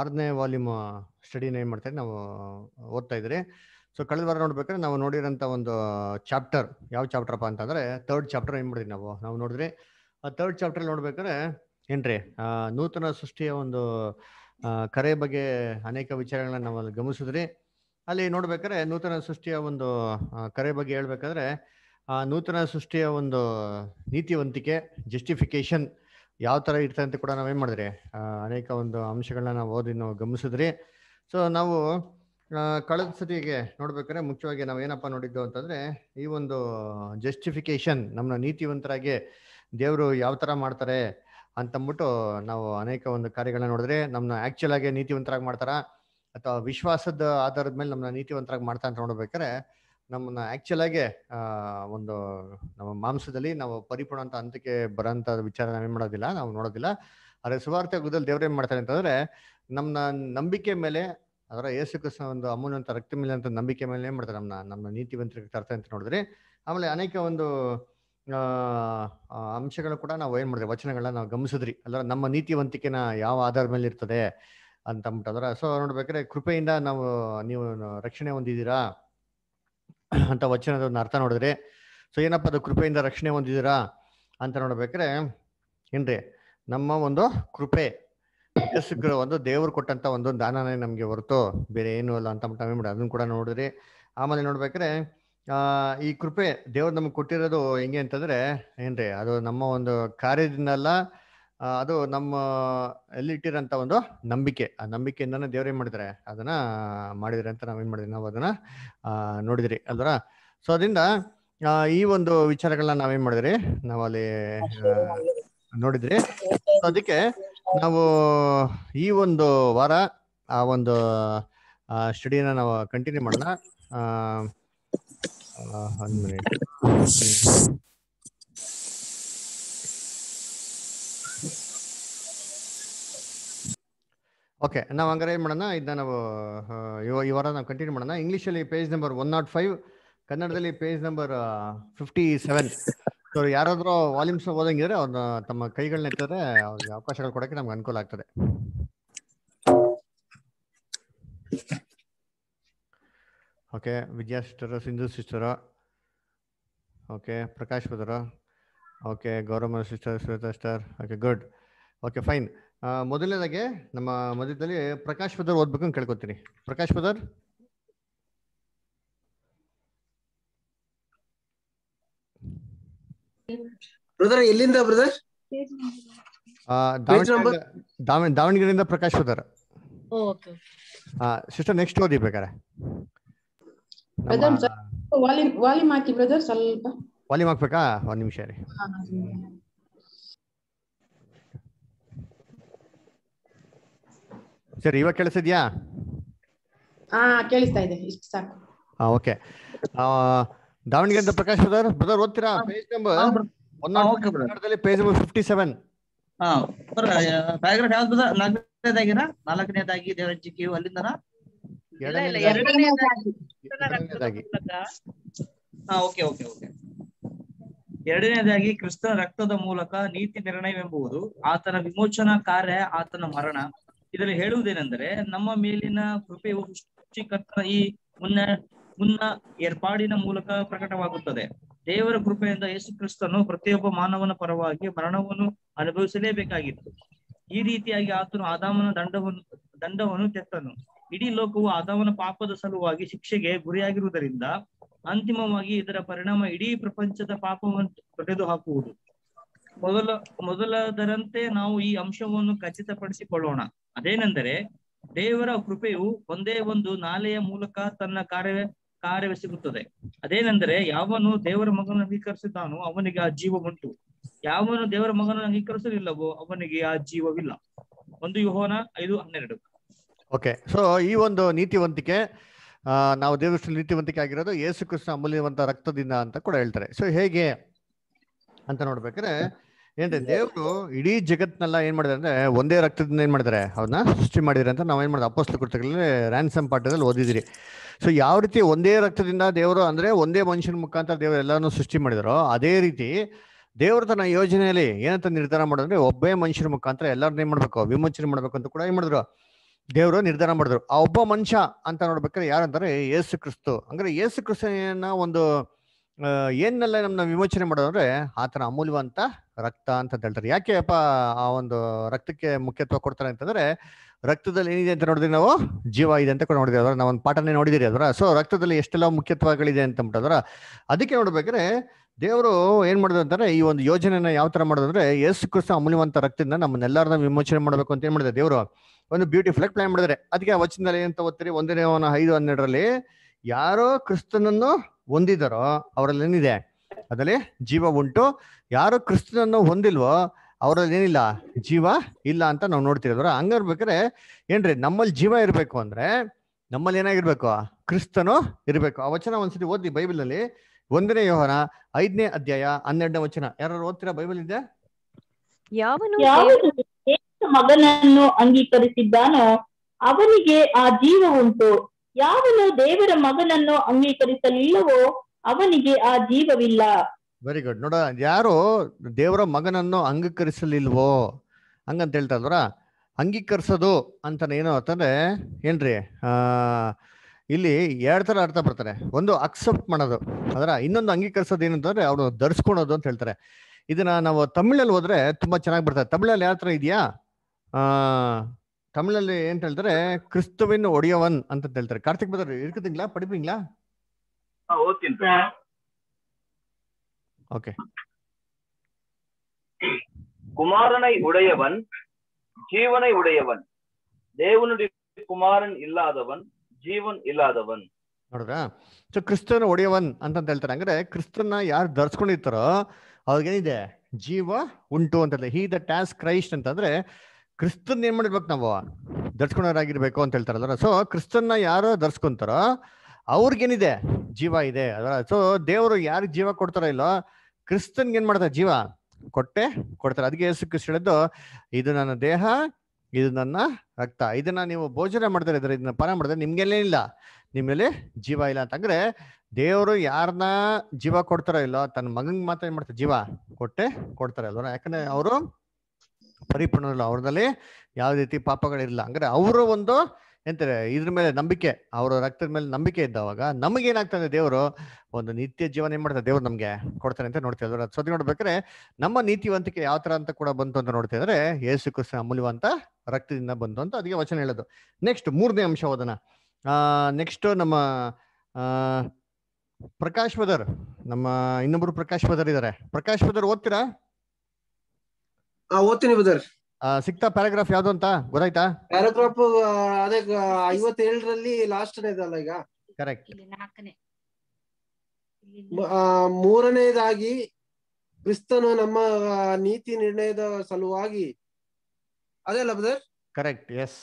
ಆರನೇ ವಾಲ್ಯೂಮ್ ಸ್ಟಡಿನ ಏನು ಮಾಡ್ತಾರೆ ನಾವು ಓದ್ತಾ ಇದ್ರಿ ಸೊ ಕಳೆದ ವಾರ ನೋಡ್ಬೇಕಾದ್ರೆ ನಾವು ನೋಡಿರೋಂಥ ಒಂದು ಚಾಪ್ಟರ್ ಯಾವ ಅಪ್ಪ ಅಂತಂದರೆ ತರ್ಡ್ ಚಾಪ್ಟರ್ ಏನು ಮಾಡಿದ್ವಿ ನಾವು ನಾವು ನೋಡಿದ್ರಿ ಆ ತರ್ಡ್ ಚಾಪ್ಟರ್ ನೋಡ್ಬೇಕಾದ್ರೆ ಏನ್ರಿ ನೂತನ ಸೃಷ್ಟಿಯ ಒಂದು ಕರೆ ಬಗ್ಗೆ ಅನೇಕ ವಿಚಾರಗಳನ್ನ ನಾವು ಅಲ್ಲಿ ಗಮನಿಸಿದ್ರಿ ಅಲ್ಲಿ ನೋಡ್ಬೇಕಾದ್ರೆ ನೂತನ ಸೃಷ್ಟಿಯ ಒಂದು ಕರೆ ಬಗ್ಗೆ ಹೇಳ್ಬೇಕಾದ್ರೆ ನೂತನ ಸೃಷ್ಟಿಯ ಒಂದು ನೀತಿವಂತಿಕೆ ಜಸ್ಟಿಫಿಕೇಷನ್ ಯಾವ ಥರ ಇರ್ತದೆ ಅಂತ ಕೂಡ ನಾವೇನು ಮಾಡಿದ್ರಿ ಅನೇಕ ಒಂದು ಅಂಶಗಳನ್ನ ನಾವು ಓದಿ ನಾವು ಗಮನಿಸಿದ್ರಿ ಸೊ ನಾವು ಕಳೆದ ಸತಿಗೆ ನೋಡ್ಬೇಕಾದ್ರೆ ಮುಖ್ಯವಾಗಿ ನಾವು ಏನಪ್ಪ ನೋಡಿದ್ದು ಅಂತಂದರೆ ಈ ಒಂದು ಜಸ್ಟಿಫಿಕೇಶನ್ ನಮ್ಮನ್ನ ನೀತಿವಂತರಾಗೆ ದೇವರು ಯಾವ ಥರ ಮಾಡ್ತಾರೆ ಅಂತಂದ್ಬಿಟ್ಟು ನಾವು ಅನೇಕ ಒಂದು ಕಾರ್ಯಗಳನ್ನ ನೋಡಿದ್ರೆ ನಮ್ಮನ್ನ ಆ್ಯಕ್ಚುಲಾಗಿ ಆಗಿ ನೀತಿವಂತರಾಗಿ ಮಾಡ್ತಾರ ಅಥವಾ ವಿಶ್ವಾಸದ ಆಧಾರದ ಮೇಲೆ ನಮ್ಮನ್ನ ನೀತಿವಂತರಾಗಿ ಮಾಡ್ತಾರೆ ಅಂತ ನೋಡ್ಬೇಕಾದ್ರೆ ನಮ್ಮನ್ನ ಆಕ್ಚುಲ್ ಆಗಿ ಒಂದು ನಮ್ಮ ಮಾಂಸದಲ್ಲಿ ನಾವು ಪರಿಪೂರ್ಣ ಅಂತ ಅಂತಕ್ಕೆ ಬರೋಂಥ ವಿಚಾರ ನಾವೇನ್ ಮಾಡೋದಿಲ್ಲ ನಾವು ನೋಡೋದಿಲ್ಲ ಆದರೆ ಸುವಾರ್ತೆ ಗುದ್ದಲ್ಲಿ ದೇವ್ರ ಏನ್ ಮಾಡ್ತಾರೆ ಅಂತಂದ್ರೆ ನಮ್ಮ ನಂಬಿಕೆ ಮೇಲೆ ಅದರ ಯೇಸು ಒಂದು ಅಮೂಲ್ಯಂತ ರಕ್ತ ಮೇಲೆ ಅಂತ ನಂಬಿಕೆ ಮೇಲೆ ಏನ್ ಮಾಡ್ತಾರೆ ನಮ್ಮನ್ನ ನಮ್ಮ ನೀತಿವಂತಿಕೆ ತರ್ತಾರೆ ಅಂತ ನೋಡಿದ್ರೆ ಆಮೇಲೆ ಅನೇಕ ಒಂದು ಅಂಶಗಳು ಕೂಡ ನಾವು ಏನು ಮಾಡಿದ್ರೆ ವಚನಗಳನ್ನ ನಾವು ಗಮನಿಸಿದ್ರಿ ಅಲ್ಲ ನಮ್ಮ ನೀತಿವಂತಿಕೆನ ಯಾವ ಆಧಾರದ ಮೇಲೆ ಇರ್ತದೆ ಅಂತ ಅಂದ್ಬಿಟ್ಟು ಸೊ ನೋಡ್ಬೇಕಾದ್ರೆ ಕೃಪೆಯಿಂದ ನಾವು ನೀವು ರಕ್ಷಣೆ ಹೊಂದಿದ್ದೀರಾ ಅಂತ ವಚನದ ಅರ್ಥ ನೋಡಿದ್ರೆ ಸೊ ಏನಪ್ಪ ಅದು ಕೃಪೆಯಿಂದ ರಕ್ಷಣೆ ಹೊಂದಿದ್ದೀರಾ ಅಂತ ನೋಡ್ಬೇಕ್ರೆ ಏನ್ರಿ ನಮ್ಮ ಒಂದು ಕೃಪೆ ಒಂದು ದೇವರು ಕೊಟ್ಟಂತ ಒಂದು ದಾನನೇ ನಮಗೆ ಹೊರತು ಬೇರೆ ಏನು ಅಲ್ಲ ಅಂತ ಬಿಡ ಅದನ್ನು ಕೂಡ ನೋಡಿದ್ರಿ ಆಮೇಲೆ ಆ ಈ ಕೃಪೆ ದೇವ್ರು ನಮ್ಗೆ ಕೊಟ್ಟಿರೋದು ಹೆಂಗೆ ಅಂತಂದ್ರೆ ಏನ್ರಿ ಅದು ನಮ್ಮ ಒಂದು ಕಾರ್ಯದಿಂದಲ್ಲ ಅದು ನಮ್ಮ ಎಲ್ಲಿ ಇಟ್ಟಿರೋಂಥ ಒಂದು ನಂಬಿಕೆ ಆ ನಂಬಿಕೆಯಿಂದನೇ ದೇವ್ರೇನು ಮಾಡಿದರೆ ಅದನ್ನು ಮಾಡಿದರೆ ಅಂತ ನಾವೇನು ಮಾಡಿದ್ವಿ ನಾವು ಅದನ್ನು ನೋಡಿದ್ರಿ ಅಲ್ವರ ಸೊ ಅದರಿಂದ ಈ ಒಂದು ವಿಚಾರಗಳನ್ನ ನಾವೇನ್ ಮಾಡಿದ್ರಿ ನಾವಲ್ಲಿ ನೋಡಿದ್ರಿ ಅದಕ್ಕೆ ನಾವು ಈ ಒಂದು ವಾರ ಆ ಒಂದು ಸ್ಟಡಿನ ನಾವು ಕಂಟಿನ್ಯೂ ಮಾಡೋಣ ಒಂದು ಮಿನಿಟ್ ಓಕೆ ನಾವು ಹಂಗಾರೆ ಏನು ಮಾಡೋಣ ಇದನ್ನ ನಾವು ಈ ವಾರ ನಾವು ಕಂಟಿನ್ಯೂ ಮಾಡೋಣ ಇಂಗ್ಲೀಷಲ್ಲಿ page number one naught five ಕನ್ನಡದಲ್ಲಿ page number fifty seven so ಯಾರಾದರೂ ವಾಲ್ಯೂಮ್ಸ್ ಓದಂಗಿದ್ರೆ ಅವ್ರನ್ನ ತಮ್ಮ ಕೈಗಳನ್ನ ಇಟ್ಟಿದ್ರೆ ಅವ್ರಿಗೆ ಅವಕಾಶಗಳು ಕೊಡೋಕ್ಕೆ ನಮ್ಗೆ ಅನುಕೂಲ ಆಗ್ತದೆ okay Vidya sister Sindhu sister okay Prakash brother okay Gaurava sister Shweta sister okay good okay fine ಮೊದಲನೇದಾಗೆ ನಮ್ಮ ಮಧ್ಯದಲ್ಲಿ ಪ್ರಕಾಶ್ ಪದರ್ ಓದ್ಬೇಕು ಅಂತ ಕೇಳ್ಕೊತೀನಿ ಪ್ರಕಾಶ್ ಪದರ್ ಬ್ರದರ್ ಎಲ್ಲಿಂದ ಬ್ರದರ್ ದಾವಣಗೆರೆಯಿಂದ ಪ್ರಕಾಶ್ ಪದರ್ ಸಿಸ್ಟರ್ ನೆಕ್ಸ್ಟ್ ಓದಿ ಬೇಕಾರೆ ವಾಲ್ಯೂಮ್ ಹಾಕಿ ಬ್ರದರ್ ಸ್ವಲ್ಪ ವಾಲ್ಯೂಮ್ ಹಾಕ್ಬೇಕಾ ಒಂದ್ ನಿಮಿಷ ರೀ ಸರಿ ಇವಾಗ ಕೇಳಿಸಿದ್ಯಾ ಹಾ ಕೇಳಿಸ್ತಾ ಇದೆ ಇಷ್ಟು ಸಾಕು ಹಾ okay Davanagere Prakash brother brother ಓದ್ತೀರಾ page number one naught page number fifty seven ಹಾ ಪ್ಯಾರಾಗ್ರಾಫ್ ಯಾವ್ದು ಬ್ರದರ್ ನಾಲ್ಕನೇದಾಗಿನ ನಾಲ್ಕನೇದಾಗಿ ದೇವರಂಚಿಕೆಯು ಅಲ್ಲಿಂದನ ಎರಡನೇದಾಗಿ ಹಾ ಓಕೆ ಓಕೆ ಓಕೆ ಎರಡನೇದಾಗಿ ಕ್ರಿಸ್ತನ ರಕ್ತದ ಮೂಲಕ ನೀತಿ ನಿರ್ಣಯವೆಂಬುದು ಆತನ ವಿಮೋಚನಾ ಕಾರ್ಯ ಆತನ ಮರಣ ಇದರಲ್ಲಿ ಹೇಳುವುದೇನೆಂದರೆ ನಮ್ಮ ಮೇಲಿನ ಕೃಪೆಯು ಸೃಷ್ಟಿಕರ್ತ ಈ ಮುನ್ನ ಮುನ್ನ ಏರ್ಪಾಡಿನ ಮೂಲಕ ಪ್ರಕಟವಾಗುತ್ತದೆ ದೇವರ ಕೃಪೆಯಿಂದ ಯೇಸು ಕ್ರಿಸ್ತನು ಪ್ರತಿಯೊಬ್ಬ ಮಾನವನ ಪರವಾಗಿ ಮರಣವನ್ನು ಅನುಭವಿಸಲೇಬೇಕಾಗಿತ್ತು ಈ ರೀತಿಯಾಗಿ ಆತನು ಆದಾಮನ ದಂಡವನ್ನು ದಂಡವನ್ನು ತೆತ್ತನು ಇಡೀ ಲೋಕವು ಆದಾಮನ ಪಾಪದ ಸಲುವಾಗಿ ಶಿಕ್ಷೆಗೆ ಗುರಿಯಾಗಿರುವುದರಿಂದ ಅಂತಿಮವಾಗಿ ಇದರ ಪರಿಣಾಮ ಇಡೀ ಪ್ರಪಂಚದ ಪಾಪವನ್ನು ತೊಡೆದು ಹಾಕುವುದು ಮೊದಲ ಮೊದಲದರಂತೆ ನಾವು ಈ ಅಂಶವನ್ನು ಖಚಿತಪಡಿಸಿಕೊಳ್ಳೋಣ ಅದೇನೆಂದರೆ ದೇವರ ಕೃಪೆಯು ಒಂದೇ ಒಂದು ನಾಲೆಯ ಮೂಲಕ ತನ್ನ ಕಾರ್ಯ ಕಾರ್ಯವೇ ಸಿಗುತ್ತದೆ ಅದೇನೆಂದರೆ ಯಾವನು ದೇವರ ಮಗನನ್ನು ಅಂಗೀಕರಿಸಿದ್ದಾನೋ ಅವನಿಗೆ ಆ ಜೀವ ಉಂಟು ಯಾವನು ದೇವರ ಮಗನನ್ನು ಅಂಗೀಕರಿಸಲಿಲ್ಲವೋ ಅವನಿಗೆ ಆ ಜೀವವಿಲ್ಲ ಒಂದು ಯುಹೋನ ಐದು ಹನ್ನೆರಡು ಓಕೆ ಸೊ ಈ ಒಂದು ನೀತಿವಂತಿಕೆ ನಾವು ದೇವರ ನೀತಿವಂತಿಕೆ ಆಗಿರೋದು ಯೇಸು ಕೃಷ್ಣ ಅಮೂಲ್ಯವಂತ ರಕ್ತದಿಂದ ಅಂತ ಕೂಡ ಹೇಳ್ತಾರೆ ಸೊ ಹೇಗೆ ಅಂತ ನೋಡ್ಬೇಕ್ರೆ ಏನ್ರಿ ದೇವರು ಇಡೀ ಜಗತ್ನೆಲ್ಲ ಏನ್ ಮಾಡಿದ್ರೆ ಅಂದ್ರೆ ಒಂದೇ ರಕ್ತದಿಂದ ಏನ್ ಮಾಡಿದಾರೆ ಅವ್ರನ್ನ ಸೃಷ್ಟಿ ಮಾಡಿದ್ರೆ ಅಂತ ನಾವ್ ಏನ್ ಮಾಡಿದ್ರೆ ಅಪ್ಪಸ್ತು ಕೃತಗಳಲ್ಲಿ ರ್ಯಾನ್ಸಮ್ ಪಾಠದಲ್ಲಿ ಓದಿದಿರಿ ಸೊ ಯಾವ ರೀತಿ ಒಂದೇ ರಕ್ತದಿಂದ ದೇವರು ಅಂದ್ರೆ ಒಂದೇ ಮನುಷ್ಯನ ಮುಖಾಂತರ ದೇವರು ಎಲ್ಲಾನು ಸೃಷ್ಟಿ ಮಾಡಿದಾರೋ ಅದೇ ರೀತಿ ದೇವ್ರ ತನ್ನ ಯೋಜನೆಯಲ್ಲಿ ಏನಂತ ನಿರ್ಧಾರ ಮಾಡಿದ್ರೆ ಒಬ್ಬೇ ಮನುಷ್ಯನ ಮುಖಾಂತರ ಎಲ್ಲರನ್ನ ಏನ್ ಮಾಡ್ಬೇಕು ವಿಮೋಚನೆ ಮಾಡ್ಬೇಕು ಅಂತ ಕೂಡ ಏನ್ ಮಾಡಿದ್ರು ದೇವರು ನಿರ್ಧಾರ ಮಾಡಿದ್ರು ಆ ಒಬ್ಬ ಮನುಷ್ಯ ಅಂತ ನೋಡ್ಬೇಕಾದ್ರೆ ಯಾರಂತಾರೆ ಯೇಸು ಕ್ರಿಸ್ತು ಅಂದ್ರೆ ಯೇಸು ಕ್ರಿಸ್ತನ ಒಂದು ಏನೆಲ್ಲ ನಮ್ಮನ್ನ ವಿಮೋಚನೆ ಮಾಡೋದಂದ್ರೆ ಆತನ ಅಮೂಲ್ಯವಂತ ರಕ್ತ ಅಂತ ಹೇಳ್ತಾರೆ ಯಾಕೆ ಆ ಒಂದು ರಕ್ತಕ್ಕೆ ಮುಖ್ಯತ್ವ ಕೊಡ್ತಾರೆ ಅಂತಂದ್ರೆ ರಕ್ತದಲ್ಲಿ ಏನಿದೆ ಅಂತ ನೋಡಿದ್ರೆ ನಾವು ಜೀವ ಇದೆ ಅಂತ ಕೂಡ ನೋಡಿದ್ವಿ ಅದರ ನಾವು ಒಂದು ಪಾಠನೇ ನೋಡಿದಿರಿ ಅದರ ಸೊ ರಕ್ತದಲ್ಲಿ ಎಷ್ಟೆಲ್ಲ ಮುಖ್ಯತ್ವಗಳಿದೆ ಅಂತ ಬಿಟ್ಟದ್ರ ಅದಕ್ಕೆ ನೋಡ್ಬೇಕಾದ್ರೆ ದೇವರು ಏನ್ ಮಾಡಿದ್ರು ಅಂತಂದ್ರೆ ಈ ಒಂದು ಯೋಜನೆಯನ್ನ ಯಾವ ತರ ಮಾಡೋದಂದ್ರೆ ಯೇಸು ಕ್ರಿಸ್ತ ಅಮೂಲ್ಯವಂತ ರಕ್ತದಿಂದ ನಮ್ಮನ್ನೆಲ್ಲರನ್ನ ವಿಮೋಚನೆ ಮಾಡಬೇಕು ಅಂತ ಏನ್ ಮಾಡಿದೆ ದೇವರು ಒಂದು ಬ್ಯೂಟಿಫುಲ್ ಪ್ಲಾನ್ ಮಾಡಿದ್ರೆ ಅದಕ್ಕೆ ವಚನದಲ್ಲಿ ಏನಂತ ಓದ್ತೀರಿ ಒಂದನೇ ಐದು ಹನ್ನೆರಡರಲ್ಲಿ ಯಾರೋ ಕ್ರಿಸ್ತನನ್ನು ಹೊಂದಿದರೋ ಅವರಲ್ಲಿ ಏನಿದೆ ಅದರಲ್ಲಿ ಜೀವ ಉಂಟು ಯಾರು ಕ್ರಿಸ್ತನನ್ನು ಹೊಂದಿಲ್ವೋ ಅವರಲ್ಲಿ ಏನಿಲ್ಲ ಜೀವ ಇಲ್ಲ ಅಂತ ನಾವು ನೋಡ್ತಿರೋದ್ರ ಹಂಗಿರ್ಬೇಕಾದ್ರೆ ಏನ್ರಿ ನಮ್ಮಲ್ಲಿ ಜೀವ ಇರಬೇಕು ಅಂದ್ರೆ ನಮ್ಮಲ್ಲಿ ಏನಾಗಿರ್ಬೇಕು ಕ್ರಿಸ್ತನು ಇರಬೇಕು ಆ ವಚನ ಒಂದ್ಸತಿ ಓದಿ ಬೈಬಲ್ ನಲ್ಲಿ ಒಂದನೇ ಯೋಹನ ಐದನೇ ಅಧ್ಯಾಯ ಹನ್ನೆರಡನೇ ವಚನ ಯಾರು ಓದ್ತೀರಾ ಬೈಬಲ್ ಇದೆ ಮಗನನ್ನು ಅಂಗೀಕರಿಸಿದ್ದಾನೋ ಅವನಿಗೆ ಆ ಜೀವ ಉಂಟು ಯಾವನು ದೇವರ ಮಗನನ್ನು ಅಂಗೀಕರಿಸಲಿಲ್ಲವೋ ಅವನಿಗೆ ಆ ಜೀವವಿಲ್ಲ ವೆರಿ ಗುಡ್ ನೋಡ ಯಾರು ದೇವರ ಮಗನನ್ನು ಅಂಗೀಕರಿಸಲಿಲ್ವೋ ಹಂಗಂತ ಹೇಳ್ತಾ ಅಂಗೀಕರಿಸೋದು ಅಂತ ಏನು ಅಂತಂದ್ರೆ ಏನ್ರಿ ಇಲ್ಲಿ ಎರಡು ಥರ ಅರ್ಥ ಬರ್ತಾರೆ ಒಂದು ಅಕ್ಸೆಪ್ಟ್ ಮಾಡೋದು ಅದರ ಇನ್ನೊಂದು ಅಂಗೀಕರಿಸೋದು ಅಂತಂದ್ರೆ ಅವರು ಧರಿಸ್ಕೊಳೋದು ಅಂತ ಹೇಳ್ತಾರೆ ಇದನ್ನ ನಾವು ತಮಿಳಲ್ಲಿ ಹೋದ್ರೆ ತುಂಬಾ ಚೆನ್ನಾಗಿ ಬರ್ತಾರೆ ತಮಿಳಲ್ಲಿ ಯಾವ ಥರ ಇದೆಯಾ ತಮಿಳಲ್ಲಿ ಏನ್ ಹೇಳ್ತಾರೆ ಕ್ರಿಸ್ತುವಿನ ಒಡೆಯವನ್ ಅಂತ ಹೇಳ್ತಾರೆ ಕಾರ್ತಿಕ್ ಬ್ರದರ್ இருக்குதுங்களா படிப்பீங்களா ஓகே குமாரனை உடையவன் ஜீவனை உடையவன் தேவனுடைய குமாரன் இல்லாதவன் ಜೀವನ್ ಇಲ್ಲಾದವನ್ ನೋಡಿದ್ರ ಸೊ ಕ್ರಿಸ್ತನ ಒಡೆಯವನ್ ಅಂತಂತ ಹೇಳ್ತಾರೆ ಅಂದ್ರೆ ಕ್ರಿಸ್ತನ ಯಾರು ಧರಿಸ್ಕೊಂಡಿರ್ತಾರೋ ಅವ್ರಿಗೇನಿದೆ ಜೀವ ಉಂಟು ಅಂತ ಹಿ ದಟ್ ಆಸ್ ಕ್ರೈಸ್ಟ್ ಅಂತಂದ್ರೆ ಕ್ರಿಸ್ತನ್ ಏನ್ ಮಾಡಿರ್ಬೇಕು ನಾವು ಧರ್ಸ್ಕೊಳೋರಾಗಿರ್ಬೇಕು ಅಂತ ಹೇಳ್ತಾರಲ್ಲ ಸೊ ಕ್ರಿಸ್ತನ್ನ ಯಾರು ಧರ್ಸ್ಕೊಂತಾರೋ ಅವ್ರಿಗೇನಿದೆ ಜೀವ ಇದೆ ಅದರ ಸೊ ದೇವರು ಯಾರಿಗೆ ಜೀವ ಕೊಡ್ತಾರೋ ಇಲ್ಲೋ ಕ್ರಿಸ್ತನ್ಗೆ ಏನ್ ಮಾಡ್ತಾರೆ ಜೀವ ಕೊಟ್ಟೆ ಕೊಡ್ತಾರೆ ಅದಕ್ಕೆ ಯೇಸು ಕ್ರಿಸ್ತ ಹೇಳಿದ್ದು ಇದು ನನ್ನ ದೇಹ ಇದು ನನ್ನ ರಕ್ತ ಇದನ್ನ ನೀವು ಭೋಜನ ಮಾಡ್ತಾರೆ ಇದ್ರೆ ಇದನ್ನ ಪಾನ ಮಾಡಿದ್ರೆ ನಿಮ್ಗೆಲ್ಲೇನಿಲ್ಲ ನಿಮ್ಮಲ್ಲಿ ಜೀವ ಇಲ್ಲ ಅಂತಂದ್ರೆ ದೇವರು ಯಾರನ್ನ ಜೀವ ಕೊಡ್ತಾರೋ ಇಲ್ಲೋ ತನ್ನ ಮಗನಿಗೆ ಮಾತ್ರ ಏನ್ ಮಾಡ್ತಾರೆ ಜೀವ ಕೊಟ್ಟೆ ಕೊಡ್ತಾರೆ ಅಲ್ವ ಯಾಕಂದ್ರೆ ಅವರು ಇಲ್ಲ ಅವ್ರದಲ್ಲಿ ಯಾವ ರೀತಿ ಪಾಪಗಳಿಲ್ಲ ಅಂದ್ರೆ ಅವರ ಒಂದು ಎಂತಾರೆ ಇದ್ರ ಮೇಲೆ ನಂಬಿಕೆ ಅವರ ರಕ್ತದ ಮೇಲೆ ನಂಬಿಕೆ ಇದ್ದಾವಾಗ ನಮಗೆ ಏನಾಗ್ತದೆ ದೇವರು ಒಂದು ನಿತ್ಯ ಜೀವನ ಏನ್ ಮಾಡ್ತಾರೆ ದೇವ್ರು ನಮಗೆ ಕೊಡ್ತಾರೆ ಅಂತ ನೋಡ್ತಾ ಇದ್ದಾರೆ ಸೊತಿ ನೋಡ್ಬೇಕಾದ್ರೆ ನಮ್ಮ ನೀತಿವಂತಿಕೆ ಯಾವ ತರ ಅಂತ ಕೂಡ ಬಂತು ಅಂತ ನೋಡ್ತಾ ಇದ್ರೆ ಯೇಸು ಕೃಷ್ಣ ಅಮೂಲ್ಯವಂತ ರಕ್ತದಿಂದ ಬಂತು ಅಂತ ಅದಕ್ಕೆ ವಚನ ಹೇಳೋದು ನೆಕ್ಸ್ಟ್ ಮೂರನೇ ಅಂಶ ಓದನ ಆ ನೆಕ್ಸ್ಟ್ ನಮ್ಮ ಆ ಪ್ರಕಾಶ್ ಪದರ್ ನಮ್ಮ ಇನ್ನೊಬ್ರು ಪ್ರಕಾಶ್ ಪದರ್ ಇದ್ದಾರೆ ಪ್ರಕಾಶ್ ಪದರ್ ಓದ್ತೀರಾ ಓದ್ತೀನಿ ಬ್ರದರ್ ಸಿಕ್ತ ಪ್ಯಾರಾಗ್ರಾಫ್ ಯಾವ್ದು ಅಂತ ಗೊತ್ತಾಯ್ತಾ ಪ್ಯಾರಾಗ್ರಾಫ್ ಅದೇ ಐವತ್ತೇಳರಲ್ಲಿ ಲಾಸ್ಟ್ ಇದಲ್ಲ ಈಗ ಕರೆಕ್ಟ್ ಮೂರನೇದಾಗಿ ಕ್ರಿಸ್ತನು ನಮ್ಮ ನೀತಿ ನಿರ್ಣಯದ ಸಲುವಾಗಿ ಅದೇ ಅಲ್ಲ ಬ್ರದರ್ ಕರೆಕ್ಟ್ ಎಸ್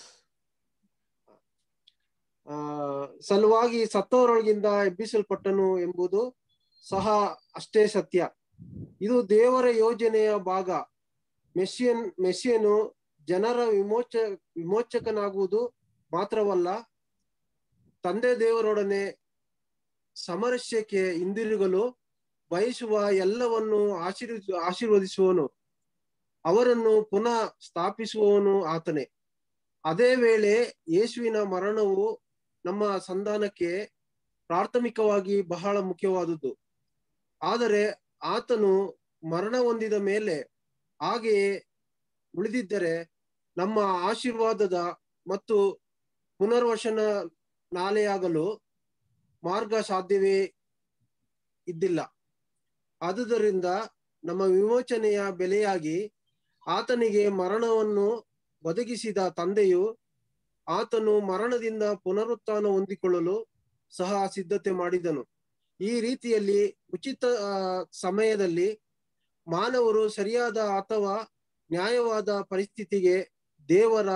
ಸಲುವಾಗಿ ಸತ್ತವರೊಳಗಿಂದ ಎಬ್ಬಿಸಲ್ಪಟ್ಟನು ಎಂಬುದು ಸಹ ಅಷ್ಟೇ ಸತ್ಯ ಇದು ದೇವರ ಯೋಜನೆಯ ಭಾಗ ಮೆಸ್ಸಿಯನ್ ಮೆಸ್ಸಿಯನು ಜನರ ವಿಮೋಚ ವಿಮೋಚಕನಾಗುವುದು ಮಾತ್ರವಲ್ಲ ತಂದೆ ದೇವರೊಡನೆ ಸಮರಸ್ಯಕ್ಕೆ ಹಿಂದಿರುಗಲು ಬಯಸುವ ಎಲ್ಲವನ್ನು ಆಶೀರ್ ಆಶೀರ್ವದಿಸುವನು ಅವರನ್ನು ಪುನಃ ಸ್ಥಾಪಿಸುವವನು ಆತನೇ ಅದೇ ವೇಳೆ ಯೇಸುವಿನ ಮರಣವು ನಮ್ಮ ಸಂಧಾನಕ್ಕೆ ಪ್ರಾಥಮಿಕವಾಗಿ ಬಹಳ ಮುಖ್ಯವಾದುದು ಆದರೆ ಆತನು ಮರಣ ಹೊಂದಿದ ಮೇಲೆ ಹಾಗೆಯೇ ಉಳಿದಿದ್ದರೆ ನಮ್ಮ ಆಶೀರ್ವಾದದ ಮತ್ತು ಪುನರ್ವಶನ ನಾಲೆಯಾಗಲು ಮಾರ್ಗ ಸಾಧ್ಯವೇ ಇದ್ದಿಲ್ಲ ಆದುದರಿಂದ ನಮ್ಮ ವಿಮೋಚನೆಯ ಬೆಲೆಯಾಗಿ ಆತನಿಗೆ ಮರಣವನ್ನು ಒದಗಿಸಿದ ತಂದೆಯು ಆತನು ಮರಣದಿಂದ ಪುನರುತ್ಥಾನ ಹೊಂದಿಕೊಳ್ಳಲು ಸಹ ಸಿದ್ಧತೆ ಮಾಡಿದನು ಈ ರೀತಿಯಲ್ಲಿ ಉಚಿತ ಸಮಯದಲ್ಲಿ ಮಾನವರು ಸರಿಯಾದ ಅಥವಾ ನ್ಯಾಯವಾದ ಪರಿಸ್ಥಿತಿಗೆ ದೇವರ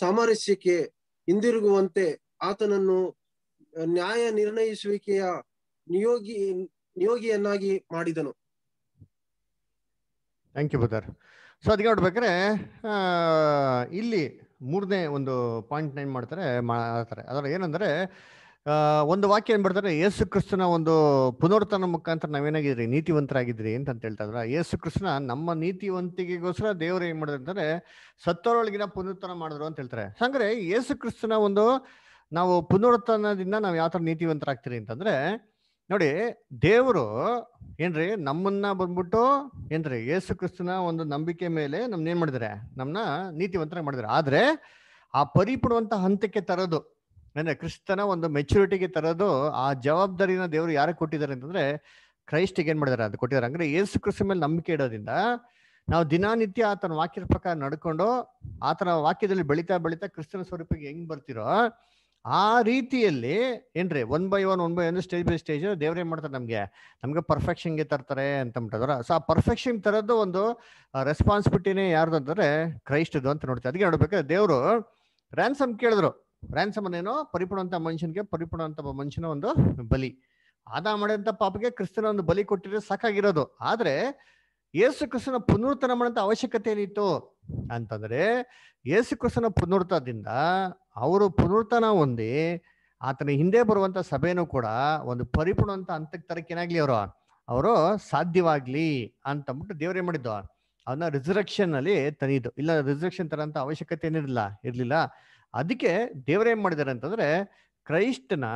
ಸಾಮರಸ್ಯಕ್ಕೆ ಹಿಂದಿರುಗುವಂತೆ ಆತನನ್ನು ನ್ಯಾಯ ನಿರ್ಣಯಿಸುವಿಕೆಯ ನಿಯೋಗಿ ನಿಯೋಗಿಯನ್ನಾಗಿ ಮಾಡಿದನು ಥ್ಯಾಂಕ್ ಯು ಬದರ್ ಸೊ ಅದಕ್ಕೆ ನೋಡ್ಬೇಕಾದ್ರೆ ಇಲ್ಲಿ ಮೂರನೇ ಒಂದು ಪಾಯಿಂಟ್ ಏನು ಮಾಡ್ತಾರೆ ಮಾಡ್ತಾರೆ ಅದರ ಏನಂದ್ರೆ ಒಂದು ವಾಕ್ಯ ಏನ್ ಬರ್ತಾರೆ ಯೇಸು ಕ್ರಿಸ್ತನ ಒಂದು ಪುನರ್ತನ ಮುಖಾಂತರ ನಾವೇನಾಗಿದ್ರಿ ನೀತಿವಂತರಾಗಿದ್ರಿ ಅಂತ ಹೇಳ್ತಾ ಇದ್ರ ಯೇಸು ಕೃಷ್ಣ ನಮ್ಮ ನೀತಿವಂತಿಕೆಗೋಸ್ಕರ ದೇವರು ಏನ್ ಮಾಡಿದ್ರು ಅಂತಂದ್ರೆ ಸತ್ತರೊಳಗಿನ ಪುನರ್ತನ ಮಾಡಿದ್ರು ಅಂತ ಹೇಳ್ತಾರೆ ಹಂಗ್ರೆ ಯೇಸು ಕ್ರಿಸ್ತನ ಒಂದು ನಾವು ಪುನರ್ತನದಿಂದ ನಾವು ಯಾವ ತರ ನೀತಿವಂತರಾಗ್ತೀರಿ ಅಂತಂದ್ರೆ ನೋಡಿ ದೇವರು ಏನ್ರಿ ನಮ್ಮನ್ನ ಬಂದ್ಬಿಟ್ಟು ಏನ್ರಿ ಯೇಸು ಕ್ರಿಸ್ತನ ಒಂದು ನಂಬಿಕೆ ಮೇಲೆ ನಮ್ನ ಏನ್ ಮಾಡಿದಾರೆ ನಮ್ನ ನೀತಿವಂತರ ಮಾಡಿದ್ರೆ ಆದ್ರೆ ಆ ಪರಿಪುಡುವಂತ ಹಂತಕ್ಕೆ ತರೋದು ಅಂದ್ರೆ ಕ್ರಿಸ್ತನ ಒಂದು ಮೆಚುರಿಟಿಗೆ ತರೋದು ಆ ಜವಾಬ್ದಾರಿನ ದೇವರು ಯಾರಿಗೆ ಕೊಟ್ಟಿದ್ದಾರೆ ಅಂತಂದ್ರೆ ಕ್ರೈಸ್ಟಿಗೆ ಏನ್ ಮಾಡಿದಾರೆ ಅದು ಕೊಟ್ಟಿದ್ದಾರೆ ಅಂದ್ರೆ ಏಸು ಕ್ರಿಸ್ತ ಮೇಲೆ ನಂಬಿಕೆ ಇಡೋದ್ರಿಂದ ನಾವು ದಿನಾನಿತ್ಯ ಆತನ ವಾಕ್ಯದ ಪ್ರಕಾರ ನಡ್ಕೊಂಡು ಆತನ ವಾಕ್ಯದಲ್ಲಿ ಬೆಳಿತಾ ಬೆಳಿತಾ ಕ್ರಿಸ್ತನ ಸ್ವರೂಪಕ್ಕೆ ಹೆಂಗ್ ಬರ್ತಿರೋ ಆ ರೀತಿಯಲ್ಲಿ ಏನ್ರಿ one by one one by one stage by stage ದೇವ್ರ ಏನ್ ಮಾಡ್ತಾರೆ ನಮ್ಗೆ ನಮ್ಗೆ ಪರ್ಫೆಕ್ಷನ್ಗೆ ತರ್ತಾರೆ ಅಂತ ಅಂತಾರ ಸೊ ಆ ಪರ್ಫೆಕ್ಷನ್ ತರೋದು ಒಂದು ರೆಸ್ಪಾನ್ಸಿಬಿಲಿಟಿನೇ ಯಾರ್ದು ಅಂತಂದ್ರೆ ಕ್ರೈಸ್ಟದು ಅಂತ ನೋಡ್ತೀವಿ ಅದಕ್ಕೆ ನೋಡ್ಬೇಕಾದ್ರೆ ದೇವರು ರ್ಯಾನ್ಸಮ್ ಕೇಳಿದ್ರು ರ್ಯಾನ್ಸಮ್ ಅನ್ನೇನೋ ಪರಿಪುಣಂತ ಮನುಷ್ಯನಿಗೆ ಪರಿಪುಣಂತ ಮನುಷ್ಯನ ಒಂದು ಬಲಿ ಆದ ಮಾಡಿದಂಥ ಪಾಪಕ್ಕೆ ಕ್ರಿಸ್ತನ ಒಂದು ಬಲಿ ಕೊಟ್ಟಿದ್ರೆ ಸಾಕಾಗಿರೋದು ಆದರೆ ಯೇಸು ಕ್ರಿಸ್ತನ ಪುನರ್ತನ ಮಾಡೋಂಥ ಅವಶ್ಯಕತೆ ಏನಿತ್ತು ಅಂತಂದರೆ ಯೇಸು ಕ್ರಿಸ್ತನ ಪುನರ್ತದಿಂದ ಅವರು ಪುನರ್ತನ ಹೊಂದಿ ಆತನ ಹಿಂದೆ ಬರುವಂಥ ಸಭೆನೂ ಕೂಡ ಒಂದು ಪರಿಪೂರ್ಣವಂತ ಅಂತಕ್ಕೆ ತರಕೇನಾಗ್ಲಿ ಅವರು ಅವರು ಸಾಧ್ಯವಾಗ್ಲಿ ಅಂತ ಅಂದ್ಬಿಟ್ಟು ದೇವ್ರೇ ಮಾಡಿದ್ದು ಅವನ್ನ ರಿಸರ್ಕ್ಷನ್ ಅಲ್ಲಿ ತನಿದು ಇಲ್ಲ ರಿಸರ್ಕ್ಷನ್ ತರೋಂಥ ಅವಶ್ಯಕತೆ ಏನಿರಲಿಲ್ಲ ಇರಲಿಲ್ಲ ಅದಕ್ಕೆ ದೇವರೇನ್ ಮಾಡಿದ್ದಾರೆ ಅಂತಂದ್ರೆ ಕ್ರೈಸ್ಟ್ನ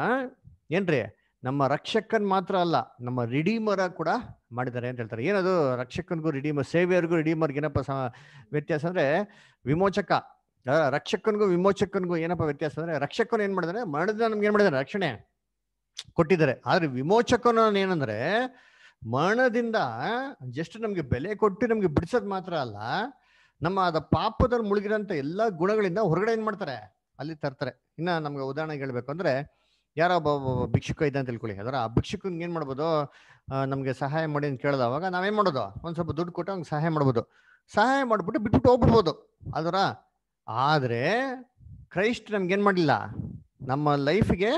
ಏನ್ರಿ ನಮ್ಮ ರಕ್ಷಕನ್ ಮಾತ್ರ ಅಲ್ಲ ನಮ್ಮ ರಿಡೀಮರ ಕೂಡ ಮಾಡಿದ್ದಾರೆ ಅಂತ ಹೇಳ್ತಾರೆ ಏನದು ರಕ್ಷಕನ್ಗೂ ರಿಡೀಮರ್ ಸೇವಿಯರ್ಗೂ ರಿಡೀಮರ್ಗೆ ಏನಪ್ಪ ವ್ಯತ್ಯಾಸ ಅಂದ್ರೆ ವಿಮೋಚಕ ರಕ್ಷಕನ್ಗೂ ವಿಮೋಚಕನ್ಗೂ ಏನಪ್ಪ ವ್ಯತ್ಯಾಸ ಅಂದ್ರೆ ರಕ್ಷಕನ್ ಏನ್ ಮಾಡಿದಾರೆ ಮರಣದಿಂದ ನಮ್ಗೆ ಏನ್ ಮಾಡಿದಾರೆ ರಕ್ಷಣೆ ಕೊಟ್ಟಿದ್ದಾರೆ ಆದ್ರೆ ವಿಮೋಚಕನ ಏನಂದ್ರೆ ಮರಣದಿಂದ ಜಸ್ಟ್ ನಮ್ಗೆ ಬೆಲೆ ಕೊಟ್ಟು ನಮ್ಗೆ ಬಿಡಿಸೋದ್ ಮಾತ್ರ ಅಲ್ಲ ನಮ್ಮ ಅದ ಪಾಪದಲ್ಲಿ ಮುಳುಗಿರೋಂಥ ಎಲ್ಲ ಗುಣಗಳಿಂದ ಹೊರಗಡೆ ಏನು ಮಾಡ್ತಾರೆ ಅಲ್ಲಿ ತರ್ತಾರೆ ಇನ್ನು ನಮ್ಗೆ ಉದಾಹರಣೆ ಹೇಳಬೇಕು ಅಂದರೆ ಯಾರೋ ಒಬ್ಬ ಭಿಕ್ಷುಕ ಇದೆ ಅಂತ ತಿಳ್ಕೊಳ್ಳಿ ಅದರ ಆ ಭಿಕ್ಷುಕಂಗೆ ಏನು ಮಾಡ್ಬೋದು ನಮಗೆ ಸಹಾಯ ಮಾಡಿ ಅಂತ ಕೇಳಿದ ಅವಾಗ ನಾವೇನು ಮಾಡೋದು ಒಂದು ಸ್ವಲ್ಪ ದುಡ್ಡು ಕೊಟ್ಟು ಅವ್ನಿಗೆ ಸಹಾಯ ಮಾಡ್ಬೋದು ಸಹಾಯ ಮಾಡಿಬಿಟ್ಟು ಬಿಟ್ಬಿಟ್ಟು ಹೋಗ್ಬಿಡ್ಬೋದು ಅದರ ಆದರೆ ಕ್ರೈಸ್ಟ್ ನಮ್ಗೇನು ಮಾಡಲಿಲ್ಲ ನಮ್ಮ ಲೈಫ್ಗೆ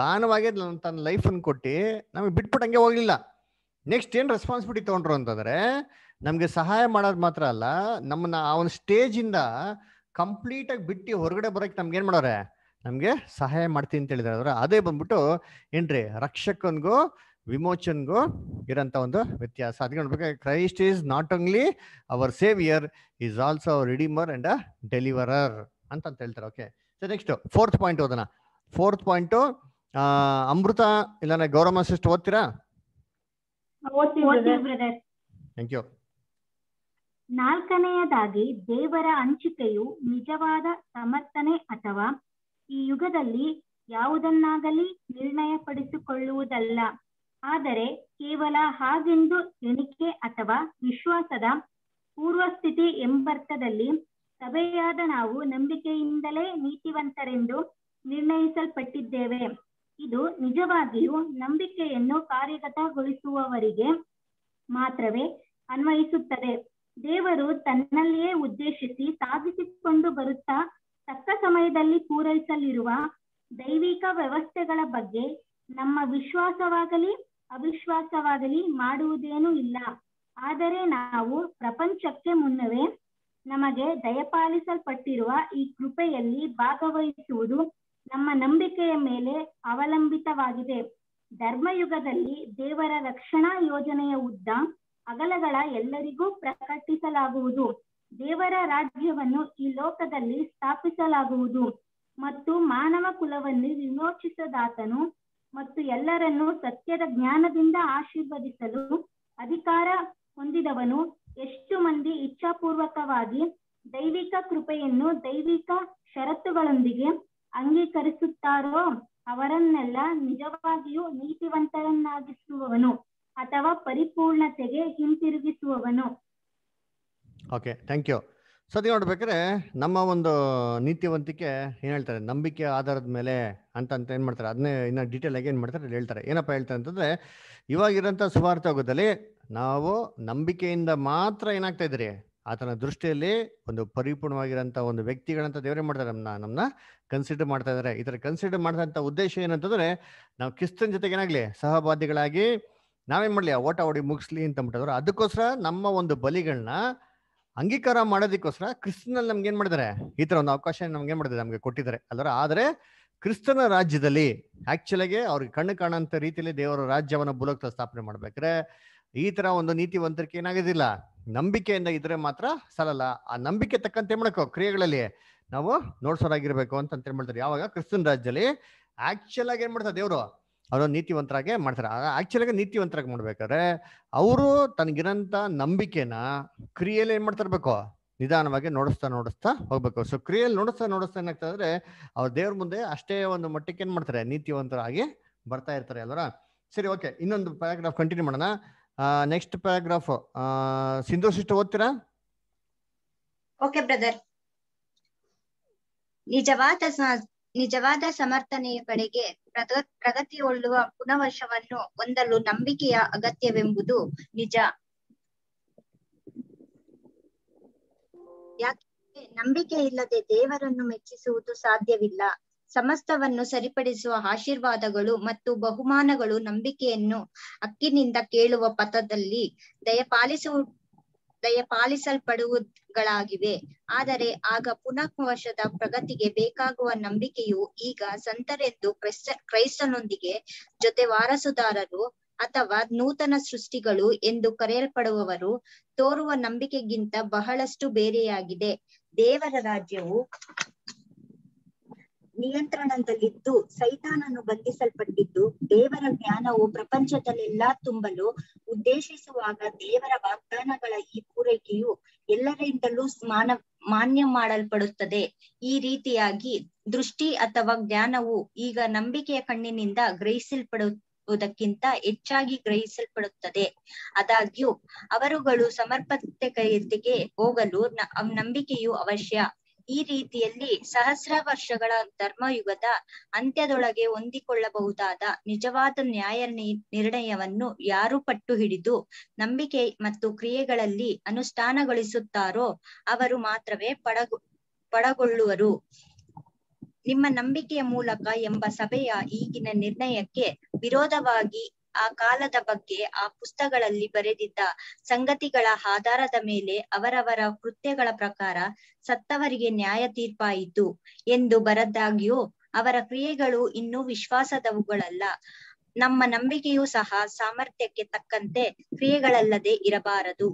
ದಾನವಾಗಿ ತನ್ನ ಲೈಫನ್ನು ಕೊಟ್ಟು ನಮಗೆ ಹಂಗೆ ಹೋಗಲಿಲ್ಲ ನೆಕ್ಸ್ಟ್ ಏನು ರೆಸ್ಪಾನ್ಸಿಬಿಲಿಟಿ ತಗೊಂಡ್ರು ಅಂತಂದರೆ ನಮ್ಗೆ ಸಹಾಯ ಮಾಡೋದು ಮಾತ್ರ ಅಲ್ಲ ನಮ್ಮನ್ನ ಅವನ ಸ್ಟೇಜ್ ಇಂದ ಕಂಪ್ಲೀಟ್ ಆಗಿ ಬಿಟ್ಟು ಹೊರಗಡೆ ಬರೋಕೆ ನಮ್ಗೆ ಏನ್ ಮಾಡೋರೆ ನಮ್ಗೆ ಸಹಾಯ ಮಾಡ್ತೀನಿ ಅಂತ ಹೇಳಿದ್ರೆ ಅದೇ ಬಂದ್ಬಿಟ್ಟು ಏನ್ರಿ ರಕ್ಷಕನ್ಗೂ ವಿಮೋಚನ್ಗೂ ಇರೋಂಥ ಒಂದು ವ್ಯತ್ಯಾಸ ಅದಕ್ಕೆ ನೋಡ್ಬೇಕು Christ is not only our saviour is also our redeemer and a deliverer ಅಂತ ಅಂತ ಹೇಳ್ತಾರೆ okay so next fourth point ಓದೋಣ ಫೋರ್ತ್ ಪಾಯಿಂಟು ಅಮೃತ ಇಲ್ಲ ಗೌರವ ಸಿಸ್ಟ್ ಓದ್ತೀರಾ ಥ್ಯಾಂಕ್ ಯು ನಾಲ್ಕನೆಯದಾಗಿ ದೇವರ ಹಂಚಿಕೆಯು ನಿಜವಾದ ಸಮರ್ಥನೆ ಅಥವಾ ಈ ಯುಗದಲ್ಲಿ ಯಾವುದನ್ನಾಗಲಿ ನಿರ್ಣಯಪಡಿಸಿಕೊಳ್ಳುವುದಲ್ಲ ಆದರೆ ಕೇವಲ ಹಾಗೆಂದು ಎಣಿಕೆ ಅಥವಾ ವಿಶ್ವಾಸದ ಪೂರ್ವಸ್ಥಿತಿ ಎಂಬರ್ಥದಲ್ಲಿ ಸಭೆಯಾದ ನಾವು ನಂಬಿಕೆಯಿಂದಲೇ ನೀತಿವಂತರೆಂದು ನಿರ್ಣಯಿಸಲ್ಪಟ್ಟಿದ್ದೇವೆ ಇದು ನಿಜವಾಗಿಯೂ ನಂಬಿಕೆಯನ್ನು ಕಾರ್ಯಗತಗೊಳಿಸುವವರಿಗೆ ಮಾತ್ರವೇ ಅನ್ವಯಿಸುತ್ತದೆ ದೇವರು ತನ್ನಲ್ಲಿಯೇ ಉದ್ದೇಶಿಸಿ ಸಾಧಿಸಿಕೊಂಡು ಬರುತ್ತಾ ತಕ್ಕ ಸಮಯದಲ್ಲಿ ಪೂರೈಸಲಿರುವ ದೈವಿಕ ವ್ಯವಸ್ಥೆಗಳ ಬಗ್ಗೆ ನಮ್ಮ ವಿಶ್ವಾಸವಾಗಲಿ ಅವಿಶ್ವಾಸವಾಗಲಿ ಮಾಡುವುದೇನೂ ಇಲ್ಲ ಆದರೆ ನಾವು ಪ್ರಪಂಚಕ್ಕೆ ಮುನ್ನವೇ ನಮಗೆ ದಯಪಾಲಿಸಲ್ಪಟ್ಟಿರುವ ಈ ಕೃಪೆಯಲ್ಲಿ ಭಾಗವಹಿಸುವುದು ನಮ್ಮ ನಂಬಿಕೆಯ ಮೇಲೆ ಅವಲಂಬಿತವಾಗಿದೆ ಧರ್ಮಯುಗದಲ್ಲಿ ದೇವರ ರಕ್ಷಣಾ ಯೋಜನೆಯ ಉದ್ದ ಅಗಲಗಳ ಎಲ್ಲರಿಗೂ ಪ್ರಕಟಿಸಲಾಗುವುದು ದೇವರ ರಾಜ್ಯವನ್ನು ಈ ಲೋಕದಲ್ಲಿ ಸ್ಥಾಪಿಸಲಾಗುವುದು ಮತ್ತು ಮಾನವ ಕುಲವನ್ನು ವಿಮೋಚಿಸದಾತನು ಮತ್ತು ಎಲ್ಲರನ್ನು ಸತ್ಯದ ಜ್ಞಾನದಿಂದ ಆಶೀರ್ವದಿಸಲು ಅಧಿಕಾರ ಹೊಂದಿದವನು ಎಷ್ಟು ಮಂದಿ ಇಚ್ಛಾಪೂರ್ವಕವಾಗಿ ದೈವಿಕ ಕೃಪೆಯನ್ನು ದೈವಿಕ ಷರತ್ತುಗಳೊಂದಿಗೆ ಅಂಗೀಕರಿಸುತ್ತಾರೋ ಅವರನ್ನೆಲ್ಲ ನಿಜವಾಗಿಯೂ ನೀತಿವಂತರನ್ನಾಗಿಸುವವನು ಅಥವಾ ಪರಿಪೂರ್ಣತೆಗೆ ಹಿಂತಿರುಗಿಸುವವನು ಓಕೆ ಥ್ಯಾಂಕ್ ಯು ಅದು ನೋಡ್ಬೇಕಾದ್ರೆ ನಮ್ಮ ಒಂದು ನೀತಿವಂತಿಕೆ ಏನು ಹೇಳ್ತಾರೆ ನಂಬಿಕೆ ಆಧಾರದ ಮೇಲೆ ಅಂತ ಅಂತ ಏನು ಮಾಡ್ತಾರೆ ಅದನ್ನೇ ಇನ್ನು ಡೀಟೇಲ್ ಆಗಿ ಏನು ಮಾಡ್ತಾರೆ ಹೇಳ್ತಾರೆ ಏನಪ್ಪ ಹೇಳ್ತಾರೆ ಅಂತಂದರೆ ಇವಾಗಿರೋಂಥ ಯೋಗದಲ್ಲಿ ನಾವು ನಂಬಿಕೆಯಿಂದ ಮಾತ್ರ ಏನಾಗ್ತಾ ಇದ್ರಿ ಆತನ ದೃಷ್ಟಿಯಲ್ಲಿ ಒಂದು ಪರಿಪೂರ್ಣವಾಗಿರೋಂಥ ಒಂದು ವ್ಯಕ್ತಿಗಳಂತ ದೇವರೇ ಮಾಡ್ತಾರೆ ನಮ್ಮನ್ನ ನಮ್ಮನ್ನ ಕನ್ಸಿಡರ್ ಮಾಡ್ತಾ ಇದ್ದಾರೆ ಈ ಥರ ಕನ್ಸಿಡರ್ ಮಾಡ್ತಾ ಉದ್ದೇಶ ಏನಂತಂದರೆ ನಾವು ಕ್ರಿಸ್ತನ ಜೊತೆಗೆ ಏನಾಗಲಿ ಸಹಬಾದಿಗಳಾಗಿ ನಾವೇನ್ ಮಾಡ್ಲಿ ಆ ಓಟ ಓಡಿ ಮುಗಿಸ್ಲಿ ಅಂತ ಅದಕ್ಕೋಸ್ಕರ ನಮ್ಮ ಒಂದು ಬಲಿಗಳನ್ನ ಅಂಗೀಕಾರ ಮಾಡೋದಕ್ಕೋಸ್ಕರ ಕ್ರಿಸ್ತನಲ್ಲಿ ನಮ್ಗೆ ಏನ್ ಮಾಡಿದ್ದಾರೆ ಈ ತರ ಒಂದು ಅವಕಾಶ ನಮ್ಗೆ ಏನ್ ಮಾಡಿದ್ದಾರೆ ನಮ್ಗೆ ಕೊಟ್ಟಿದ್ದಾರೆ ಅಲ್ವರ ಆದ್ರೆ ಕ್ರಿಸ್ತನ ರಾಜ್ಯದಲ್ಲಿ ಆಕ್ಚುಲ್ ಅವ್ರಿಗೆ ಕಣ್ಣು ಕಾಣಂತ ರೀತಿಯಲ್ಲಿ ದೇವರ ರಾಜ್ಯವನ್ನು ಬುಲಕ್ತ ಸ್ಥಾಪನೆ ಮಾಡ್ಬೇಕ್ರೆ ಈ ತರ ಒಂದು ನೀತಿ ವಂತರಿಕೆ ಏನಾಗೋದಿಲ್ಲ ನಂಬಿಕೆಯಿಂದ ಇದ್ರೆ ಮಾತ್ರ ಸಲಲ್ಲ ಆ ನಂಬಿಕೆ ತಕ್ಕಂತೆ ಮಾಡಕೋ ಕ್ರಿಯೆಗಳಲ್ಲಿ ನಾವು ನೋಡ್ಸೋರಾಗಿರ್ಬೇಕು ಅಂತ ಹೇಳ್ಬಿಡ್ತಾರೆ ಯಾವಾಗ ಕ್ರಿಸ್ತನ್ ರಾಜ್ಯದಲ್ಲಿ ಆಕ್ಚುಲ್ ಆಗಿ ಏನ್ ಮಾಡ್ತಾರೆ ದೇವರು ಅವರು ನೀತಿವಂತರಾಗೆ ಮಾಡ್ತಾರೆ ಆ್ಯಕ್ಚುಲಾಗಿ ನೀತಿವಂತರಾಗಿ ಮಾಡ್ಬೇಕಾದ್ರೆ ಅವರು ತನಗಿರೋಂಥ ನಂಬಿಕೆನ ಕ್ರಿಯೆಯಲ್ಲಿ ಏನು ಮಾಡ್ತಿರ್ಬೇಕು ನಿಧಾನವಾಗಿ ನೋಡಿಸ್ತಾ ನೋಡಿಸ್ತಾ ಹೋಗ್ಬೇಕು ಸೊ ಕ್ರಿಯೆಯಲ್ಲಿ ನೋಡಿಸ್ತಾ ನೋಡಿಸ್ತಾ ಏನಾಗ್ತದೆ ಅವ್ರ ದೇವ್ರ ಮುಂದೆ ಅಷ್ಟೇ ಒಂದು ಮಟ್ಟಕ್ಕೆ ಏನು ಮಾಡ್ತಾರೆ ನೀತಿವಂತರಾಗಿ ಬರ್ತಾ ಇರ್ತಾರೆ ಅಲ್ವರ ಸರಿ ಓಕೆ ಇನ್ನೊಂದು ಪ್ಯಾರಾಗ್ರಾಫ್ ಕಂಟಿನ್ಯೂ ಮಾಡೋಣ ನೆಕ್ಸ್ಟ್ ಪ್ಯಾರಾಗ್ರಾಫ್ ಸಿಂಧೂ ಸಿಸ್ಟ್ ಓದ್ತೀರಾ ಓಕೆ ಬ್ರದರ್ ನಿಜವಾದ ನಿಜವಾದ ಸಮರ್ಥನೆಯ ಕಡೆಗೆ ಪ್ರಗತಿಯೊಳ್ಳುವ ಪುನವಶವನ್ನು ಹೊಂದಲು ನಂಬಿಕೆಯ ಅಗತ್ಯವೆಂಬುದು ನಿಜ ಯಾಕೆ ನಂಬಿಕೆ ಇಲ್ಲದೆ ದೇವರನ್ನು ಮೆಚ್ಚಿಸುವುದು ಸಾಧ್ಯವಿಲ್ಲ ಸಮಸ್ತವನ್ನು ಸರಿಪಡಿಸುವ ಆಶೀರ್ವಾದಗಳು ಮತ್ತು ಬಹುಮಾನಗಳು ನಂಬಿಕೆಯನ್ನು ಅಕ್ಕಿನಿಂದ ಕೇಳುವ ಪಥದಲ್ಲಿ ದಯಪಾಲಿಸು ದಯ ಆದರೆ ಆಗ ಪುನಃವಶದ ಪ್ರಗತಿಗೆ ಬೇಕಾಗುವ ನಂಬಿಕೆಯು ಈಗ ಸಂತರೆಂದು ಕ್ರೈಸ್ತ ಕ್ರೈಸ್ತನೊಂದಿಗೆ ಜೊತೆ ವಾರಸುದಾರರು ಅಥವಾ ನೂತನ ಸೃಷ್ಟಿಗಳು ಎಂದು ಕರೆಯಲ್ಪಡುವವರು ತೋರುವ ನಂಬಿಕೆಗಿಂತ ಬಹಳಷ್ಟು ಬೇರೆಯಾಗಿದೆ ದೇವರ ರಾಜ್ಯವು ನಿಯಂತ್ರಣದಲ್ಲಿದ್ದು ಸೈತಾನನ್ನು ಬಂಧಿಸಲ್ಪಟ್ಟಿದ್ದು ದೇವರ ಜ್ಞಾನವು ಪ್ರಪಂಚದಲ್ಲೆಲ್ಲಾ ತುಂಬಲು ಉದ್ದೇಶಿಸುವಾಗ ದೇವರ ವಾಗ್ದಾನಗಳ ಈ ಪೂರೈಕೆಯು ಎಲ್ಲರಿಂದಲೂ ಮಾನ ಮಾನ್ಯ ಮಾಡಲ್ಪಡುತ್ತದೆ ಈ ರೀತಿಯಾಗಿ ದೃಷ್ಟಿ ಅಥವಾ ಜ್ಞಾನವು ಈಗ ನಂಬಿಕೆಯ ಕಣ್ಣಿನಿಂದ ಗ್ರಹಿಸಲ್ಪಡುವುದಕ್ಕಿಂತ ಹೆಚ್ಚಾಗಿ ಗ್ರಹಿಸಲ್ಪಡುತ್ತದೆ ಆದಾಗ್ಯೂ ಅವರುಗಳು ಸಮರ್ಪಕತೆಗೆ ಹೋಗಲು ನಂಬಿಕೆಯು ಅವಶ್ಯ ಈ ರೀತಿಯಲ್ಲಿ ಸಹಸ್ರ ವರ್ಷಗಳ ಧರ್ಮಯುಗದ ಅಂತ್ಯದೊಳಗೆ ಹೊಂದಿಕೊಳ್ಳಬಹುದಾದ ನಿಜವಾದ ನ್ಯಾಯ ನಿರ್ಣಯವನ್ನು ಯಾರು ಪಟ್ಟು ಹಿಡಿದು ನಂಬಿಕೆ ಮತ್ತು ಕ್ರಿಯೆಗಳಲ್ಲಿ ಅನುಷ್ಠಾನಗೊಳಿಸುತ್ತಾರೋ ಅವರು ಮಾತ್ರವೇ ಪಡಗೊ ಪಡಗೊಳ್ಳುವರು ನಿಮ್ಮ ನಂಬಿಕೆಯ ಮೂಲಕ ಎಂಬ ಸಭೆಯ ಈಗಿನ ನಿರ್ಣಯಕ್ಕೆ ವಿರೋಧವಾಗಿ ಆ ಕಾಲದ ಬಗ್ಗೆ ಆ ಪುಸ್ತಕಗಳಲ್ಲಿ ಬರೆದಿದ್ದ ಸಂಗತಿಗಳ ಆಧಾರದ ಮೇಲೆ ಅವರವರ ಕೃತ್ಯಗಳ ಪ್ರಕಾರ ಸತ್ತವರಿಗೆ ನ್ಯಾಯ ತೀರ್ಪಾಯಿತು ಎಂದು ಬರದ್ದಾಗಿಯೂ ಅವರ ಕ್ರಿಯೆಗಳು ಇನ್ನೂ ವಿಶ್ವಾಸದವುಗಳಲ್ಲ ನಮ್ಮ ನಂಬಿಕೆಯೂ ಸಹ ಸಾಮರ್ಥ್ಯಕ್ಕೆ ತಕ್ಕಂತೆ ಕ್ರಿಯೆಗಳಲ್ಲದೆ ಇರಬಾರದು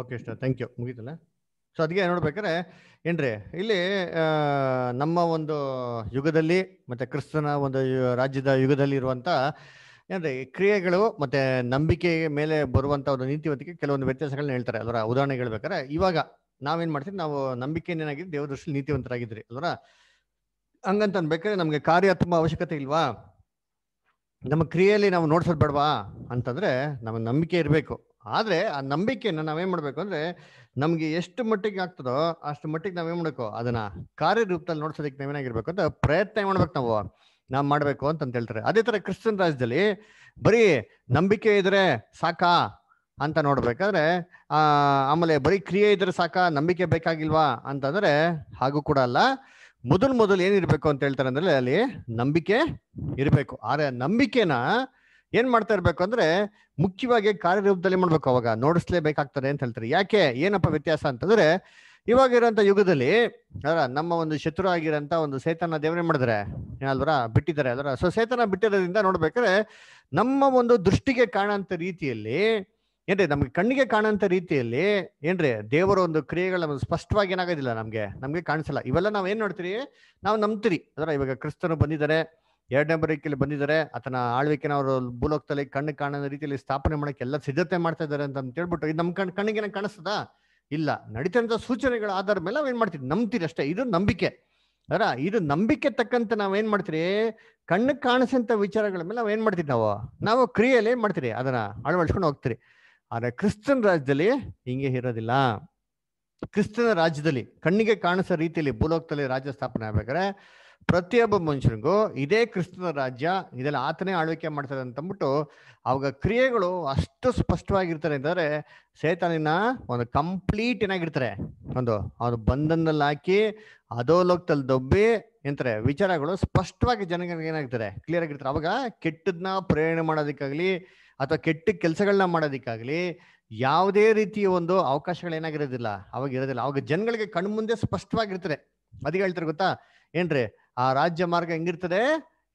ಓಕೆ ಥ್ಯಾಂಕ್ ಯು ಮುಗಿತಲ್ಲ ಸೊ ಅದಕ್ಕೆ ನೋಡ್ಬೇಕಾರೆ ಏನ್ರಿ ಇಲ್ಲಿ ನಮ್ಮ ಒಂದು ಯುಗದಲ್ಲಿ ಮತ್ತೆ ಕ್ರಿಸ್ತನ ಒಂದು ರಾಜ್ಯದ ಯುಗದಲ್ಲಿ ಇರುವಂತ ಅಂದ್ರೆ ಕ್ರಿಯೆಗಳು ಮತ್ತೆ ನಂಬಿಕೆ ಮೇಲೆ ಬರುವಂತ ಒಂದು ನೀತಿವಂತಿಕೆ ಕೆಲವೊಂದು ವ್ಯತ್ಯಾಸಗಳನ್ನ ಹೇಳ್ತಾರೆ ಅದರ ಉದಾಹರಣೆ ಹೇಳ್ಬೇಕಾದ್ರೆ ಇವಾಗ ನಾವೇನ್ ಮಾಡ್ತೀವಿ ನಾವು ನಂಬಿಕೆಯನ್ನ ಏನಾಗಿದ್ರೆ ದೇವ್ರ ನೀತಿವಂತರಾಗಿದ್ರಿ ಅಲ್ವರ ಹಂಗಂತ ಅನ್ಬೇಕಾದ್ರೆ ನಮ್ಗೆ ತುಂಬಾ ಅವಶ್ಯಕತೆ ಇಲ್ವಾ ನಮ್ಮ ಕ್ರಿಯೆಯಲ್ಲಿ ನಾವು ನೋಡ್ಸೋದು ಬೇಡವಾ ಅಂತಂದ್ರೆ ನಮಗೆ ನಂಬಿಕೆ ಇರಬೇಕು ಆದ್ರೆ ಆ ನಂಬಿಕೆಯನ್ನು ನಾವೇನ್ ಮಾಡ್ಬೇಕು ಅಂದ್ರೆ ನಮ್ಗೆ ಎಷ್ಟು ಮಟ್ಟಿಗೆ ಆಗ್ತದೋ ಅಷ್ಟು ಮಟ್ಟಿಗೆ ನಾವೇನ್ ಮಾಡ್ಬೇಕು ಅದನ್ನ ಕಾರ್ಯರೂಪದಲ್ಲಿ ನೋಡ್ಸೋದಕ್ಕೆ ನಾವೇನಾಗಿರ್ಬೇಕು ಅಂತ ಪ್ರಯತ್ನ ಮಾಡ್ಬೇಕು ನಾವು ನಾವು ಮಾಡಬೇಕು ಅಂತ ಹೇಳ್ತಾರೆ ಅದೇ ಥರ ಕ್ರಿಶ್ಚಿಯನ್ ರಾಜ್ಯದಲ್ಲಿ ಬರೀ ನಂಬಿಕೆ ಇದ್ರೆ ಸಾಕಾ ಅಂತ ನೋಡ್ಬೇಕಾದ್ರೆ ಆಮೇಲೆ ಬರೀ ಕ್ರಿಯೆ ಇದ್ರೆ ಸಾಕಾ ನಂಬಿಕೆ ಬೇಕಾಗಿಲ್ವಾ ಅಂತಂದ್ರೆ ಹಾಗೂ ಕೂಡ ಅಲ್ಲ ಮೊದಲ್ ಮೊದಲು ಏನಿರ್ಬೇಕು ಅಂತ ಹೇಳ್ತಾರೆ ಅಂದ್ರೆ ಅಲ್ಲಿ ನಂಬಿಕೆ ಇರಬೇಕು ಆದ್ರೆ ನಂಬಿಕೆನ ಏನ್ ಮಾಡ್ತಾ ಇರ್ಬೇಕು ಅಂದ್ರೆ ಮುಖ್ಯವಾಗಿ ಕಾರ್ಯರೂಪದಲ್ಲಿ ಮಾಡ್ಬೇಕು ಅವಾಗ ನೋಡಿಸ್ಲೇಬೇಕಾಗ್ತದೆ ಅಂತ ಹೇಳ್ತಾರೆ ಯಾಕೆ ಏನಪ್ಪ ವ್ಯತ್ಯಾಸ ಅಂತಂದ್ರೆ ಇವಾಗ ಯುಗದಲ್ಲಿ ಅದರ ನಮ್ಮ ಒಂದು ಶತ್ರು ಆಗಿರೋಂಥ ಒಂದು ಸೇತನ ದೇವನೇ ಮಾಡಿದ್ರೆ ಅಲ್ವರ ಬಿಟ್ಟಿದ್ದಾರೆ ಅದರ ಸೊ ಸೇತನ ಬಿಟ್ಟಿರೋದ್ರಿಂದ ನೋಡ್ಬೇಕಾದ್ರೆ ನಮ್ಮ ಒಂದು ದೃಷ್ಟಿಗೆ ಕಾಣಂತ ರೀತಿಯಲ್ಲಿ ಏನ್ರಿ ನಮ್ಗೆ ಕಣ್ಣಿಗೆ ಕಾಣಂತ ರೀತಿಯಲ್ಲಿ ಏನ್ರಿ ದೇವರ ಒಂದು ಕ್ರಿಯೆಗಳು ಸ್ಪಷ್ಟವಾಗಿ ಏನಾಗೋದಿಲ್ಲ ನಮ್ಗೆ ನಮ್ಗೆ ಕಾಣಿಸಲ್ಲ ಇವೆಲ್ಲ ನಾವ್ ಏನ್ ನೋಡ್ತೀರಿ ನಾವು ನಂಬ್ತೀರಿ ಅದರ ಇವಾಗ ಕ್ರಿಸ್ತನು ಬಂದಿದ್ದಾರೆ ಎರಡನೇ ಬರೀಕೆಯಲ್ಲಿ ಬಂದಿದ್ದಾರೆ ಆತನ ಆಳ್ವಿಕೆನ ಅವರು ಭೂಲೋಕದಲ್ಲಿ ಕಣ್ಣು ಕಾಣದ ರೀತಿಯಲ್ಲಿ ಸ್ಥಾಪನೆ ಮಾಡಕ್ಕೆ ಎಲ್ಲ ಸಿದ್ಧತೆ ಮಾಡ್ತಾ ಇದ್ದಾರೆ ಅಂತ ಹೇಳ್ಬಿಟ್ಟು ಇದು ನಮ್ ಕಣ್ ಕಣ್ಣಿಗೆ ಕಾಣಿಸ್ತದ ಇಲ್ಲ ನಡೀತಂಥ ಸೂಚನೆಗಳ ಆಧಾರದ ಮೇಲೆ ನಾವೇನ್ ಮಾಡ್ತೀವಿ ನಂಬ್ತೀರಿ ಅಷ್ಟೇ ಇದು ನಂಬಿಕೆ ಅದರ ಇದು ನಂಬಿಕೆ ತಕ್ಕಂತೆ ನಾವೇನು ಮಾಡ್ತೀರಿ ಕಣ್ಣಿಗೆ ಕಾಣಿಸಂತ ವಿಚಾರಗಳ ಮೇಲೆ ಏನ್ ಮಾಡ್ತೀವಿ ನಾವು ನಾವು ಕ್ರಿಯೆಯಲ್ಲಿ ಏನ್ ಮಾಡ್ತೀರಿ ಅದನ್ನ ಅಳವಡಿಸ್ಕೊಂಡು ಹೋಗ್ತೀರಿ ಆದ್ರೆ ಕ್ರಿಸ್ತನ್ ರಾಜ್ಯದಲ್ಲಿ ಹಿಂಗೆ ಇರೋದಿಲ್ಲ ಕ್ರಿಸ್ತನ ರಾಜ್ಯದಲ್ಲಿ ಕಣ್ಣಿಗೆ ಕಾಣಿಸೋ ರೀತಿಯಲ್ಲಿ ಭೂಲೋಕದಲ್ಲಿ ರಾಜ್ಯ ಸ್ಥಾಪನೆ ಆಗ್ಬೇಕಾದ್ರೆ ಪ್ರತಿಯೊಬ್ಬ ಮನುಷ್ಯನಿಗೂ ಇದೇ ಕ್ರಿಸ್ತನ ರಾಜ್ಯ ಇದೆಲ್ಲ ಆತನೇ ಆಳ್ವಿಕೆ ಮಾಡ್ತಾರೆ ಅಂತಂದ್ಬಿಟ್ಟು ಅವಾಗ ಕ್ರಿಯೆಗಳು ಅಷ್ಟು ಸ್ಪಷ್ಟವಾಗಿರ್ತಾರೆ ಅಂದರೆ ಸೇತನಿನ ಒಂದು ಕಂಪ್ಲೀಟ್ ಏನಾಗಿರ್ತಾರೆ ಒಂದು ಅವನು ಬಂಧನದಲ್ಲಿ ಹಾಕಿ ಅದೋ ಲೋಕದಲ್ಲಿ ದೊಬ್ಬಿ ಎಂತಾರೆ ವಿಚಾರಗಳು ಸ್ಪಷ್ಟವಾಗಿ ಜನಗಳಿಗೆ ಏನಾಗ್ತಾರೆ ಕ್ಲಿಯರ್ ಆಗಿರ್ತಾರೆ ಅವಾಗ ಕೆಟ್ಟದನ್ನ ಪ್ರೇರಣೆ ಮಾಡೋದಕ್ಕಾಗಲಿ ಅಥವಾ ಕೆಟ್ಟ ಕೆಲಸಗಳನ್ನ ಮಾಡೋದಕ್ಕಾಗಲಿ ಯಾವುದೇ ರೀತಿಯ ಒಂದು ಅವಕಾಶಗಳು ಏನಾಗಿರೋದಿಲ್ಲ ಅವಾಗ ಇರೋದಿಲ್ಲ ಅವಾಗ ಜನಗಳಿಗೆ ಕಣ್ಮುಂದೆ ಸ್ಪಷ್ಟವಾಗಿರ್ತಾರೆ ಅದಕ್ಕೆ ಹೇಳ್ತಾರೆ ಗೊತ್ತಾ ಏನ್ರಿ ಆ ರಾಜ್ಯ ಮಾರ್ಗ ಹೆಂಗಿರ್ತದೆ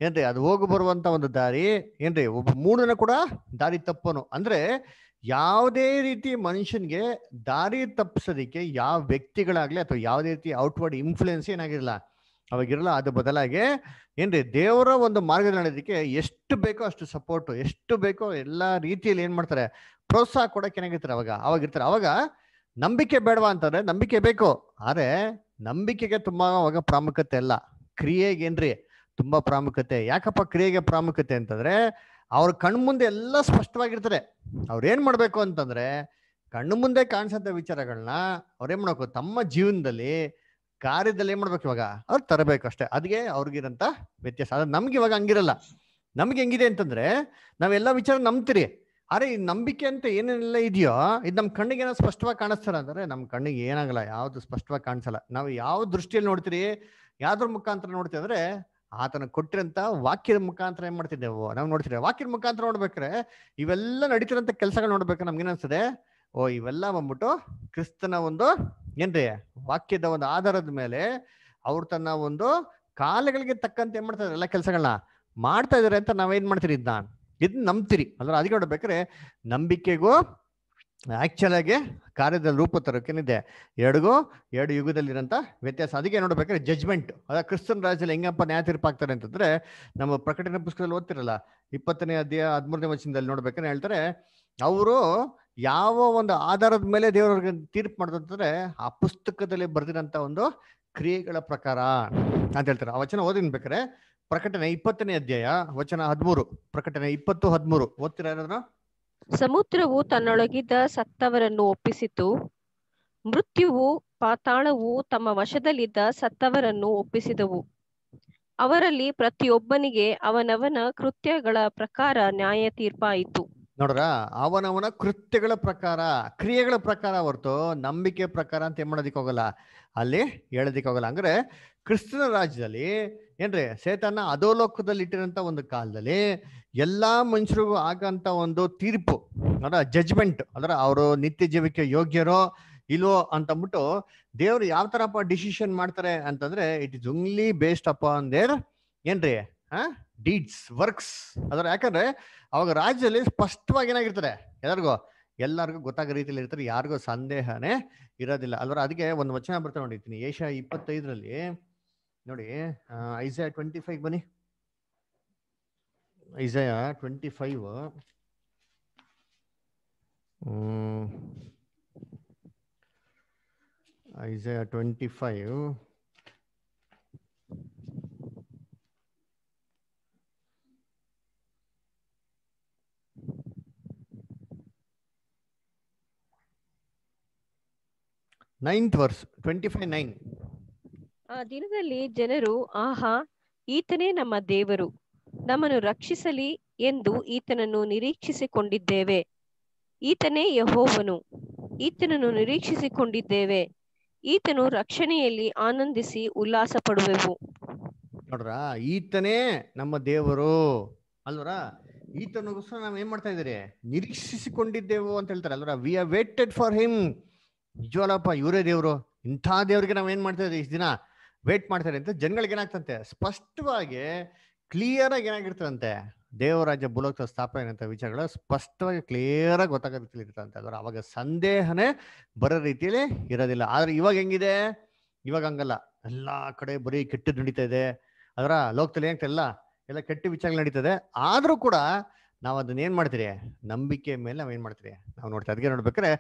ಏನ್ರಿ ಅದು ಹೋಗಿ ಬರುವಂತ ಒಂದು ದಾರಿ ಏನ್ರಿ ಒಬ್ಬ ಮೂಡನ ಕೂಡ ದಾರಿ ತಪ್ಪನು ಅಂದ್ರೆ ಯಾವುದೇ ರೀತಿ ಮನುಷ್ಯನ್ಗೆ ದಾರಿ ತಪ್ಪಿಸೋದಿಕ್ಕೆ ಯಾವ ವ್ಯಕ್ತಿಗಳಾಗ್ಲಿ ಅಥವಾ ಯಾವುದೇ ರೀತಿ ಔಟ್ವರ್ಡ್ ಇನ್ಫ್ಲುಯೆನ್ಸ್ ಏನಾಗಿರಲ್ಲ ಅವಾಗಿರಲ್ಲ ಅದು ಬದಲಾಗಿ ಏನ್ರಿ ದೇವರ ಒಂದು ಮಾರ್ಗದಲ್ಲಿ ನಡೆಯೋದಕ್ಕೆ ಎಷ್ಟು ಬೇಕೋ ಅಷ್ಟು ಸಪೋರ್ಟ್ ಎಷ್ಟು ಬೇಕೋ ಎಲ್ಲ ರೀತಿಯಲ್ಲಿ ಏನು ಮಾಡ್ತಾರೆ ಪ್ರೋತ್ಸಾಹ ಕೊಡಕ್ಕೆ ಏನಾಗಿರ್ತಾರೆ ಅವಾಗ ಅವಾಗ ಇರ್ತಾರೆ ಅವಾಗ ನಂಬಿಕೆ ಬೇಡವಾ ಅಂತಂದ್ರೆ ನಂಬಿಕೆ ಬೇಕು ಆದರೆ ನಂಬಿಕೆಗೆ ತುಂಬಾ ಅವಾಗ ಪ್ರಾಮುಖ್ಯತೆ ಇಲ್ಲ ಕ್ರಿಯೆಗೇನ್ರಿ ತುಂಬಾ ಪ್ರಾಮುಖ್ಯತೆ ಯಾಕಪ್ಪ ಕ್ರಿಯೆಗೆ ಪ್ರಾಮುಖ್ಯತೆ ಅಂತಂದ್ರೆ ಅವ್ರ ಕಣ್ಣು ಮುಂದೆ ಎಲ್ಲ ಸ್ಪಷ್ಟವಾಗಿರ್ತಾರೆ ಏನ್ ಮಾಡ್ಬೇಕು ಅಂತಂದ್ರೆ ಕಣ್ಣು ಮುಂದೆ ಕಾಣಿಸಂತ ವಿಚಾರಗಳನ್ನ ಅವ್ರೇನ್ ಮಾಡಬೇಕು ತಮ್ಮ ಜೀವನದಲ್ಲಿ ಕಾರ್ಯದಲ್ಲಿ ಏನ್ ಮಾಡ್ಬೇಕು ಇವಾಗ ಅವ್ರು ತರಬೇಕು ಅಷ್ಟೇ ಅದ್ಗೆ ಅವ್ರಿಗಿರೋಂಥ ವ್ಯತ್ಯಾಸ ಅದು ನಮ್ಗೆ ಇವಾಗ ಹಂಗಿರಲ್ಲ ನಮ್ಗೆ ಹೆಂಗಿದೆ ಅಂತಂದ್ರೆ ನಾವೆಲ್ಲ ವಿಚಾರ ನಂಬ್ತೀರಿ ಅರೆ ಈ ನಂಬಿಕೆ ಅಂತ ಏನೇನೆಲ್ಲ ಇದೆಯೋ ಇದು ನಮ್ಮ ಕಣ್ಣಿಗೆ ಏನೋ ಸ್ಪಷ್ಟವಾಗಿ ಕಾಣಿಸ್ತಾರ ಅಂದರೆ ನಮ್ಮ ಕಣ್ಣಿಗೆ ಏನಾಗಲ್ಲ ಯಾವ್ದು ಸ್ಪಷ್ಟವಾಗಿ ಕಾಣಿಸಲ್ಲ ನಾವು ಯಾವ ದೃಷ್ಟಿಯಲ್ಲಿ ನೋಡ್ತೀರಿ ಯಾವ್ದ್ರ ಮುಖಾಂತರ ನೋಡ್ತಿದ್ರೆ ಆತನ ಕೊಟ್ಟಿರಂತ ವಾಕ್ಯದ ಮುಖಾಂತರ ಏನ್ ಮಾಡ್ತಿದ್ದೆವು ನಾವು ನೋಡ್ತಿದ್ರೆ ವಾಕ್ಯದ ಮುಖಾಂತರ ನೋಡ್ಬೇಕ್ರೆ ಇವೆಲ್ಲ ನಡೀತಿರಂತ ಕೆಲಸಗಳು ನೋಡ್ಬೇಕು ಏನಿಸ್ತದೆ ಓ ಇವೆಲ್ಲ ಬಂದ್ಬಿಟ್ಟು ಕ್ರಿಸ್ತನ ಒಂದು ಏನ್ರಿ ವಾಕ್ಯದ ಒಂದು ಆಧಾರದ ಮೇಲೆ ಅವ್ರು ತನ್ನ ಒಂದು ಕಾಲಗಳಿಗೆ ತಕ್ಕಂತೆ ಏನ್ ಮಾಡ್ತಾರೆ ಎಲ್ಲ ಕೆಲಸಗಳನ್ನ ಮಾಡ್ತಾ ಇದಾರೆ ಅಂತ ನಾವೇನ್ ಮಾಡ್ತೀರಿ ಇದ್ದಾನ ಇದನ್ನ ನಂಬ್ತಿರಿ ಅಂದ್ರೆ ಅದಕ್ಕೆ ನೋಡ್ಬೇಕಾದ್ರೆ ನಂಬಿಕೆಗೂ ಆಕ್ಚುಲ್ ಆಗಿ ಕಾರ್ಯದ ರೂಪ ತರೋಕೇನಿದೆ ಎರಡಿಗೂ ಎರಡು ಯುಗದಲ್ಲಿರೋಂಥ ವ್ಯತ್ಯಾಸ ಅದಕ್ಕೆ ನೋಡ್ಬೇಕಾದ್ರೆ ಜಜ್ಮೆಂಟ್ ಅದ ಕ್ರಿಸ್ತನ್ ರಾಜ್ಯದಲ್ಲಿ ಹೆಂಗಪ್ಪ ನ್ಯಾಯ ತೀರ್ಪಾಗ್ತಾರೆ ಅಂತಂದ್ರೆ ನಮ್ಮ ಪ್ರಕಟಣೆ ಪುಸ್ತಕದಲ್ಲಿ ಓದ್ತಿರಲ್ಲ ಇಪ್ಪತ್ತನೇ ಅಧ್ಯಾಯ ಹದಿಮೂರನೇ ವಚನದಲ್ಲಿ ನೋಡ್ಬೇಕಾದ್ರೆ ಹೇಳ್ತಾರೆ ಅವರು ಯಾವ ಒಂದು ಆಧಾರದ ಮೇಲೆ ದೇವರವ್ರಿಗೆ ತೀರ್ಪು ಮಾಡಿದ್ರೆ ಆ ಪುಸ್ತಕದಲ್ಲಿ ಬರೆದಿರೋಂಥ ಒಂದು ಕ್ರಿಯೆಗಳ ಪ್ರಕಾರ ಅಂತ ಹೇಳ್ತಾರೆ ಆ ವಚನ ಓದಿನ್ಬೇಕಾರೆ ಪ್ರಕಟಣೆ ಇಪ್ಪತ್ತನೇ ಅಧ್ಯಾಯ ವಚನ ಹದಿಮೂರು ಪ್ರಕಟಣೆ ಇಪ್ಪತ್ತು ಹದಿಮೂರು ಓದ್ತೀರಾ ಸಮುದ್ರವು ತನ್ನೊಳಗಿದ್ದ ಸತ್ತವರನ್ನು ಒಪ್ಪಿಸಿತು ಮೃತ್ಯುವು ಪಾತಾಳವು ತಮ್ಮ ವಶದಲ್ಲಿದ್ದ ಸತ್ತವರನ್ನು ಒಪ್ಪಿಸಿದವು ಅವರಲ್ಲಿ ಪ್ರತಿಯೊಬ್ಬನಿಗೆ ಅವನವನ ಕೃತ್ಯಗಳ ಪ್ರಕಾರ ನ್ಯಾಯ ತೀರ್ಪಾಯಿತು ನೋಡ್ರ ಅವನವನ ಕೃತ್ಯಗಳ ಪ್ರಕಾರ ಕ್ರಿಯೆಗಳ ಪ್ರಕಾರ ಹೊರತು ನಂಬಿಕೆ ಪ್ರಕಾರ ಅಂತ ಏನ್ ಮಾಡೋದಿಕ್ಕೋಗಲ್ಲ ಅಲ್ಲಿ ಹೇಳೋದಿಕ್ಕೋಗಲ್ಲ ಅಂದ್ರೆ ಕ್ರಿಸ್ತನ ರಾಜ್ಯದಲ್ಲಿ ಏನ್ರಿ ಸೇತನ ಅಧೋಲೋಕದಲ್ಲಿ ಇಟ್ಟಿರಂತ ಒಂದು ಕಾಲದಲ್ಲಿ ಎಲ್ಲಾ ಮನುಷ್ಯರಿಗೂ ಆಗಂತ ಒಂದು ತೀರ್ಪು ಅದರ ಜಜ್ಮೆಂಟ್ ಅದರ ಅವರು ನಿತ್ಯ ಜೀವಕ್ಕೆ ಯೋಗ್ಯರೋ ಇಲ್ವೋ ಅಂತಂದ್ಬಿಟ್ಟು ದೇವರು ಯಾವ ತರಪ್ಪ ಡಿಸಿಷನ್ ಮಾಡ್ತಾರೆ ಅಂತಂದ್ರೆ it is only based on their ಏನ್ರಿ ಹಾ ಡೀಡ್ಸ್ ವರ್ಕ್ಸ್ ಅದರ ಯಾಕಂದ್ರೆ ಅವಾಗ ರಾಜ್ಯದಲ್ಲಿ ಸ್ಪಷ್ಟವಾಗಿ ಏನಾಗಿರ್ತಾರೆ ಎಲ್ಲರಿಗೂ ಎಲ್ಲರಿಗೂ ಗೊತ್ತಾಗ ರೀತಿಯಲ್ಲಿ ಇರ್ತಾರೆ ಯಾರಿಗೂ ಸಂದೇಹನೇ ಇರೋದಿಲ್ಲ ಅಲ್ವರ ಅದಕ್ಕೆ ಒಂದು ವಚನ ಬರ್ತಾ ನೋಡಿರ್ತೀನಿ ಏಷ್ಯಾ ಇಪ್ಪತ್ತೈದರಲ್ಲಿ ನೋಡಿ ಐಸಯ ಟ್ವೆಂಟಿ ಫೈವ್ ಬನ್ನಿ Isaiah twenty five Isaiah twenty five ninth verse 25 9 ಆ ದಿನದಲ್ಲಿ ಜನರು ಆಹಾ ಈತನೇ ನಮ್ಮ ದೇವರು ನಮ್ಮನ್ನು ರಕ್ಷಿಸಲಿ ಎಂದು ಈತನನ್ನು ನಿರೀಕ್ಷಿಸಿಕೊಂಡಿದ್ದೇವೆ ಈತನೇ ಯಹೋವನು ಈತನನ್ನು ನಿರೀಕ್ಷಿಸಿಕೊಂಡಿದ್ದೇವೆ ಈತನು ರಕ್ಷಣೆಯಲ್ಲಿ ಆನಂದಿಸಿ ಉಲ್ಲಾಸ ಪಡುವೆವು ನೋಡ್ರ ಈತನೇ ನಮ್ಮ ದೇವರು ಅಲ್ವರ ಈತನಿಗೋಸ್ಕರ ನಾವು ಏನ್ ಮಾಡ್ತಾ ಇದ್ದೀರಿ ನಿರೀಕ್ಷಿಸಿಕೊಂಡಿದ್ದೇವು ಅಂತ ಹೇಳ್ತಾರೆ ಅಲ್ವರ we are waited for him ನಿಜವಲ್ಲಪ್ಪ ಇವರೇ ದೇವರು ಇಂಥ ದೇವರಿಗೆ ನಾವ್ ಏನ್ ಮಾಡ್ತಾ ಇದ್ದೀವಿ ಇಷ್ಟ ದಿನ ವೇಟ್ ಮಾಡ್ತಾರೆ ಅಂತ ಜನಗಳಿಗೆ ಏನಾಗ್ತಂತೆ ಸ್ಪಷ್ಟವಾಗಿ ಕ್ಲಿಯರ್ ಆಗಿ ಏನಾಗಿರ್ತದಂತೆ ದೇವರಾಜ ಬುಲೋಕ್ತ ಸ್ಥಾಪನೆ ಅಂತ ವಿಚಾರಗಳು ಸ್ಪಷ್ಟವಾಗಿ ಕ್ಲಿಯರ್ ಆಗಿ ಗೊತ್ತಾಗೋದಿರ್ತಂತೆ ಅದರ ಅವಾಗ ಸಂದೇಹನೇ ಬರೋ ರೀತಿಯಲ್ಲಿ ಇರೋದಿಲ್ಲ ಆದ್ರೆ ಇವಾಗ ಹೆಂಗಿದೆ ಇವಾಗ ಹಂಗಲ್ಲ ಎಲ್ಲ ಕಡೆ ಬರೀ ಕೆಟ್ಟದ್ದು ನಡೀತಾ ಇದೆ ಅದರ ಲೋಕದಲ್ಲಿ ಏನಾಗ್ತಾ ಎಲ್ಲ ಎಲ್ಲ ಕೆಟ್ಟ ವಿಚಾರಗಳು ನಡೀತದೆ ಆದರೂ ಕೂಡ ನಾವು ಅದನ್ನ ಏನ್ ಮಾಡ್ತೀರಿ ನಂಬಿಕೆ ಮೇಲೆ ನಾವು ಏನು ಮಾಡ್ತೀರಿ ನಾವು ನೋಡ್ತೀವಿ ಅದಕ್ಕೆ ನೋಡ್ಬೇಕಾದ್ರೆ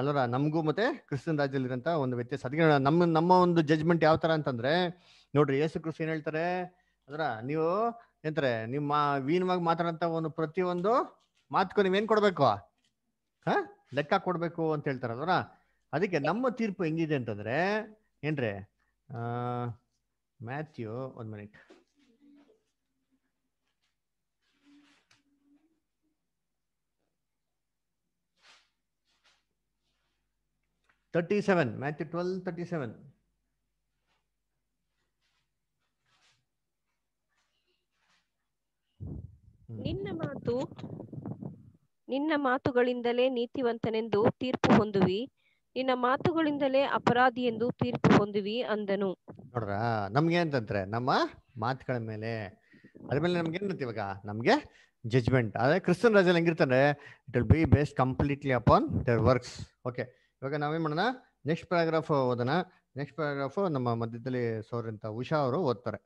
ಅಲ್ಲರ ನಮಗೂ ಮತ್ತೆ ಕ್ರಿಸ್ತನ್ ರಾಜ್ಯದಲ್ಲಿರೋಂಥ ಒಂದು ವ್ಯತ್ಯಾಸ ಅದಕ್ಕೆ ನಮ್ಮ ನಮ್ಮ ಒಂದು ಜಜ್ಮೆಂಟ್ ಯಾವ ತರ ಅಂತಂದ್ರೆ ನೋಡ್ರಿ ಯೇಸು ಕೃಷಿ ಏನ್ ಹೇಳ್ತಾರೆ ಅದರ ನೀವು ಎಂತಾರೆ ನಿಮ್ಮ ವೀನವಾಗಿ ಮಾತಾಡಂತ ಒಂದು ಪ್ರತಿಯೊಂದು ನೀವು ನೀವೇನ್ ಕೊಡಬೇಕು ಹ ಲೆಕ್ಕ ಕೊಡಬೇಕು ಅಂತ ಅದರ ಅದಕ್ಕೆ ನಮ್ಮ ತೀರ್ಪು ಹೆಂಗಿದೆ ಅಂತಂದರೆ ಏನ್ರಿ ಮ್ಯಾಥ್ಯೂ ಒಂದ್ ಮಿನಿಟ್ 37, Matthew 12, 37. Hmm. ನಿನ್ನ ಮಾತು ನಿನ್ನ ಮಾತುಗಳಿಂದಲೇ ನೀತಿವಂತನೆಂದು ತೀರ್ಪು ಹೊಂದುವಿ ನಿನ್ನ ಮಾತುಗಳಿಂದಲೇ ಅಪರಾಧಿ ಎಂದು ತೀರ್ಪು ಹೊಂದುವಿ ಅಂದನು ನೋಡ್ರ ನಮ್ಗೆ ಅಂತಂದ್ರೆ ನಮ್ಮ ಮಾತುಗಳ ಮೇಲೆ ಮೇಲೆ ನಮ್ಗೆ ಏನಂತ ಇವಾಗ ನಮ್ಗೆ ಜಜ್ಮೆಂಟ್ ಅದೇ ಕ್ರಿಶ್ಚನ್ ರಾಜಲ್ಲಿ ಹೆಂಗಿರ್ತಾರೆ it will be based completely upon their works okay ಇವಾಗ ನಾವೇನ್ ಮಾಡೋಣ ನೆಕ್ಸ್ಟ್ ಪ್ಯಾರಾಗ್ರಾಫ್ ಓದೋಣ ನೆಕ್ಸ್ಟ್ ಪ್ಯಾರಾಗ್ರಾಫ್ ನಮ್ಮ ಮಧ್ಯದಲ್ಲಿ ಸೌರ್ಯಂತ ಉಷಾ ಅವರು ಓದ್ತಾರೆ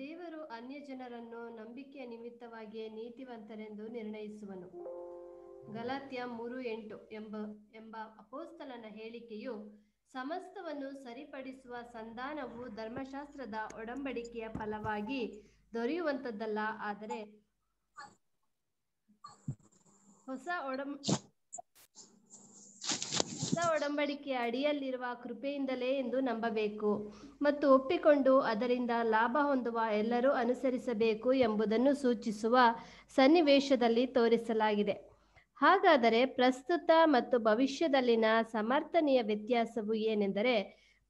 ದೇವರು ಅನ್ಯ ಜನರನ್ನು ನಂಬಿಕೆಯ ನಿಮಿತ್ತವಾಗಿಯೇ ನೀತಿವಂತರೆಂದು ನಿರ್ಣಯಿಸುವನು ಗಲಾತ್ಯ ಮೂರು ಎಂಟು ಎಂಬ ಎಂಬ ಅಪೋಸ್ತಲನ ಹೇಳಿಕೆಯು ಸಮಸ್ತವನ್ನು ಸರಿಪಡಿಸುವ ಸಂಧಾನವು ಧರ್ಮಶಾಸ್ತ್ರದ ಒಡಂಬಡಿಕೆಯ ಫಲವಾಗಿ ದೊರೆಯುವಂಥದ್ದಲ್ಲ ಆದರೆ ಹೊಸ ಒಡಂ ಹೊಸ ಒಡಂಬಡಿಕೆಯ ಅಡಿಯಲ್ಲಿರುವ ಕೃಪೆಯಿಂದಲೇ ಎಂದು ನಂಬಬೇಕು ಮತ್ತು ಒಪ್ಪಿಕೊಂಡು ಅದರಿಂದ ಲಾಭ ಹೊಂದುವ ಎಲ್ಲರೂ ಅನುಸರಿಸಬೇಕು ಎಂಬುದನ್ನು ಸೂಚಿಸುವ ಸನ್ನಿವೇಶದಲ್ಲಿ ತೋರಿಸಲಾಗಿದೆ ಹಾಗಾದರೆ ಪ್ರಸ್ತುತ ಮತ್ತು ಭವಿಷ್ಯದಲ್ಲಿನ ಸಮರ್ಥನೀಯ ವ್ಯತ್ಯಾಸವು ಏನೆಂದರೆ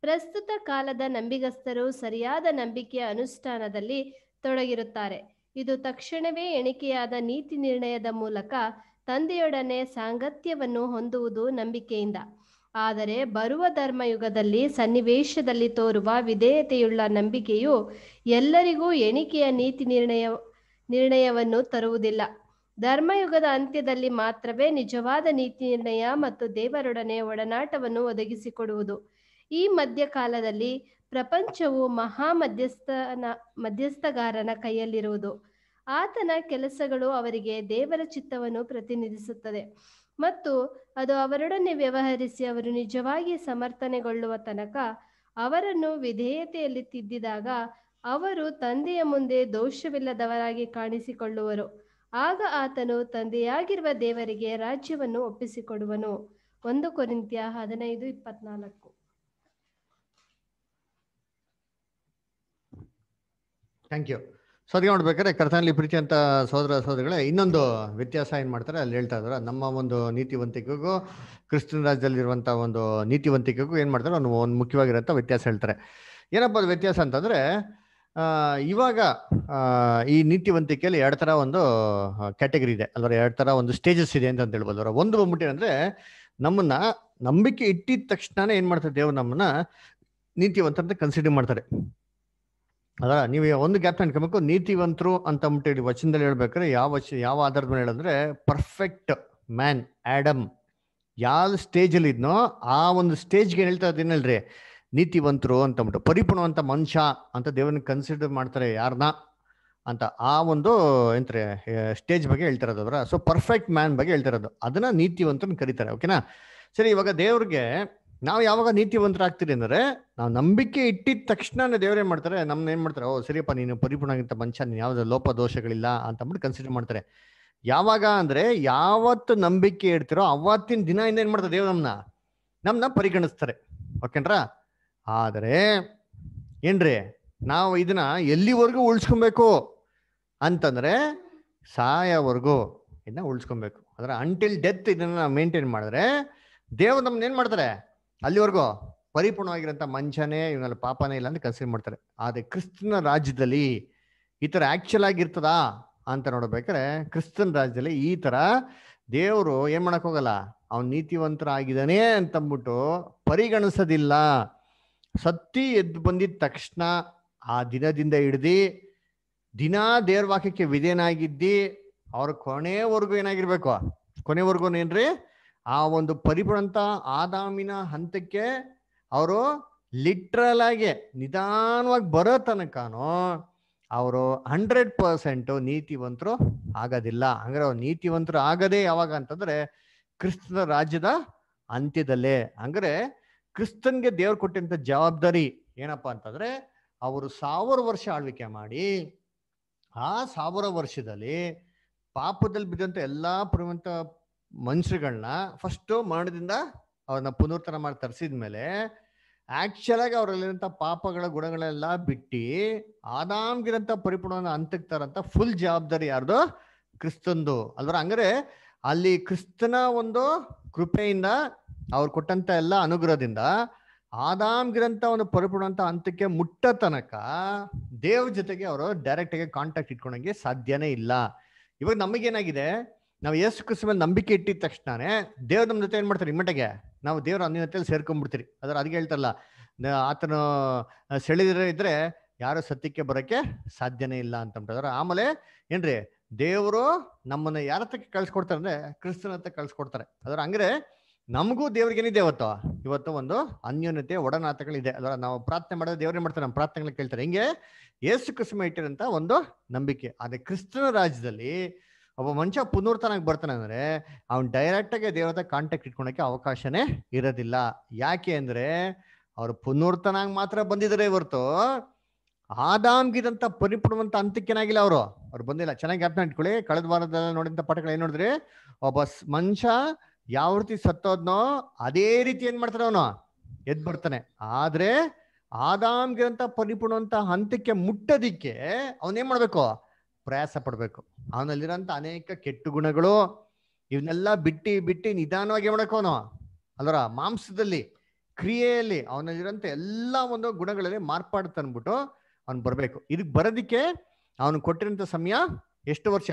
ಪ್ರಸ್ತುತ ಕಾಲದ ನಂಬಿಗಸ್ಥರು ಸರಿಯಾದ ನಂಬಿಕೆಯ ಅನುಷ್ಠಾನದಲ್ಲಿ ತೊಡಗಿರುತ್ತಾರೆ ಇದು ತಕ್ಷಣವೇ ಎಣಿಕೆಯಾದ ನೀತಿ ನಿರ್ಣಯದ ಮೂಲಕ ತಂದೆಯೊಡನೆ ಸಾಂಗತ್ಯವನ್ನು ಹೊಂದುವುದು ನಂಬಿಕೆಯಿಂದ ಆದರೆ ಬರುವ ಧರ್ಮಯುಗದಲ್ಲಿ ಸನ್ನಿವೇಶದಲ್ಲಿ ತೋರುವ ವಿಧೇಯತೆಯುಳ್ಳ ನಂಬಿಕೆಯು ಎಲ್ಲರಿಗೂ ಎಣಿಕೆಯ ನೀತಿ ನಿರ್ಣಯ ನಿರ್ಣಯವನ್ನು ತರುವುದಿಲ್ಲ ಧರ್ಮಯುಗದ ಅಂತ್ಯದಲ್ಲಿ ಮಾತ್ರವೇ ನಿಜವಾದ ನೀತಿ ನಿರ್ಣಯ ಮತ್ತು ದೇವರೊಡನೆ ಒಡನಾಟವನ್ನು ಒದಗಿಸಿಕೊಡುವುದು ಈ ಮಧ್ಯಕಾಲದಲ್ಲಿ ಪ್ರಪಂಚವು ಮಹಾ ಮಧ್ಯಸ್ಥನ ಮಧ್ಯಸ್ಥಗಾರನ ಕೈಯಲ್ಲಿರುವುದು ಆತನ ಕೆಲಸಗಳು ಅವರಿಗೆ ದೇವರ ಚಿತ್ತವನ್ನು ಪ್ರತಿನಿಧಿಸುತ್ತದೆ ಮತ್ತು ಅದು ಅವರೊಡನೆ ವ್ಯವಹರಿಸಿ ಅವರು ನಿಜವಾಗಿ ಸಮರ್ಥನೆಗೊಳ್ಳುವ ತನಕ ಅವರನ್ನು ವಿಧೇಯತೆಯಲ್ಲಿ ತಿದ್ದಿದಾಗ ಅವರು ತಂದೆಯ ಮುಂದೆ ದೋಷವಿಲ್ಲದವರಾಗಿ ಕಾಣಿಸಿಕೊಳ್ಳುವರು ಆಗ ಆತನು ತಂದೆಯಾಗಿರುವ ದೇವರಿಗೆ ರಾಜ್ಯವನ್ನು ಒಪ್ಪಿಸಿಕೊಡುವನು ಒಂದು ಕೊರಿಂತ್ಯ ಹದಿನೈದು ಇಪ್ಪತ್ನಾಲ್ಕು ಥ್ಯಾಂಕ್ ಯು ಸೊ ನೋಡ್ಬೇಕಾದ್ರೆ ಕರ್ತನಲ್ಲಿ ಪ್ರೀತಿ ಅಂತ ಸೋದರ ಸೋದರಿಗಳೇ ಇನ್ನೊಂದು ವ್ಯತ್ಯಾಸ ಏನು ಮಾಡ್ತಾರೆ ಅಲ್ಲಿ ಹೇಳ್ತಾ ಇದ್ದಾರೆ ನಮ್ಮ ಒಂದು ನೀತಿವಂತಿಕೆಗೂ ಕ್ರಿಸ್ತನ ರಾಜ್ಯದಲ್ಲಿರುವಂಥ ಒಂದು ನೀತಿವಂತಿಕೆಗೂ ಏನು ಮಾಡ್ತಾರೆ ಒಂದು ಒಂದು ಮುಖ್ಯವಾಗಿರೋಂಥ ವ್ಯತ್ಯಾಸ ಹೇಳ್ತಾರೆ ಏನಪ್ಪ ಅದು ವ್ಯತ್ಯಾಸ ಅಂತಂದರೆ ಇವಾಗ ಈ ನೀತಿವಂತಿಕೆಯಲ್ಲಿ ಎರಡು ಥರ ಒಂದು ಕ್ಯಾಟಗರಿ ಇದೆ ಅಲ್ವರ ಎರಡು ಥರ ಒಂದು ಸ್ಟೇಜಸ್ ಇದೆ ಅಂತ ಹೇಳ್ಬೋದು ಅವರ ಒಂದು ಬಂದ್ಬಿಟ್ಟು ಅಂದರೆ ನಮ್ಮನ್ನ ನಂಬಿಕೆ ಇಟ್ಟಿದ ತಕ್ಷಣನೇ ಏನು ಮಾಡ್ತಾರೆ ದೇವ್ರು ನಮ್ಮನ್ನ ನೀತಿವಂತ ಅಂತ ಕನ್ಸಿಡರ್ ಮಾಡ್ತಾರೆ ಅಲ್ಲ ನೀವು ಒಂದು ಗ್ಯಾಪ್ ಅನ್ಕೋಬೇಕು ನೀತಿವಂತರು ಅಂತ ಅಂದ್ಬಿಟ್ಟು ವಚನದಲ್ಲಿ ಹೇಳ್ಬೇಕಾದ್ರೆ ಯಾವ ವಚ ಯಾವ ಆಧಾರದ ಮೇಲೆ ಹೇಳಂದ್ರೆ ಪರ್ಫೆಕ್ಟ್ ಮ್ಯಾನ್ ಆ್ಯಡಮ್ ಯಾವ ಸ್ಟೇಜಲ್ಲಿ ಇದ್ನೋ ಆ ಒಂದು ಸ್ಟೇಜ್ಗೆ ಹೇಳ್ತಾ ಇದ್ದೀನಲ್ರಿ ನೀತಿವಂತರು ಅಂತ ಪರಿಪೂರ್ಣವಂತ ಮನುಷ್ಯ ಅಂತ ದೇವರನ್ನ ಕನ್ಸಿಡರ್ ಮಾಡ್ತಾರೆ ಯಾರನ್ನ ಅಂತ ಆ ಒಂದು ಎಂತ್ರೆ ಸ್ಟೇಜ್ ಬಗ್ಗೆ ಹೇಳ್ತಿರೋದು ಅವರ ಸೊ ಪರ್ಫೆಕ್ಟ್ ಮ್ಯಾನ್ ಬಗ್ಗೆ ಹೇಳ್ತಿರೋದು ಅದನ್ನ ನೀತಿವಂತರು ಕರೀತಾರೆ ಓಕೆನಾ ಸರಿ ಇವಾಗ ದೇವ್ರಿಗೆ ನಾವು ಯಾವಾಗ ನೀತಿವಂತರಾಗ್ತೀರಿ ಅಂದರೆ ನಾವು ನಂಬಿಕೆ ಇಟ್ಟಿದ ತಕ್ಷಣ ದೇವ್ರು ಏನು ಮಾಡ್ತಾರೆ ನಮ್ನ ಏನು ಮಾಡ್ತಾರೆ ಓ ಸರಿಯಪ್ಪ ನೀನು ಆಗಿಂತ ಮನುಷ್ಯ ನೀನು ಯಾವುದೇ ಲೋಪ ದೋಷಗಳಿಲ್ಲ ಅಂತ ಅಂದ್ಬಿಟ್ಟು ಕನ್ಸಿಡರ್ ಮಾಡ್ತಾರೆ ಯಾವಾಗ ಅಂದರೆ ಯಾವತ್ತು ನಂಬಿಕೆ ಇಡ್ತಿರೋ ಅವತ್ತಿನ ದಿನದಿಂದ ಏನು ಮಾಡ್ತಾರೆ ದೇವ್ರ ನಮ್ಮನ್ನ ನಮ್ಮನ್ನ ಪರಿಗಣಿಸ್ತಾರೆ ಓಕೆನ್ರಾ ಆದರೆ ಏನ್ರಿ ನಾವು ಇದನ್ನ ಎಲ್ಲಿವರೆಗೂ ಉಳ್ಸ್ಕೊಬೇಕು ಅಂತಂದರೆ ಸಾಯವರೆಗೂ ಇದನ್ನ ಉಳಿಸ್ಕೊಬೇಕು ಅದರ ಅಂಟಿಲ್ ಡೆತ್ ಇದನ್ನು ಮೇಂಟೈನ್ ಮಾಡಿದ್ರೆ ದೇವ್ರು ನಮ್ಮನ್ನ ಏನು ಮಾಡ್ತಾರೆ ಅಲ್ಲಿವರೆಗೂ ಪರಿಪೂರ್ಣವಾಗಿರೋಂಥ ಮನುಷ್ಯನೇ ಇವನಲ್ಲಿ ಪಾಪನೇ ಇಲ್ಲ ಅಂತ ಕನ್ಸಿಡರ್ ಮಾಡ್ತಾರೆ ಆದರೆ ಕ್ರಿಸ್ತನ ರಾಜ್ಯದಲ್ಲಿ ಈ ಥರ ಆ್ಯಕ್ಚುಲ್ ಆಗಿರ್ತದಾ ಅಂತ ನೋಡ್ಬೇಕಾದ್ರೆ ಕ್ರಿಸ್ತನ್ ರಾಜ್ಯದಲ್ಲಿ ಈ ಥರ ದೇವರು ಏನು ಮಾಡೋಕ್ಕೋಗಲ್ಲ ಅವನು ನೀತಿವಂತರಾಗಿದ್ದಾನೆ ಅಂತಂದ್ಬಿಟ್ಟು ಪರಿಗಣಿಸೋದಿಲ್ಲ ಸತ್ತಿ ಎದ್ದು ಬಂದಿದ ತಕ್ಷಣ ಆ ದಿನದಿಂದ ಹಿಡ್ದು ದಿನಾ ದೇವ್ರ ವಾಕ್ಯಕ್ಕೆ ವಿಧೇನಾಗಿದ್ದಿ ಅವ್ರ ಕೊನೆವರೆಗೂ ಏನಾಗಿರ್ಬೇಕು ಕೊನೆವರೆಗೂ ಏನ್ರಿ ಆ ಒಂದು ಪರಿಪುರಂತ ಆದಾಮಿನ ಹಂತಕ್ಕೆ ಅವರು ಲಿಟ್ರಲ್ ಆಗಿ ನಿಧಾನವಾಗಿ ಬರೋ ತನಕನೂ ಅವರು ಹಂಡ್ರೆಡ್ ಪರ್ಸೆಂಟ್ ನೀತಿವಂತರು ಆಗೋದಿಲ್ಲ ಹಂಗಾರೆ ಅವ್ರು ನೀತಿವಂತರು ಆಗದೆ ಯಾವಾಗ ಅಂತಂದ್ರೆ ಕ್ರಿಸ್ತನ ರಾಜ್ಯದ ಅಂತ್ಯದಲ್ಲೇ ಅಂದ್ರೆ ಕ್ರಿಸ್ತನ್ಗೆ ದೇವ್ರು ಕೊಟ್ಟಂತ ಜವಾಬ್ದಾರಿ ಏನಪ್ಪಾ ಅಂತಂದ್ರೆ ಅವರು ಸಾವಿರ ವರ್ಷ ಆಳ್ವಿಕೆ ಮಾಡಿ ಆ ಸಾವಿರ ವರ್ಷದಲ್ಲಿ ಪಾಪದಲ್ಲಿ ಬಿದ್ದಂತ ಎಲ್ಲಾ ಪುರುವಂತ ಮನುಷ್ಯರುಗಳನ್ನ ಫಸ್ಟ್ ಮರಣದಿಂದ ಅವ್ರನ್ನ ಪುನರ್ತನ ಮಾಡಿ ತರಿಸಿದ ಮೇಲೆ ಆಕ್ಚುಲ್ ಆಗಿ ಅವರಲ್ಲಿರಂತ ಪಾಪಗಳ ಗುಣಗಳೆಲ್ಲ ಬಿಟ್ಟು ಆದಾಮ್ಗಿರಂತ ಪರಿಪೂರ್ಣ ಅಂತಕ್ತಾರಂತ ಫುಲ್ ಜವಾಬ್ದಾರಿ ಯಾರ್ದು ಕ್ರಿಸ್ತಂದು ಅಲ್ವರ ಹಂಗಾರೆ ಅಲ್ಲಿ ಕ್ರಿಸ್ತನ ಒಂದು ಕೃಪೆಯಿಂದ ಅವ್ರು ಕೊಟ್ಟಂತ ಎಲ್ಲ ಅನುಗ್ರಹದಿಂದ ಆದಾಮ್ ಒಂದು ಪರಿಪೂರ್ಣಂತ ಹಂತಕ್ಕೆ ಮುಟ್ಟ ತನಕ ದೇವ್ರ ಜೊತೆಗೆ ಅವರು ಡೈರೆಕ್ಟ್ ಆಗಿ ಕಾಂಟ್ಯಾಕ್ಟ್ ಇಟ್ಕೊಳಂಗೆ ಸಾಧ್ಯನೇ ಇಲ್ಲ ಇವಾಗ ನಮಗೇನಾಗಿದೆ ನಾವು ಯೇಸು ಕೃಷ್ಣ ನಂಬಿಕೆ ಇಟ್ಟಿದ ತಕ್ಷಣನೇ ದೇವ್ರ ನಮ್ಮ ಜೊತೆ ಏನು ಮಾಡ್ತಾರೆ ಇಮ್ಮಟೆಗೆ ನಾವು ದೇವ್ರ ಅನ್ನ ಜೊತೆಲಿ ಸೇರ್ಕೊಂಡ್ಬಿಡ್ತೀರಿ ಅದ್ರ ಅದಕ್ಕೆ ಹೇಳ್ತಾರಲ್ಲ ಆತನ ಸೆಳೆದಿರೋ ಇದ್ರೆ ಯಾರು ಸತ್ಯಕ್ಕೆ ಬರೋಕೆ ಸಾಧ್ಯನೇ ಇಲ್ಲ ಅಂತ ಅಂತಾರೆ ಆಮೇಲೆ ಏನ್ರಿ ದೇವರು ನಮ್ಮನ್ನ ಯಾರ ಹತ್ರಕ್ಕೆ ಕಳ್ಸಿಕೊಡ್ತಾರೆ ಅಂದ್ರೆ ಕ್ರಿಸ್ತನ ಹತ್ರ ಕಳ್ಸಿಕೊಡ್ತಾರೆ ಅದ್ರ ಹಂಗ್ರೆ ನಮಗೂ ದೇವ್ರಿಗೇನಿದೆ ಇವತ್ತು ಇವತ್ತು ಒಂದು ಅನ್ಯೋನ್ಯತೆ ಒಡನಾಥಗಳಿದೆ ಅದರ ನಾವು ಪ್ರಾರ್ಥನೆ ಮಾಡಿದ್ರೆ ದೇವ್ರೇ ಮಾಡ್ತಾರೆ ನಮ್ಮ ಪ್ರಾರ್ಥನೆಗಳು ಕೇಳ್ತಾರೆ ಹಿಂಗೆ ಏಸು ಕುಸುಮ ಇಟ್ಟಿರಂತ ಒಂದು ನಂಬಿಕೆ ಅದೇ ಕ್ರಿಸ್ತನ ರಾಜ್ಯದಲ್ಲಿ ಒಬ್ಬ ಮನುಷ್ಯ ಪುನರ್ತನಾಗಿ ಬರ್ತಾನೆ ಅಂದರೆ ಅವ್ನು ಆಗಿ ದೇವರ ಕಾಂಟ್ಯಾಕ್ಟ್ ಇಟ್ಕೊಳಕ್ಕೆ ಅವಕಾಶನೇ ಇರೋದಿಲ್ಲ ಯಾಕೆ ಅಂದ್ರೆ ಅವರು ಪುನರ್ತನಾಗಿ ಮಾತ್ರ ಬಂದಿದ್ರೆ ಹೊರತು ಆದಾಮ್ಗಿದಂತ ಪರಿಪೂರ್ಣವಂತ ಅಂತಕ್ಕೇನಾಗಿಲ್ಲ ಅವರು ಅವ್ರು ಬಂದಿಲ್ಲ ಚೆನ್ನಾಗಿ ಅರ್ಥ ಇಟ್ಕೊಳ್ಳಿ ಕಳೆದ ವಾರದ ನೋಡಿದಂಥ ಪಾಠಗಳು ಏನು ನೋಡಿದ್ರೆ ಒಬ್ಬ ಮನುಷ್ಯ ಯಾವ ರೀತಿ ಸತ್ತೋದ್ನೋ ಅದೇ ರೀತಿ ಏನ್ ಮಾಡ್ತಾನೆ ಅವನು ಎದ್ ಬರ್ತಾನೆ ಆದ್ರೆ ಆದಾಮ್ಗಿರಂತ ಪರಿಪೂರ್ಣಂತ ಹಂತಕ್ಕೆ ಮುಟ್ಟೋದಿಕ್ಕೆ ಅವನೇನ್ ಮಾಡ್ಬೇಕು ಪ್ರಯಾಸ ಪಡ್ಬೇಕು ಅವನಲ್ಲಿರೋಂತ ಅನೇಕ ಕೆಟ್ಟು ಗುಣಗಳು ಇವನ್ನೆಲ್ಲ ಬಿಟ್ಟಿ ಬಿಟ್ಟಿ ನಿಧಾನವಾಗಿ ಮಾಡಬೇಕು ಅವನು ಅಲ್ಲರ ಮಾಂಸದಲ್ಲಿ ಕ್ರಿಯೆಯಲ್ಲಿ ಅವನಲ್ಲಿರೋಂಥ ಎಲ್ಲ ಒಂದು ಗುಣಗಳಲ್ಲಿ ಮಾರ್ಪಾಡು ತಂದ್ಬಿಟ್ಟು ಅವ್ನು ಬರಬೇಕು ಇದಕ್ಕೆ ಬರೋದಿಕ್ಕೆ ಅವನು ಕೊಟ್ಟಿರೋಂಥ ಸಮಯ ಎಷ್ಟು ವರ್ಷ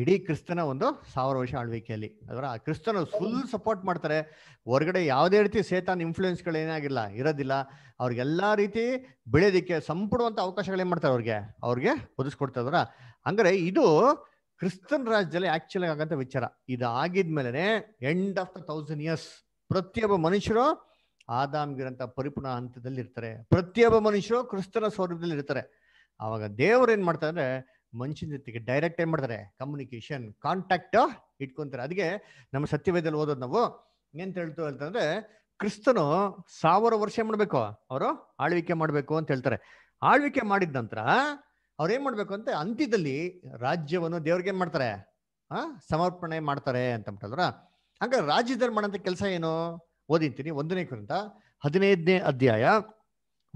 ಇಡೀ ಕ್ರಿಸ್ತನ ಒಂದು ಸಾವಿರ ವರ್ಷ ಆಳ್ವಿಕೆಯಲ್ಲಿ ಅದರ ಆ ಕ್ರಿಸ್ತನ ಫುಲ್ ಸಪೋರ್ಟ್ ಮಾಡ್ತಾರೆ ಹೊರಗಡೆ ಯಾವುದೇ ರೀತಿ ಸೇತಾನ್ ಗಳು ಏನಾಗಿಲ್ಲ ಇರೋದಿಲ್ಲ ಅವ್ರಿಗೆಲ್ಲ ರೀತಿ ಬೆಳೆಯೋದಕ್ಕೆ ಅವಕಾಶಗಳು ಏನು ಮಾಡ್ತಾರೆ ಅವ್ರಿಗೆ ಅವ್ರಿಗೆ ಒದಗಿಸ್ಕೊಡ್ತಾರ ಅಂದರೆ ಇದು ಕ್ರಿಸ್ತನ್ ರಾಜ್ಯದಲ್ಲಿ ಆಕ್ಚುಲಿ ಆಗಂತ ವಿಚಾರ ಇದು ಆಗಿದ್ಮೇಲೆ end of the thousand years ಪ್ರತಿಯೊಬ್ಬ ಮನುಷ್ಯರು ಗಿರಂತ ಪರಿಪೂರ್ಣ ಹಂತದಲ್ಲಿ ಇರ್ತಾರೆ ಪ್ರತಿಯೊಬ್ಬ ಮನುಷ್ಯರು ಕ್ರಿಸ್ತನ ಸ್ವರೂಪದಲ್ಲಿ ಇರ್ತಾರೆ ಆವಾಗ ದೇವರು ಏನ್ ಮಾಡ್ತಾರೆ ಮನುಷ್ಯನ ಜೊತೆಗೆ ಡೈರೆಕ್ಟ್ ಏನು ಮಾಡ್ತಾರೆ ಕಮ್ಯುನಿಕೇಶನ್ ಕಾಂಟ್ಯಾಕ್ಟ್ ಇಟ್ಕೊಂತಾರೆ ಅದಕ್ಕೆ ನಮ್ಮ ಸತ್ಯವೇದಲ್ಲಿ ಓದೋದು ನಾವು ಏನು ಹೇಳ್ತು ಅಂತಂದ್ರೆ ಕ್ರಿಸ್ತನು ಸಾವಿರ ವರ್ಷ ಮಾಡ್ಬೇಕು ಅವರು ಆಳ್ವಿಕೆ ಮಾಡಬೇಕು ಅಂತ ಹೇಳ್ತಾರೆ ಆಳ್ವಿಕೆ ಮಾಡಿದ ನಂತರ ಅವ್ರು ಏನು ಮಾಡಬೇಕು ಅಂತ ಅಂತ್ಯದಲ್ಲಿ ರಾಜ್ಯವನ್ನು ದೇವ್ರಿಗೆ ಏನ್ ಮಾಡ್ತಾರೆ ಆ ಸಮರ್ಪಣೆ ಮಾಡ್ತಾರೆ ಅಂತ ಅಂತಂದ್ರ ಹಂಗ ರಾಜ್ಯದಲ್ಲಿ ಮಾಡಂತ ಕೆಲಸ ಏನು ಓದಿಂತೀನಿ ಒಂದನೇ ಕುರಿತ ಹದಿನೈದನೇ ಅಧ್ಯಾಯ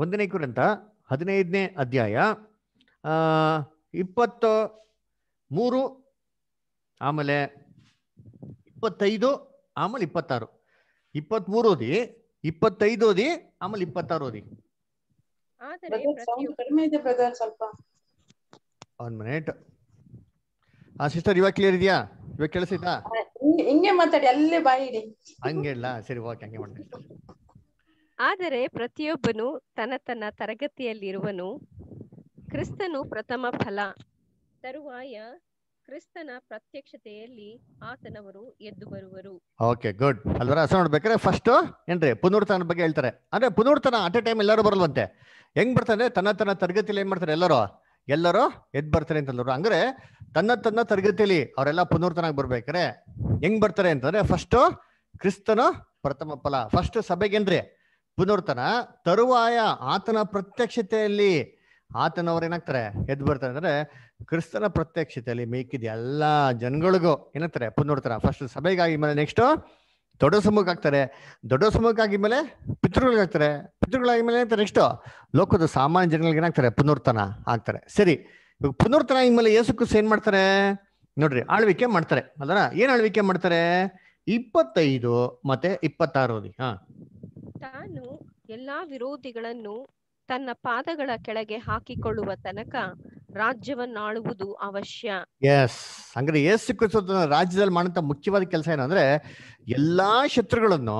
ಒಂದನೇ ಕುರಿತ ಹದಿನೈದನೇ ಅಧ್ಯಾಯ ಆ ಇಪ್ಪತ್ತು ಮೂರು ಆಮೇಲೆ ಇಪ್ಪತ್ತೈದು ಆಮೇಲೆ ಇಪ್ಪತ್ತಾರು ಇಪ್ಪತ್ಮೂರು ಓದಿ ಇಪ್ಪತ್ತೈದು ಓದಿ ಆಮೇಲೆ ಇಪ್ಪತ್ತಾರು ಓದಿ ಒಂದ್ ಮಿನಿಟ್ ಆ ಸಿಸ್ಟರ್ ಇವಾಗ ಕ್ಲಿಯರ್ ಇದೆಯಾ ಇವಾಗ ಕೇಳಿಸಿತಾ ಹಿಂಗೆ ಸರಿ ಓಕೆ ಹಂಗೆ ಆದರೆ ಪ್ರತಿಯೊಬ್ಬನು ತನ್ನ ತನ್ನ ತರಗತಿಯಲ್ಲಿರುವನು ಕ್ರಿಸ್ತನು ಪ್ರಥಮ ಫಲ ತರುವಾಯ ಕ್ರಿಸ್ತನ ಪ್ರತ್ಯಕ್ಷತೆಯಲ್ಲಿ ಆತನವರು ಎದ್ದು ಬರುವರು ಓಕೆ ಗುಡ್ ಅಲ್ವರ ಅಸ ನೋಡ್ಬೇಕಾದ್ರೆ ಫಸ್ಟ್ ಏನ್ರಿ ಪುನರ್ತನ ಬಗ್ಗೆ ಹೇಳ್ತಾರೆ ಅಂದ್ರೆ ಪುನರ್ತನ ಅಟ್ ಎ ಟೈಮ್ ಎಲ್ಲರೂ ಬರಲ್ವಂತೆ ಹೆಂಗ್ ಬರ್ತಾರೆ ತನ್ನ ತನ್ನ ತರಗತಿಯಲ್ಲಿ ಏನ್ ಮಾಡ್ತಾರೆ ಎಲ್ಲರೂ ಎಲ್ಲರೂ ಎದ್ ಬರ್ತಾರೆ ಅಂತಂದ್ರು ಅಂದ್ರೆ ತನ್ನ ತನ್ನ ತರಗತಿಯಲ್ಲಿ ಅವರೆಲ್ಲ ಪುನರ್ತನಾಗ್ ಬರ್ಬೇಕ್ರೆ ಹೆಂಗ್ ಬರ್ತಾರೆ ಅಂತಂದ್ರೆ ಫಸ್ಟ್ ಕ್ರಿಸ್ತನ ಪ್ರಥಮ ಫಲ ಫಸ್ಟ್ ಏನ್ರಿ ಪುನರ್ತನ ತರುವಾಯ ಆತನ ಪ್ರತ್ಯಕ್ಷತೆಯಲ್ಲಿ ಆತನವ್ರು ಏನಾಗ್ತಾರೆ ಎದ್ದು ಬರ್ತಾರೆ ಅಂದ್ರೆ ಕ್ರಿಸ್ತನ ಪ್ರತ್ಯಕ್ಷತೆಯಲ್ಲಿ ಮೇಕಿದ ಎಲ್ಲ ಜನಗಳಿಗೂ ಏನಾಗ್ತಾರೆ ನೋಡ್ತಾರೆ ಫಸ್ಟ್ ಸಭೆಗಾಗಿ ಮೇಲೆ ನೆಕ್ಸ್ಟ್ ದೊಡ್ಡ ಸಮೂಹಕ್ಕಾಗ್ತಾರೆ ದೊಡ್ಡ ಸಮೂಹಕ್ಕಾಗಿ ಮೇಲೆ ಪಿತೃಗಳಿಗಾಗ್ತಾರೆ ಪಿತೃಗಳಾಗಿ ಮೇಲೆ ಏನಾಗ್ತಾರೆ ನೆಕ್ಸ್ಟ್ ಲೋಕದ ಸಾಮಾನ್ಯ ಜನಗಳಿಗೆ ಏನಾಗ್ತಾರೆ ಪುನರ್ತನ ಆಗ್ತಾರೆ ಸರಿ ಇವಾಗ ಪುನರ್ತನ ಮೇಲೆ ಯೇಸು ಕ್ರಿಸ್ತ ಏನ್ ಮಾಡ್ತಾರೆ ನೋಡ್ರಿ ಆಳ್ವಿಕೆ ಮಾಡ್ತಾರೆ ಅದರ ಏನ್ ಆಳ್ವಿಕೆ ಮಾಡ್ತಾರೆ ಇಪ್ಪತ್ತೈದು ಮತ್ತೆ ಇಪ್ಪತ್ತಾರು ಹಾ ತಾನು ಎಲ್ಲಾ ವಿರೋಧಿಗಳನ್ನು ತನ್ನ ಪಾದಗಳ ಕೆಳಗೆ ಹಾಕಿಕೊಳ್ಳುವ ತನಕ ರಾಜ್ಯವನ್ನಾಳುವುದು ಅವಶ್ಯ ಎಸ್ ಅಂದ್ರೆ ಯೇಸು ಕ್ರಿಸ್ತನ ರಾಜ್ಯದಲ್ಲಿ ಮಾಡಂತ ಮುಖ್ಯವಾದ ಕೆಲಸ ಏನಂದ್ರೆ ಎಲ್ಲಾ ಶತ್ರುಗಳನ್ನು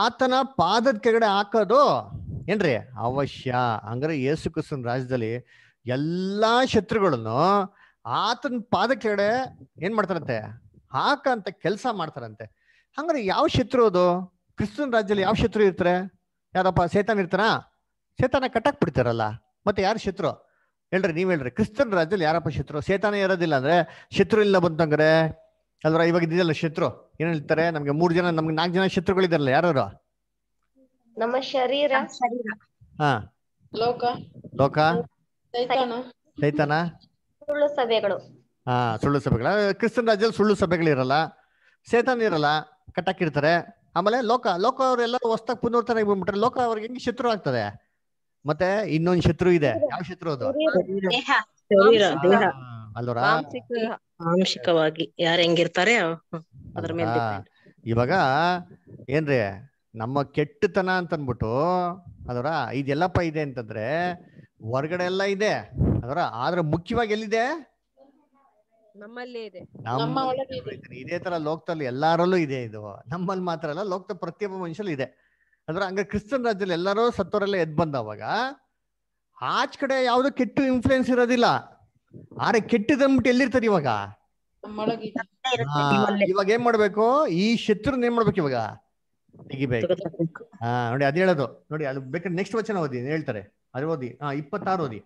ಆತನ ಪಾದದ ಕೆಳಗಡೆ ಹಾಕೋದು ಏನ್ರಿ ಅವಶ್ಯ ಅಂದ್ರೆ ಯೇಸು ಕ್ರಿಸ್ತನ ರಾಜ್ಯದಲ್ಲಿ ಎಲ್ಲಾ ಶತ್ರುಗಳನ್ನು ಆತನ ಪಾದ ಕೆಳಗಡೆ ಏನ್ ಮಾಡ್ತಾರಂತೆ ಹಾಕಂತ ಕೆಲಸ ಮಾಡ್ತಾರಂತೆ ಹಂಗ್ರೆ ಯಾವ ಶತ್ರು ಅದು ಕ್ರಿಸ್ತನ ರಾಜ್ಯದಲ್ಲಿ ಯಾವ ಶತ್ರು ಇರ್ತಾರೆ ಯಾರಪ್ಪ ಸೇತನ್ ಇರ್ತಾರ ಶೇತಾನ ಕಟ್ಟಾಕ್ ಬಿಡ್ತಾರಲ್ಲ ಮತ್ತೆ ಯಾರು ಶತ್ರು ಹೇಳ್ರಿ ನೀವ್ ಹೇಳ್ರಿ ಕ್ರಿಸ್ತನ್ ರಾಜ್ಯದಲ್ಲಿ ಯಾರಪ್ಪ ಶತ್ರು ಶೇತಾನ ಇರೋದಿಲ್ಲ ಅಂದ್ರೆ ಶತ್ರು ಇಲ್ಲ ಬಂತಂದ್ರೆ ಅಲ್ವಾ ಇವಾಗ ಇದೆಯಲ್ಲ ಶತ್ರು ಏನ್ ಹೇಳ್ತಾರೆ ನಮ್ಗೆ ಮೂರ್ ಜನ ನಮ್ಗೆ ನಾಲ್ಕು ಜನ ಶತ್ರುಗಳಿದಾರಲ್ಲ ಯಾರು ನಮ್ಮ ಶರೀರ ಹಾ ಲೋಕ ಲೋಕ ಸೈತಾನ ಸುಳ್ಳು ಸಭೆಗಳು ಹಾ ಸುಳ್ಳು ಸಭೆಗಳ ಕ್ರಿಸ್ತನ್ ರಾಜ್ಯದಲ್ಲಿ ಸುಳ್ಳು ಸಭೆಗಳು ಇರಲ್ಲ ಸೇತಾನ ಇರಲ್ಲ ಕಟ್ಟಾಕಿರ್ತಾರೆ ಆಮೇಲೆ ಲೋಕ ಲೋಕ ಅವರೆಲ್ಲರೂ ಹೊಸ್ತಾಗಿ ಪುನರ್ತನ ಬಂದ್ಬಿಟ್ರೆ ಲೋಕ ಅವ್ರಿಗೆ ಹೆಂಗೆ ಶತ್ರು ಆಗ್ತದೆ ಮತ್ತೆ ಇನ್ನೊಂದ್ ಶತ್ರು ಇದೆ ಯಾವ ಶತ್ರು ಅದು ಅಲ್ವರ ಆಂಶಿಕವಾಗಿ ಯಾರು ಹೆಂಗಿರ್ತಾರೆ ಮೇಲೆ ಇವಾಗ ಏನ್ರಿ ನಮ್ಮ ಕೆಟ್ಟತನ ಅಂತ ಅನ್ಬಿಟ್ಟು ಅದರ ಇದೆಲ್ಲಪ್ಪ ಇದೆ ಅಂತಂದ್ರೆ ಹೊರಗಡೆ ಎಲ್ಲ ಇದೆ ಅದರ ಆದ್ರೆ ಮುಖ್ಯವಾಗಿ ಎಲ್ಲಿದೆ ನಮ್ಮಲ್ಲೇ ಇದೆ ಇದೇ ತರ ಲೋಕದಲ್ಲಿ ಎಲ್ಲಾರಲ್ಲೂ ಇದೆ ಇದು ನಮ್ಮಲ್ಲಿ ಮಾತ್ರ ಅಲ್ಲ ಲೋಕದ ಪ್ರತಿಯೊಬ್ಬ ಮನುಷ್ಯಲ್ಲೂ ಇದೆ ಅಂದ್ರೆ ಹಂಗ ಕ್ರಿಶ್ಚಿಯನ್ ರಾಜ್ಯದಲ್ಲಿ ಎಲ್ಲರೂ ಸತ್ತವರೆಲ್ಲ ಎದ್ ಬಂದ ಅವಾಗ ಆಚ್ ಕಡೆ ಯಾವ್ದು ಕೆಟ್ಟು ಇನ್ಫ್ಲೂಯೆನ್ಸ್ ಇರೋದಿಲ್ಲ ಆರೆ ಕೆಟ್ಟದ ಅಂದ್ಬಿಟ್ಟು ಎಲ್ಲಿರ್ತಾರೆ ಇವಾಗ ಇವಾಗ ಏನ್ ಮಾಡ್ಬೇಕು ಈ ಶತ್ರು ಏನ್ ಮಾಡ್ಬೇಕು ಇವಾಗ ತೆಗಿಬೇಕು ಹಾ ನೋಡಿ ಅದ್ ಹೇಳೋದು ನೋಡಿ ಅದು ಬೇಕಾದ್ರೆ ನೆಕ್ಸ್ಟ್ ವಚನ ಓದಿ ಹೇಳ್ತಾರೆ ಅದು ಓದಿ ಹಾ ಇಪ್ಪತ್ತಾರು ಓದಿ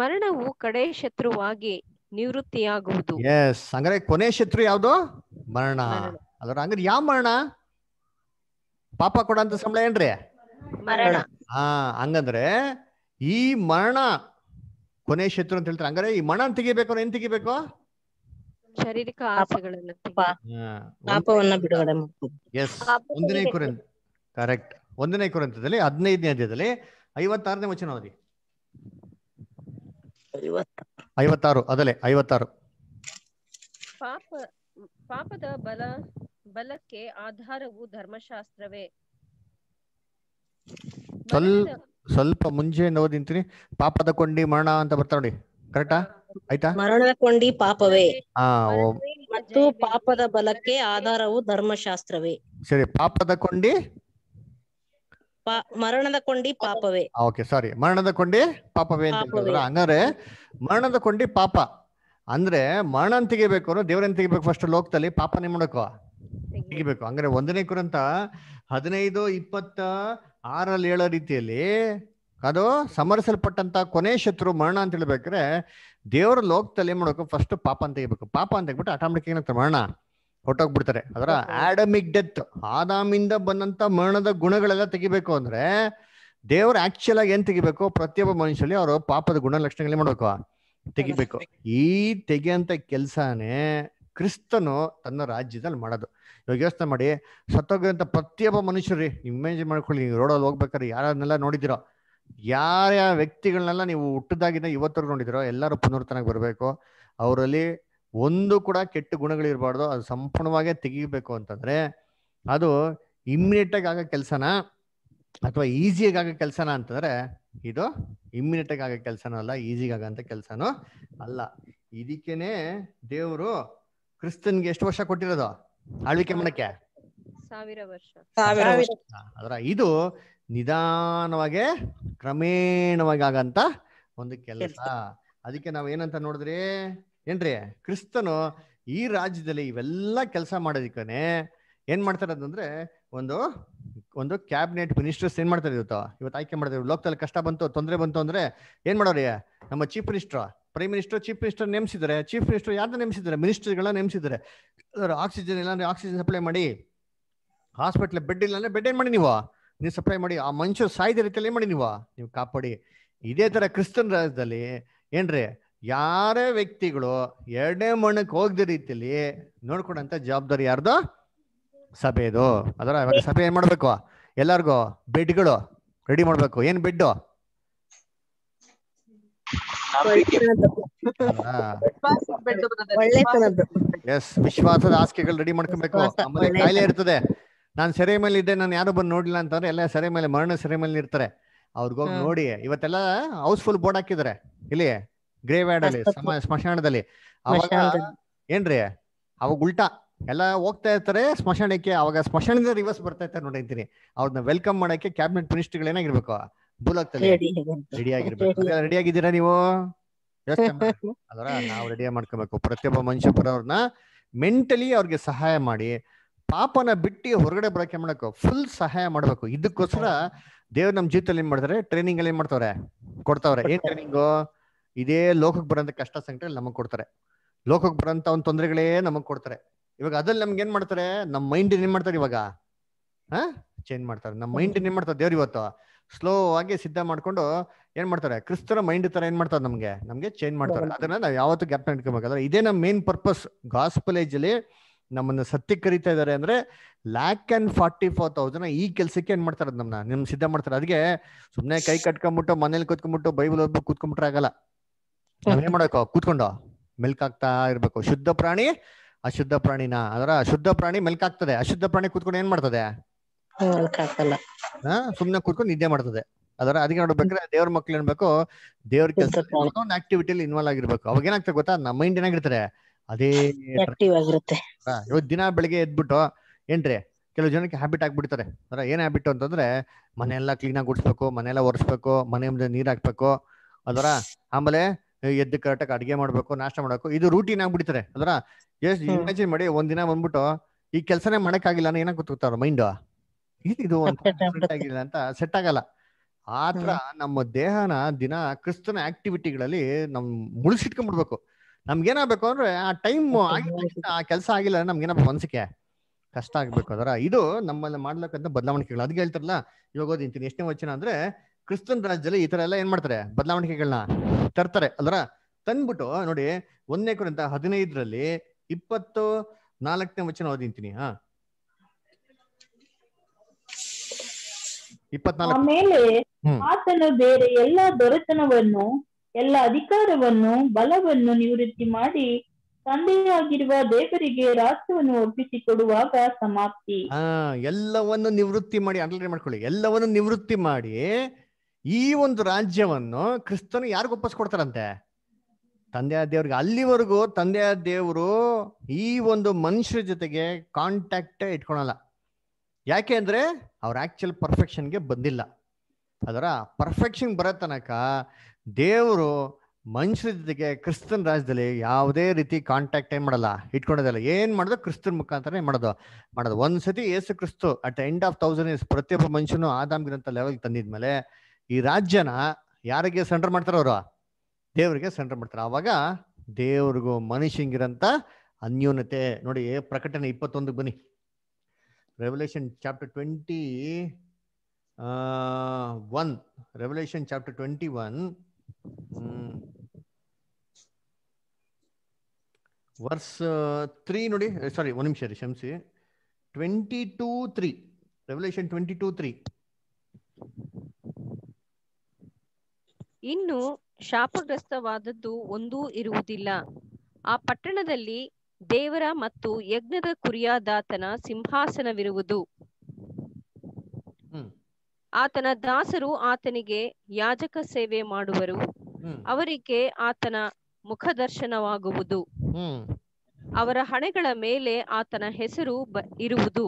ಮರಣವು ಕಡೆ ಶತ್ರುವಾಗಿ ನಿವೃತ್ತಿಯಾಗುವುದು ಎಸ್ ಹಂಗಾರೆ ಕೊನೆ ಶತ್ರು ಯಾವ್ದು ಮರಣ ಅದರ ಹಂಗಾರೆ ಯಾವ ಮರಣ ಪಾಪ ಕೊಡಂತ ಸಂಬಳ ಏನ್ರಿ ಹಾ ಹಂಗಂದ್ರೆ ಈ ಮರಣ ಕೊನೆ ಶತ್ರು ಅಂತ ಹೇಳ್ತಾರೆ ಹಂಗಾರೆ ಈ ಮರಣ ತೆಗಿಬೇಕು ಏನ್ ತೆಗಿಬೇಕು ಶಾರೀರಿಕ ಒಂದನೇ ಕುರಿನ್ ಕರೆಕ್ಟ್ ಒಂದನೇ ಕುರಿತದಲ್ಲಿ ಹದಿನೈದನೇ ಅಧ್ಯಯದಲ್ಲಿ ಐವತ್ತಾರನೇ ವಚನ ಅವಧಿ ಐವತ್ತಾರು ಅದಲ್ಲೇ ಐವತ್ತಾರು ಪಾಪ ಪಾಪದ ಬಲ ಬಲಕ್ಕೆ ಆಧಾರವು ಧರ್ಮಶಾಸ್ತ್ರವೇ ಸ್ವಲ್ಪ ಸ್ವಲ್ಪ ಮುಂಚೆ ಓದಿಂತೀನಿ ಪಾಪದ ಕೊಂಡಿ ಮರಣ ಅಂತ ಬರ್ತಾ ನೋಡಿ ಕರೆಕ್ಟಾ ಆಯ್ತಾ ಮರಣದ ಕೊಂಡಿ ಪಾಪವೇ ಮತ್ತು ಪಾಪದ ಬಲಕ್ಕೆ ಆಧಾರವು ಧರ್ಮಶಾಸ್ತ್ರವೇ ಸರಿ ಪಾಪದ ಕೊಂಡಿ ಮರಣದ ಕೊಂಡಿ ಪಾಪವೇ ಓಕೆ ಸಾರಿ ಮರಣದ ಕೊಂಡಿ ಪಾಪವೇ ಅಂತ ಹಂಗಾರೆ ಮರಣದ ಕೊಂಡಿ ಪಾಪ ಅಂದ್ರೆ ಮರಣ ತೆಗಿಬೇಕು ದೇವರನ್ನ ತೆಗಿಬೇಕು ಫಸ್ಟ್ ಲೋಕದಲ್ಲಿ ಪಾಪನೇ ನಿಮ್ಮಡಕೋ ತೆಗಿಬೇಕು ಅಂದ್ರೆ ಒಂದನೇ ಕುರಂತ ಹದಿನೈದು ಇಪ್ಪತ್ತ ಆರಲ್ಲಿ ಏಳೋ ರೀತಿಯಲ್ಲಿ ಅದು ಸಮರಿಸಲ್ಪಟ್ಟಂತ ಕೊನೆ ಶತ್ರು ಮರಣ ಅಂತ ಹೇಳ್ಬೇಕ್ರೆ ದೇವ್ರ ಲೋಕದಲ್ಲಿ ಏನ್ ಮಾಡ್ಬೇಕು ಫಸ್ಟ್ ಪಾಪ ಅಂತ ತೆಗಿಬೇಕು ಪಾಪ ಅಂತ ತೆಗಿಬಿಟ್ಟು ಆಟೋಮೆಟಿಕ್ ಏನಂತ ಮರಣ ಹೊಟ್ಟೋಗ್ಬಿಡ್ತಾರೆ ಅದರ ಆಡಮಿಕ್ ಡೆತ್ ಆದಾಮಿಂದ ಬಂದಂತ ಮರಣದ ಗುಣಗಳೆಲ್ಲ ತೆಗಿಬೇಕು ಅಂದ್ರೆ ದೇವ್ರ ಆಕ್ಚುಲ್ ಆಗಿ ಏನ್ ತೆಗಿಬೇಕು ಪ್ರತಿಯೊಬ್ಬ ಮನುಷ್ಯಲ್ಲಿ ಅವರು ಪಾಪದ ಗುಣಲಕ್ಷಣಗಳೇ ಮಾಡ್ಬೇಕು ತೆಗಿಬೇಕು ಈ ತೆಗಿಯಂತ ಕೆಲ್ಸಾನೇ ಕ್ರಿಸ್ತನು ತನ್ನ ರಾಜ್ಯದಲ್ಲಿ ಮಾಡೋದು ಇವಾಗ ಯೋಚನೆ ಮಾಡಿ ಸತ್ತೋಗಿರೋಂಥ ಪ್ರತಿಯೊಬ್ಬ ಮನುಷ್ಯರಿ ಇಮೇಜ್ ಮಾಡ್ಕೊಳ್ಳಿ ನೀವು ರೋಡಲ್ಲಿ ಹೋಗ್ಬೇಕಾದ್ರೆ ಯಾರನ್ನೆಲ್ಲ ನೋಡಿದಿರೋ ಯಾರ್ಯಾವ ವ್ಯಕ್ತಿಗಳನ್ನೆಲ್ಲ ನೀವು ಹುಟ್ಟದಾಗಿಂದ ಇವತ್ತರೆಗೂ ನೋಡಿದಿರೋ ಎಲ್ಲರೂ ಪುನರ್ತನಾಗಿ ಬರಬೇಕು ಅವರಲ್ಲಿ ಒಂದು ಕೂಡ ಕೆಟ್ಟ ಗುಣಗಳಿರಬಾರ್ದು ಅದು ಸಂಪೂರ್ಣವಾಗೇ ತೆಗಿಬೇಕು ಅಂತಂದರೆ ಅದು ಇಮ್ಮಿಡಿಯೇಟಾಗಿ ಆಗೋ ಕೆಲಸನ ಅಥವಾ ಈಸಿಯಾಗಿ ಆಗೋ ಕೆಲಸನ ಅಂತಂದರೆ ಇದು ಇಮ್ಮಿಡಿಯೇಟಾಗಿ ಆಗೋ ಕೆಲಸನೂ ಅಲ್ಲ ಈಸಿಗಾಗೋ ಅಂತ ಕೆಲಸನೂ ಅಲ್ಲ ಇದಕ್ಕೇನೆ ದೇವರು ಕ್ರಿಸ್ತನ್ಗೆ ಎಷ್ಟು ವರ್ಷ ಕೊಟ್ಟಿರೋದು ಆಳ್ವಿಕೆ ಮಾಡಕ್ಕೆ ಅದರ ಇದು ನಿಧಾನವಾಗಿ ಕ್ರಮೇಣವಾಗಿ ಆಗಂತ ಒಂದು ಕೆಲಸ ಅದಕ್ಕೆ ನಾವ್ ಏನಂತ ನೋಡಿದ್ರಿ ಏನ್ರಿ ಕ್ರಿಸ್ತನು ಈ ರಾಜ್ಯದಲ್ಲಿ ಇವೆಲ್ಲ ಕೆಲಸ ಮಾಡೋದಿಕ್ಕನೆ ಏನ್ ಮಾಡ್ತಾರೆ ಅಂತಂದ್ರೆ ಒಂದು ಒಂದು ಕ್ಯಾಬಿನೆಟ್ ಮಿನಿಸ್ಟರ್ಸ್ ಏನ್ ಮಾಡ್ತಾರೆ ಇವತ್ತು ಇವತ್ತು ಆಯ್ಕೆ ಮಾಡ್ತಾರೆ ಲೋಕದಲ್ಲಿ ಕಷ್ಟ ಬಂತು ತೊಂದರೆ ಬಂತು ಅಂದ್ರೆ ಏನ್ ಮಾಡೋರಿ ನಮ್ಮ chief minister prime minister chief minister ನೇಮಿಸಿದ್ರೆ ಚೀಫ್ ಮಿನಿಸ್ಟರ್ ಯಾರನ್ನ ನೇಮಿಸಿದ್ರೆ ಮಿನಿಸ್ಟರ್ಗಳನ್ನ ನೇಮಿಸಿದ್ರೆ ಆಕ್ಸಿಜನ್ ಅಂದ್ರೆ ಆಕ್ಸಿಜನ್ ಸಪ್ಲೈ ಮಾಡಿ ಹಾಸ್ಪಿಟ್ಲ್ ಬೆಡ್ ಇಲ್ಲ ಅಂದ್ರೆ ಬೆಡ್ ಏನ್ ಮಾಡಿ ನೀವು ನೀವು ಸಪ್ಲೈ ಮಾಡಿ ಆ ಮನುಷ್ಯರು ಸಾಯ್ದ ರೀತಿಯಲ್ಲಿ ಏನ್ ಮಾಡಿ ನೀವು ನೀವು ಕಾಪಾಡಿ ಇದೇ ತರ ಕ್ರಿಸ್ತನ್ ರಾಜ್ಯದಲ್ಲಿ ಏನ್ರಿ ಯಾರೇ ವ್ಯಕ್ತಿಗಳು ಎರಡನೇ ಮಣ್ಣಕ್ಕೆ ಹೋಗದ ರೀತಿಯಲ್ಲಿ ನೋಡ್ಕೊಡಂತ ಜವಾಬ್ದಾರಿ ಯಾರ್ದು ಸಭೆದು ಅದರ ಸಭೆ ಏನ್ ಮಾಡ್ಬೇಕು ಎಲ್ಲಾರ್ಗು ಬೆಡ್ಗಳು ರೆಡಿ ಮಾಡ್ಬೇಕು ಏನ್ ಬೆಡ್ಡು ಎಸ್ ವಿಶ್ವಾಸದ ಆಸ್ಕೆಗಳು ರೆಡಿ ಮಾಡ್ಕೊಬೇಕು ಆಮೇಲೆ ಕಾಯಿಲೆ ಇರ್ತದೆ ನಾನು ಸೆರೆ ಮೇಲೆ ಇದ್ದೆ ನಾನು ಯಾರು ಬಂದು ನೋಡಿಲ್ಲ ಅಂತಂದ್ರೆ ಎಲ್ಲ ಸೆರೆ ಮೇಲೆ ಮರಣ ಸೆರೆ ಮೇಲೆ ಇರ್ತಾರೆ ಅವ್ರಿಗೋಗಿ ನೋಡಿ ಇವತ್ತೆಲ್ಲ ಹೌಸ್ಫುಲ್ ಬೋರ್ಡ್ ಹಾಕಿದ್ರೆ ಇಲ್ಲಿ ಗ್ರೇವ್ಯಾರ್ಡ್ ಅಲ್ಲಿ ಸ್ಮಶಾನದಲ್ಲಿ ಅವಾಗ ಏನ್ರಿ ಅವಾಗ ಉಲ್ಟಾ ಎಲ್ಲ ಹೋಗ್ತಾ ಇರ್ತಾರೆ ಸ್ಮಶಾನಕ್ಕೆ ಅವಾಗ ಸ್ಮಶಾನದಿಂದ ರಿವರ್ಸ್ ಬರ್ತಾ ಇರ್ತಾರೆ ನೋಡಿ ಅಂತೀನಿ ಅವ್ರನ್ನ ವೆಲ್ಕಮ್ ಮಾಡಕ್ಕೆ ಕ್ಯಾಬಿನೆಟ್ ಮಿನಿಸ್ಟರ್ಗಳು ಏನಾಗಿರ್ಬೇಕು ರೆಡಿ ಆಗಿರ್ಬೇಕು ರೆಡಿ ಆಗಿದ್ದೀರಾ ನೀವು ಅದರ ನಾವು ರೆಡಿ ಮಾಡ್ಕೋಬೇಕು ಪ್ರತಿಯೊಬ್ಬ ಮನುಷ್ಯ ಪರವ್ರನ್ನ ಮೆಂಟಲಿ ಅವ್ರಿಗೆ ಸಹಾಯ ಮಾಡಿ ಪಾಪನ ಬಿಟ್ಟಿ ಹೊರಗಡೆ ಬರೋಕೆ ಮಾಡಬೇಕು ಫುಲ್ ಸಹಾಯ ಮಾಡ್ಬೇಕು ಇದಕ್ಕೋಸ್ಕರ ದೇವ್ರ ನಮ್ಮ ಜೀವನದಲ್ಲಿ ಏನ್ ಮಾಡ್ತಾರೆ ಟ್ರೈನಿಂಗ್ ಅಲ್ಲಿ ಏನ್ ಮಾಡ್ತಾವ್ರೆ ಕೊಡ್ತಾವ್ರೆ ಏನ್ ಟ್ರೈನಿಂಗು ಇದೇ ಲೋಕಕ್ಕೆ ಬರೋಂತ ಕಷ್ಟ ಸಂಕಟ ನಮಗ್ ಕೊಡ್ತಾರೆ ಲೋಕಕ್ಕೆ ಬರೋಂತ ಒಂದ್ ತೊಂದರೆಗಳೇ ನಮಗ್ ಕೊಡ್ತಾರೆ ಇವಾಗ ಅದ್ರಲ್ಲಿ ನಮ್ಗೆ ಏನ್ ಮಾಡ್ತಾರೆ ನಮ್ಮ ಮೈಂಡ್ ಏನ್ ಮಾಡ್ತಾರೆ ಇವಾಗ ಹ ಚೇಂಜ್ ಮಾಡ್ತಾರೆ ನಮ್ಮ ಮೈಂಡ್ ಏನ್ ಮಾಡ್ತಾರೆ ದೇವ್ರ ಇವತ್ತು ಸ್ಲೋ ಆಗಿ ಸಿದ್ಧ ಮಾಡ್ಕೊಂಡು ಏನ್ ಮಾಡ್ತಾರೆ ಕ್ರಿಸ್ತರ ಮೈಂಡ್ ತರ ಏನ್ ಮಾಡ್ತಾರೆ ನಮ್ಗೆ ನಮ್ಗೆ ಚೇಂಜ್ ಮಾಡ್ತಾರೆ ಅದನ್ನ ನಾವ್ ಯಾವತ್ತು ಗ್ಯಾಪ್ ಇಟ್ಕೋಬೇಕಾದ್ರೆ ಇದೇ ನಮ್ಮ ಮೇನ್ ಪರ್ಪಸ್ ಗಾಸ್ಪಲ್ ಏಜ್ ಅಲ್ಲಿ ನಮ್ಮನ್ನ ಸತ್ಯ ಕರೀತಾ ಇದಾರೆ ಅಂದ್ರೆ lakh and forty four thousand ಈ ಕೆಲ್ಸಕ್ಕೆ ಏನ್ ಮಾಡ್ತಾರೆ ನಮ್ನ ನಿಮ್ ಸಿದ್ಧ ಮಾಡ್ತಾರೆ ಅದಕ್ಕೆ ಸುಮ್ನೆ ಕೈ ಕಟ್ಕೊಂಡ್ಬಿಟ್ಟು ಮನೇಲಿ ಕೂತ್ಕೊಂಡ್ಬಿಟ್ಟು ಬೈಬಲ್ ಒಬ್ಬ ಕೂತ್ಕೊಂಡ್ಬಿಟ್ರೆ ಆಗಲ್ಲ ಏನ್ ಮಾಡಬೇಕು ಕೂತ್ಕೊಂಡು ಮೆಲ್ಕ್ ಆಗ್ತಾ ಇರ್ಬೇಕು ಶುದ್ಧ ಪ್ರಾಣಿ ಅಶುದ್ಧ ಪ್ರಾಣಿನ ಅದರ ಅಶುದ್ಧ ಪ್ರಾಣಿ ಮೆಲ್ಕ್ ಆಗ್ತದೆ ಅಶುದ್ಧ ಪ್ರಾಣಿ ಕೂತ್ಕೊಂಡು ಏನ್ ಮಾಡ್ತದೆ ಹಾ ಸುಮ್ನೆ ಕೂತ್ಕೊಂಡು ನಿದ್ದೆ ಮಾಡ್ತದೆ ಅದರ ಅದಕ್ಕೆ ನೋಡ್ಬೇಕ್ರೆ ದೇವ್ರ ಮಕ್ಳು ಏನ್ಬೇಕು ದೇವ್ರ ಕೆಲಸ ಒಂದು ಆಕ್ಟಿವಿಟಿಲಿ ಇನ್ವಾಲ್ವ್ ಆಗಿರ್ಬೇಕು ಅವಾಗ ಏನಾಗ್ತದೆ ಗೊತ್ತಾ ನಮ್ಮ ಮೈಂಡ್ ಏನಾಗಿರ್ತಾರೆ ಅದೇ ಇವತ್ತು ದಿನ ಬೆಳಿಗ್ಗೆ ಎದ್ಬಿಟ್ಟು ಏನ್ರಿ ಕೆಲವು ಜನಕ್ಕೆ ಹ್ಯಾಬಿಟ್ ಆಗ್ಬಿಡ್ತಾರೆ ಅದರ ಏನ್ ಹ್ಯಾಬಿಟ್ ಅಂತಂದ್ರೆ ಮನೆ ಮನೆಯೆಲ್ಲ ಕ್ಲೀನ್ ಆಗಿ ಗುಡಿಸ್ಬೇಕು ಮನೆಯೆಲ್ಲ ಒರೆಸ್ಬೇಕು ಮನೆ ಮುಂದೆ ನೀರ್ ಹಾಕ್ಬೇಕು ಅದರ ಆಮೇಲೆ ಎದ್ದು ಕರೆಕ್ಟಾಗಿ ಅಡಿಗೆ ಮಾಡ್ಬೇಕು ನಾಷ್ಟ ಮಾಡ್ಬೇಕು ಇದು ರೂಟೀನ್ ಆಗ್ಬಿಡ್ತಾರೆ ಅದರ ಎಷ್ಟು ಇಮ್ಯಾಜಿನ್ ಮಾಡಿ ಒಂದಿನ ಬಂದ್ಬಿಟ್ಟು ಈ ಕೆಲಸನೇ ಮಾಡಕ್ಕಾಗಿಲ್ಲ ಅನ್ನೋ ಏನಾಗ ಗೊತ್ತಾಗ್ತಾರ ಮೈಂಡ್ ಇದು ಆಗಿಲ್ಲ ಅಂತ ಸೆಟ್ ಆಗಲ್ಲ ಆತರ ನಮ್ಮ ದೇಹನ ದಿನ ಕ್ರಿಸ್ತನ ಆಕ್ಟಿವಿಟಿಗಳಲ್ಲಿ ನಮ್ ನಮ್ಗೆ ನಮ್ಗೇನಾಗ್ಬೇಕು ಅಂದ್ರೆ ಆ ಟೈಮ್ ಆ ಕೆಲಸ ಆಗಿಲ್ಲ ಏನಪ್ಪ ಮನ್ಸಿಕೆ ಕಷ್ಟ ಆಗ್ಬೇಕು ಅದರ ಇದು ನಮ್ಮಲ್ಲಿ ಮಾಡ್ಲಕ್ಕಂತ ಬದಲಾವಣೆಗಳು ಅದ್ಗೆ ಹೇಳ್ತಾರಲ್ಲ ಇವಾಗ ಓದಿಂತೀನಿ ಎಷ್ಟನೇ ವಚನ ಅಂದ್ರೆ ಕ್ರಿಸ್ತನ್ ರಾಜ್ಯದಲ್ಲಿ ಈ ತರ ಎಲ್ಲ ಏನ್ ಮಾಡ್ತಾರೆ ಬದಲಾವಣೆಗಳನ್ನ ತರ್ತಾರೆ ಅಲ್ರ ತಂದ್ಬಿಟ್ಟು ನೋಡಿ ಒಂದನೇ ಕುರಿತ ಹದಿನೈದರಲ್ಲಿ ಇಪ್ಪತ್ತು ನಾಲ್ಕನೇ ವಚನ ಓದಿಂತೀನಿ ಹಾ ಆಮೇಲೆ ಆತನು ಬೇರೆ ಎಲ್ಲಾ ದೊರೆತನವನ್ನು ಎಲ್ಲ ಅಧಿಕಾರವನ್ನು ಬಲವನ್ನು ನಿವೃತ್ತಿ ಮಾಡಿ ತಂದೆಯಾಗಿರುವ ದೇವರಿಗೆ ರಾಜ್ಯವನ್ನು ಒಪ್ಪಿಸಿಕೊಡುವಾಗ ಸಮಾಪ್ತಿ ಹಾ ಎಲ್ಲವನ್ನು ನಿವೃತ್ತಿ ಮಾಡಿ ಅಂಡರ್ಲೈನ್ ಮಾಡ್ಕೊಳ್ಳಿ ಎಲ್ಲವನ್ನು ನಿವೃತ್ತಿ ಮಾಡಿ ಈ ಒಂದು ರಾಜ್ಯವನ್ನು ಕ್ರಿಸ್ತನು ಯಾರಿಗೂ ಒಪ್ಪಿಸ್ಕೊಡ್ತಾರಂತೆ ತಂದೆಯ ದೇವ್ರಿಗೆ ಅಲ್ಲಿವರೆಗೂ ತಂದೆಯ ದೇವರು ಈ ಒಂದು ಮನುಷ್ಯರ ಜೊತೆಗೆ ಕಾಂಟ್ಯಾಕ್ಟ್ ಇಟ್ಕೊಳಲ್ಲ ಯಾಕೆ ಅಂದರೆ ಅವ್ರು ಆ್ಯಕ್ಚುಲ್ ಪರ್ಫೆಕ್ಷನ್ಗೆ ಬಂದಿಲ್ಲ ಅದರ ಪರ್ಫೆಕ್ಷನ್ ಬರೋ ತನಕ ದೇವರು ಮನುಷ್ಯರ ಜೊತೆಗೆ ಕ್ರಿಸ್ತನ ರಾಜ್ಯದಲ್ಲಿ ಯಾವುದೇ ರೀತಿ ಕಾಂಟ್ಯಾಕ್ಟ್ ಏನು ಮಾಡಲ್ಲ ಇಟ್ಕೊಂಡಿದ್ದಲ್ಲ ಏನು ಮಾಡೋದು ಕ್ರಿಸ್ತನ ಮುಖಾಂತರನೇ ಮಾಡೋದು ಮಾಡೋದು ಒಂದು ಸತಿ Yesu Kristu at end of thousand years ಪ್ರತಿಯೊಬ್ಬ ಮನುಷ್ಯನು ಆದಾಮ್ಗಿರಂತ ಲೆವೆಲ್ ತಂದಿದ್ಮೇಲೆ ಈ ರಾಜ್ಯನ ಯಾರಿಗೆ ಸೆಂಟರ್ ಮಾಡ್ತಾರೆ ಅವರು ದೇವರಿಗೆ ಸೆಂಟರ್ ಮಾಡ್ತಾರೆ ಆವಾಗ ದೇವ್ರಿಗೂ ಮನುಷ್ಯಂಗಿರಂತ ಅನ್ಯೂನತೆ ನೋಡಿ ಪ್ರಕಟಣೆ ಇಪ್ಪತ್ತೊಂದಕ್ಕೆ ಬನ್ನಿ Revelation chapter twenty one 1. Chapter twenty one verse three ನೋಡಿ ಸಾರಿ eh, ಒಂದು ನಿಮಿಷ ರೀ ಕ್ಷಮಿಸಿ twenty two three revelation twenty two three ಇನ್ನು ಶಾಪಗ್ರಸ್ತವಾದದ್ದು ಒಂದೂ ಇರುವುದಿಲ್ಲ ಆ ಪಟ್ಟಣದಲ್ಲಿ ದೇವರ ಮತ್ತು ಯಜ್ಞದ ಕುರಿಯಾದಾತನ ಸಿಂಹಾಸನವಿರುವುದು ಆತನ ದಾಸರು ಆತನಿಗೆ ಯಾಜಕ ಸೇವೆ ಮಾಡುವರು ಅವರಿಗೆ ಆತನ ಮುಖದರ್ಶನವಾಗುವುದು ಅವರ ಹಣೆಗಳ ಮೇಲೆ ಆತನ ಹೆಸರು ಇರುವುದು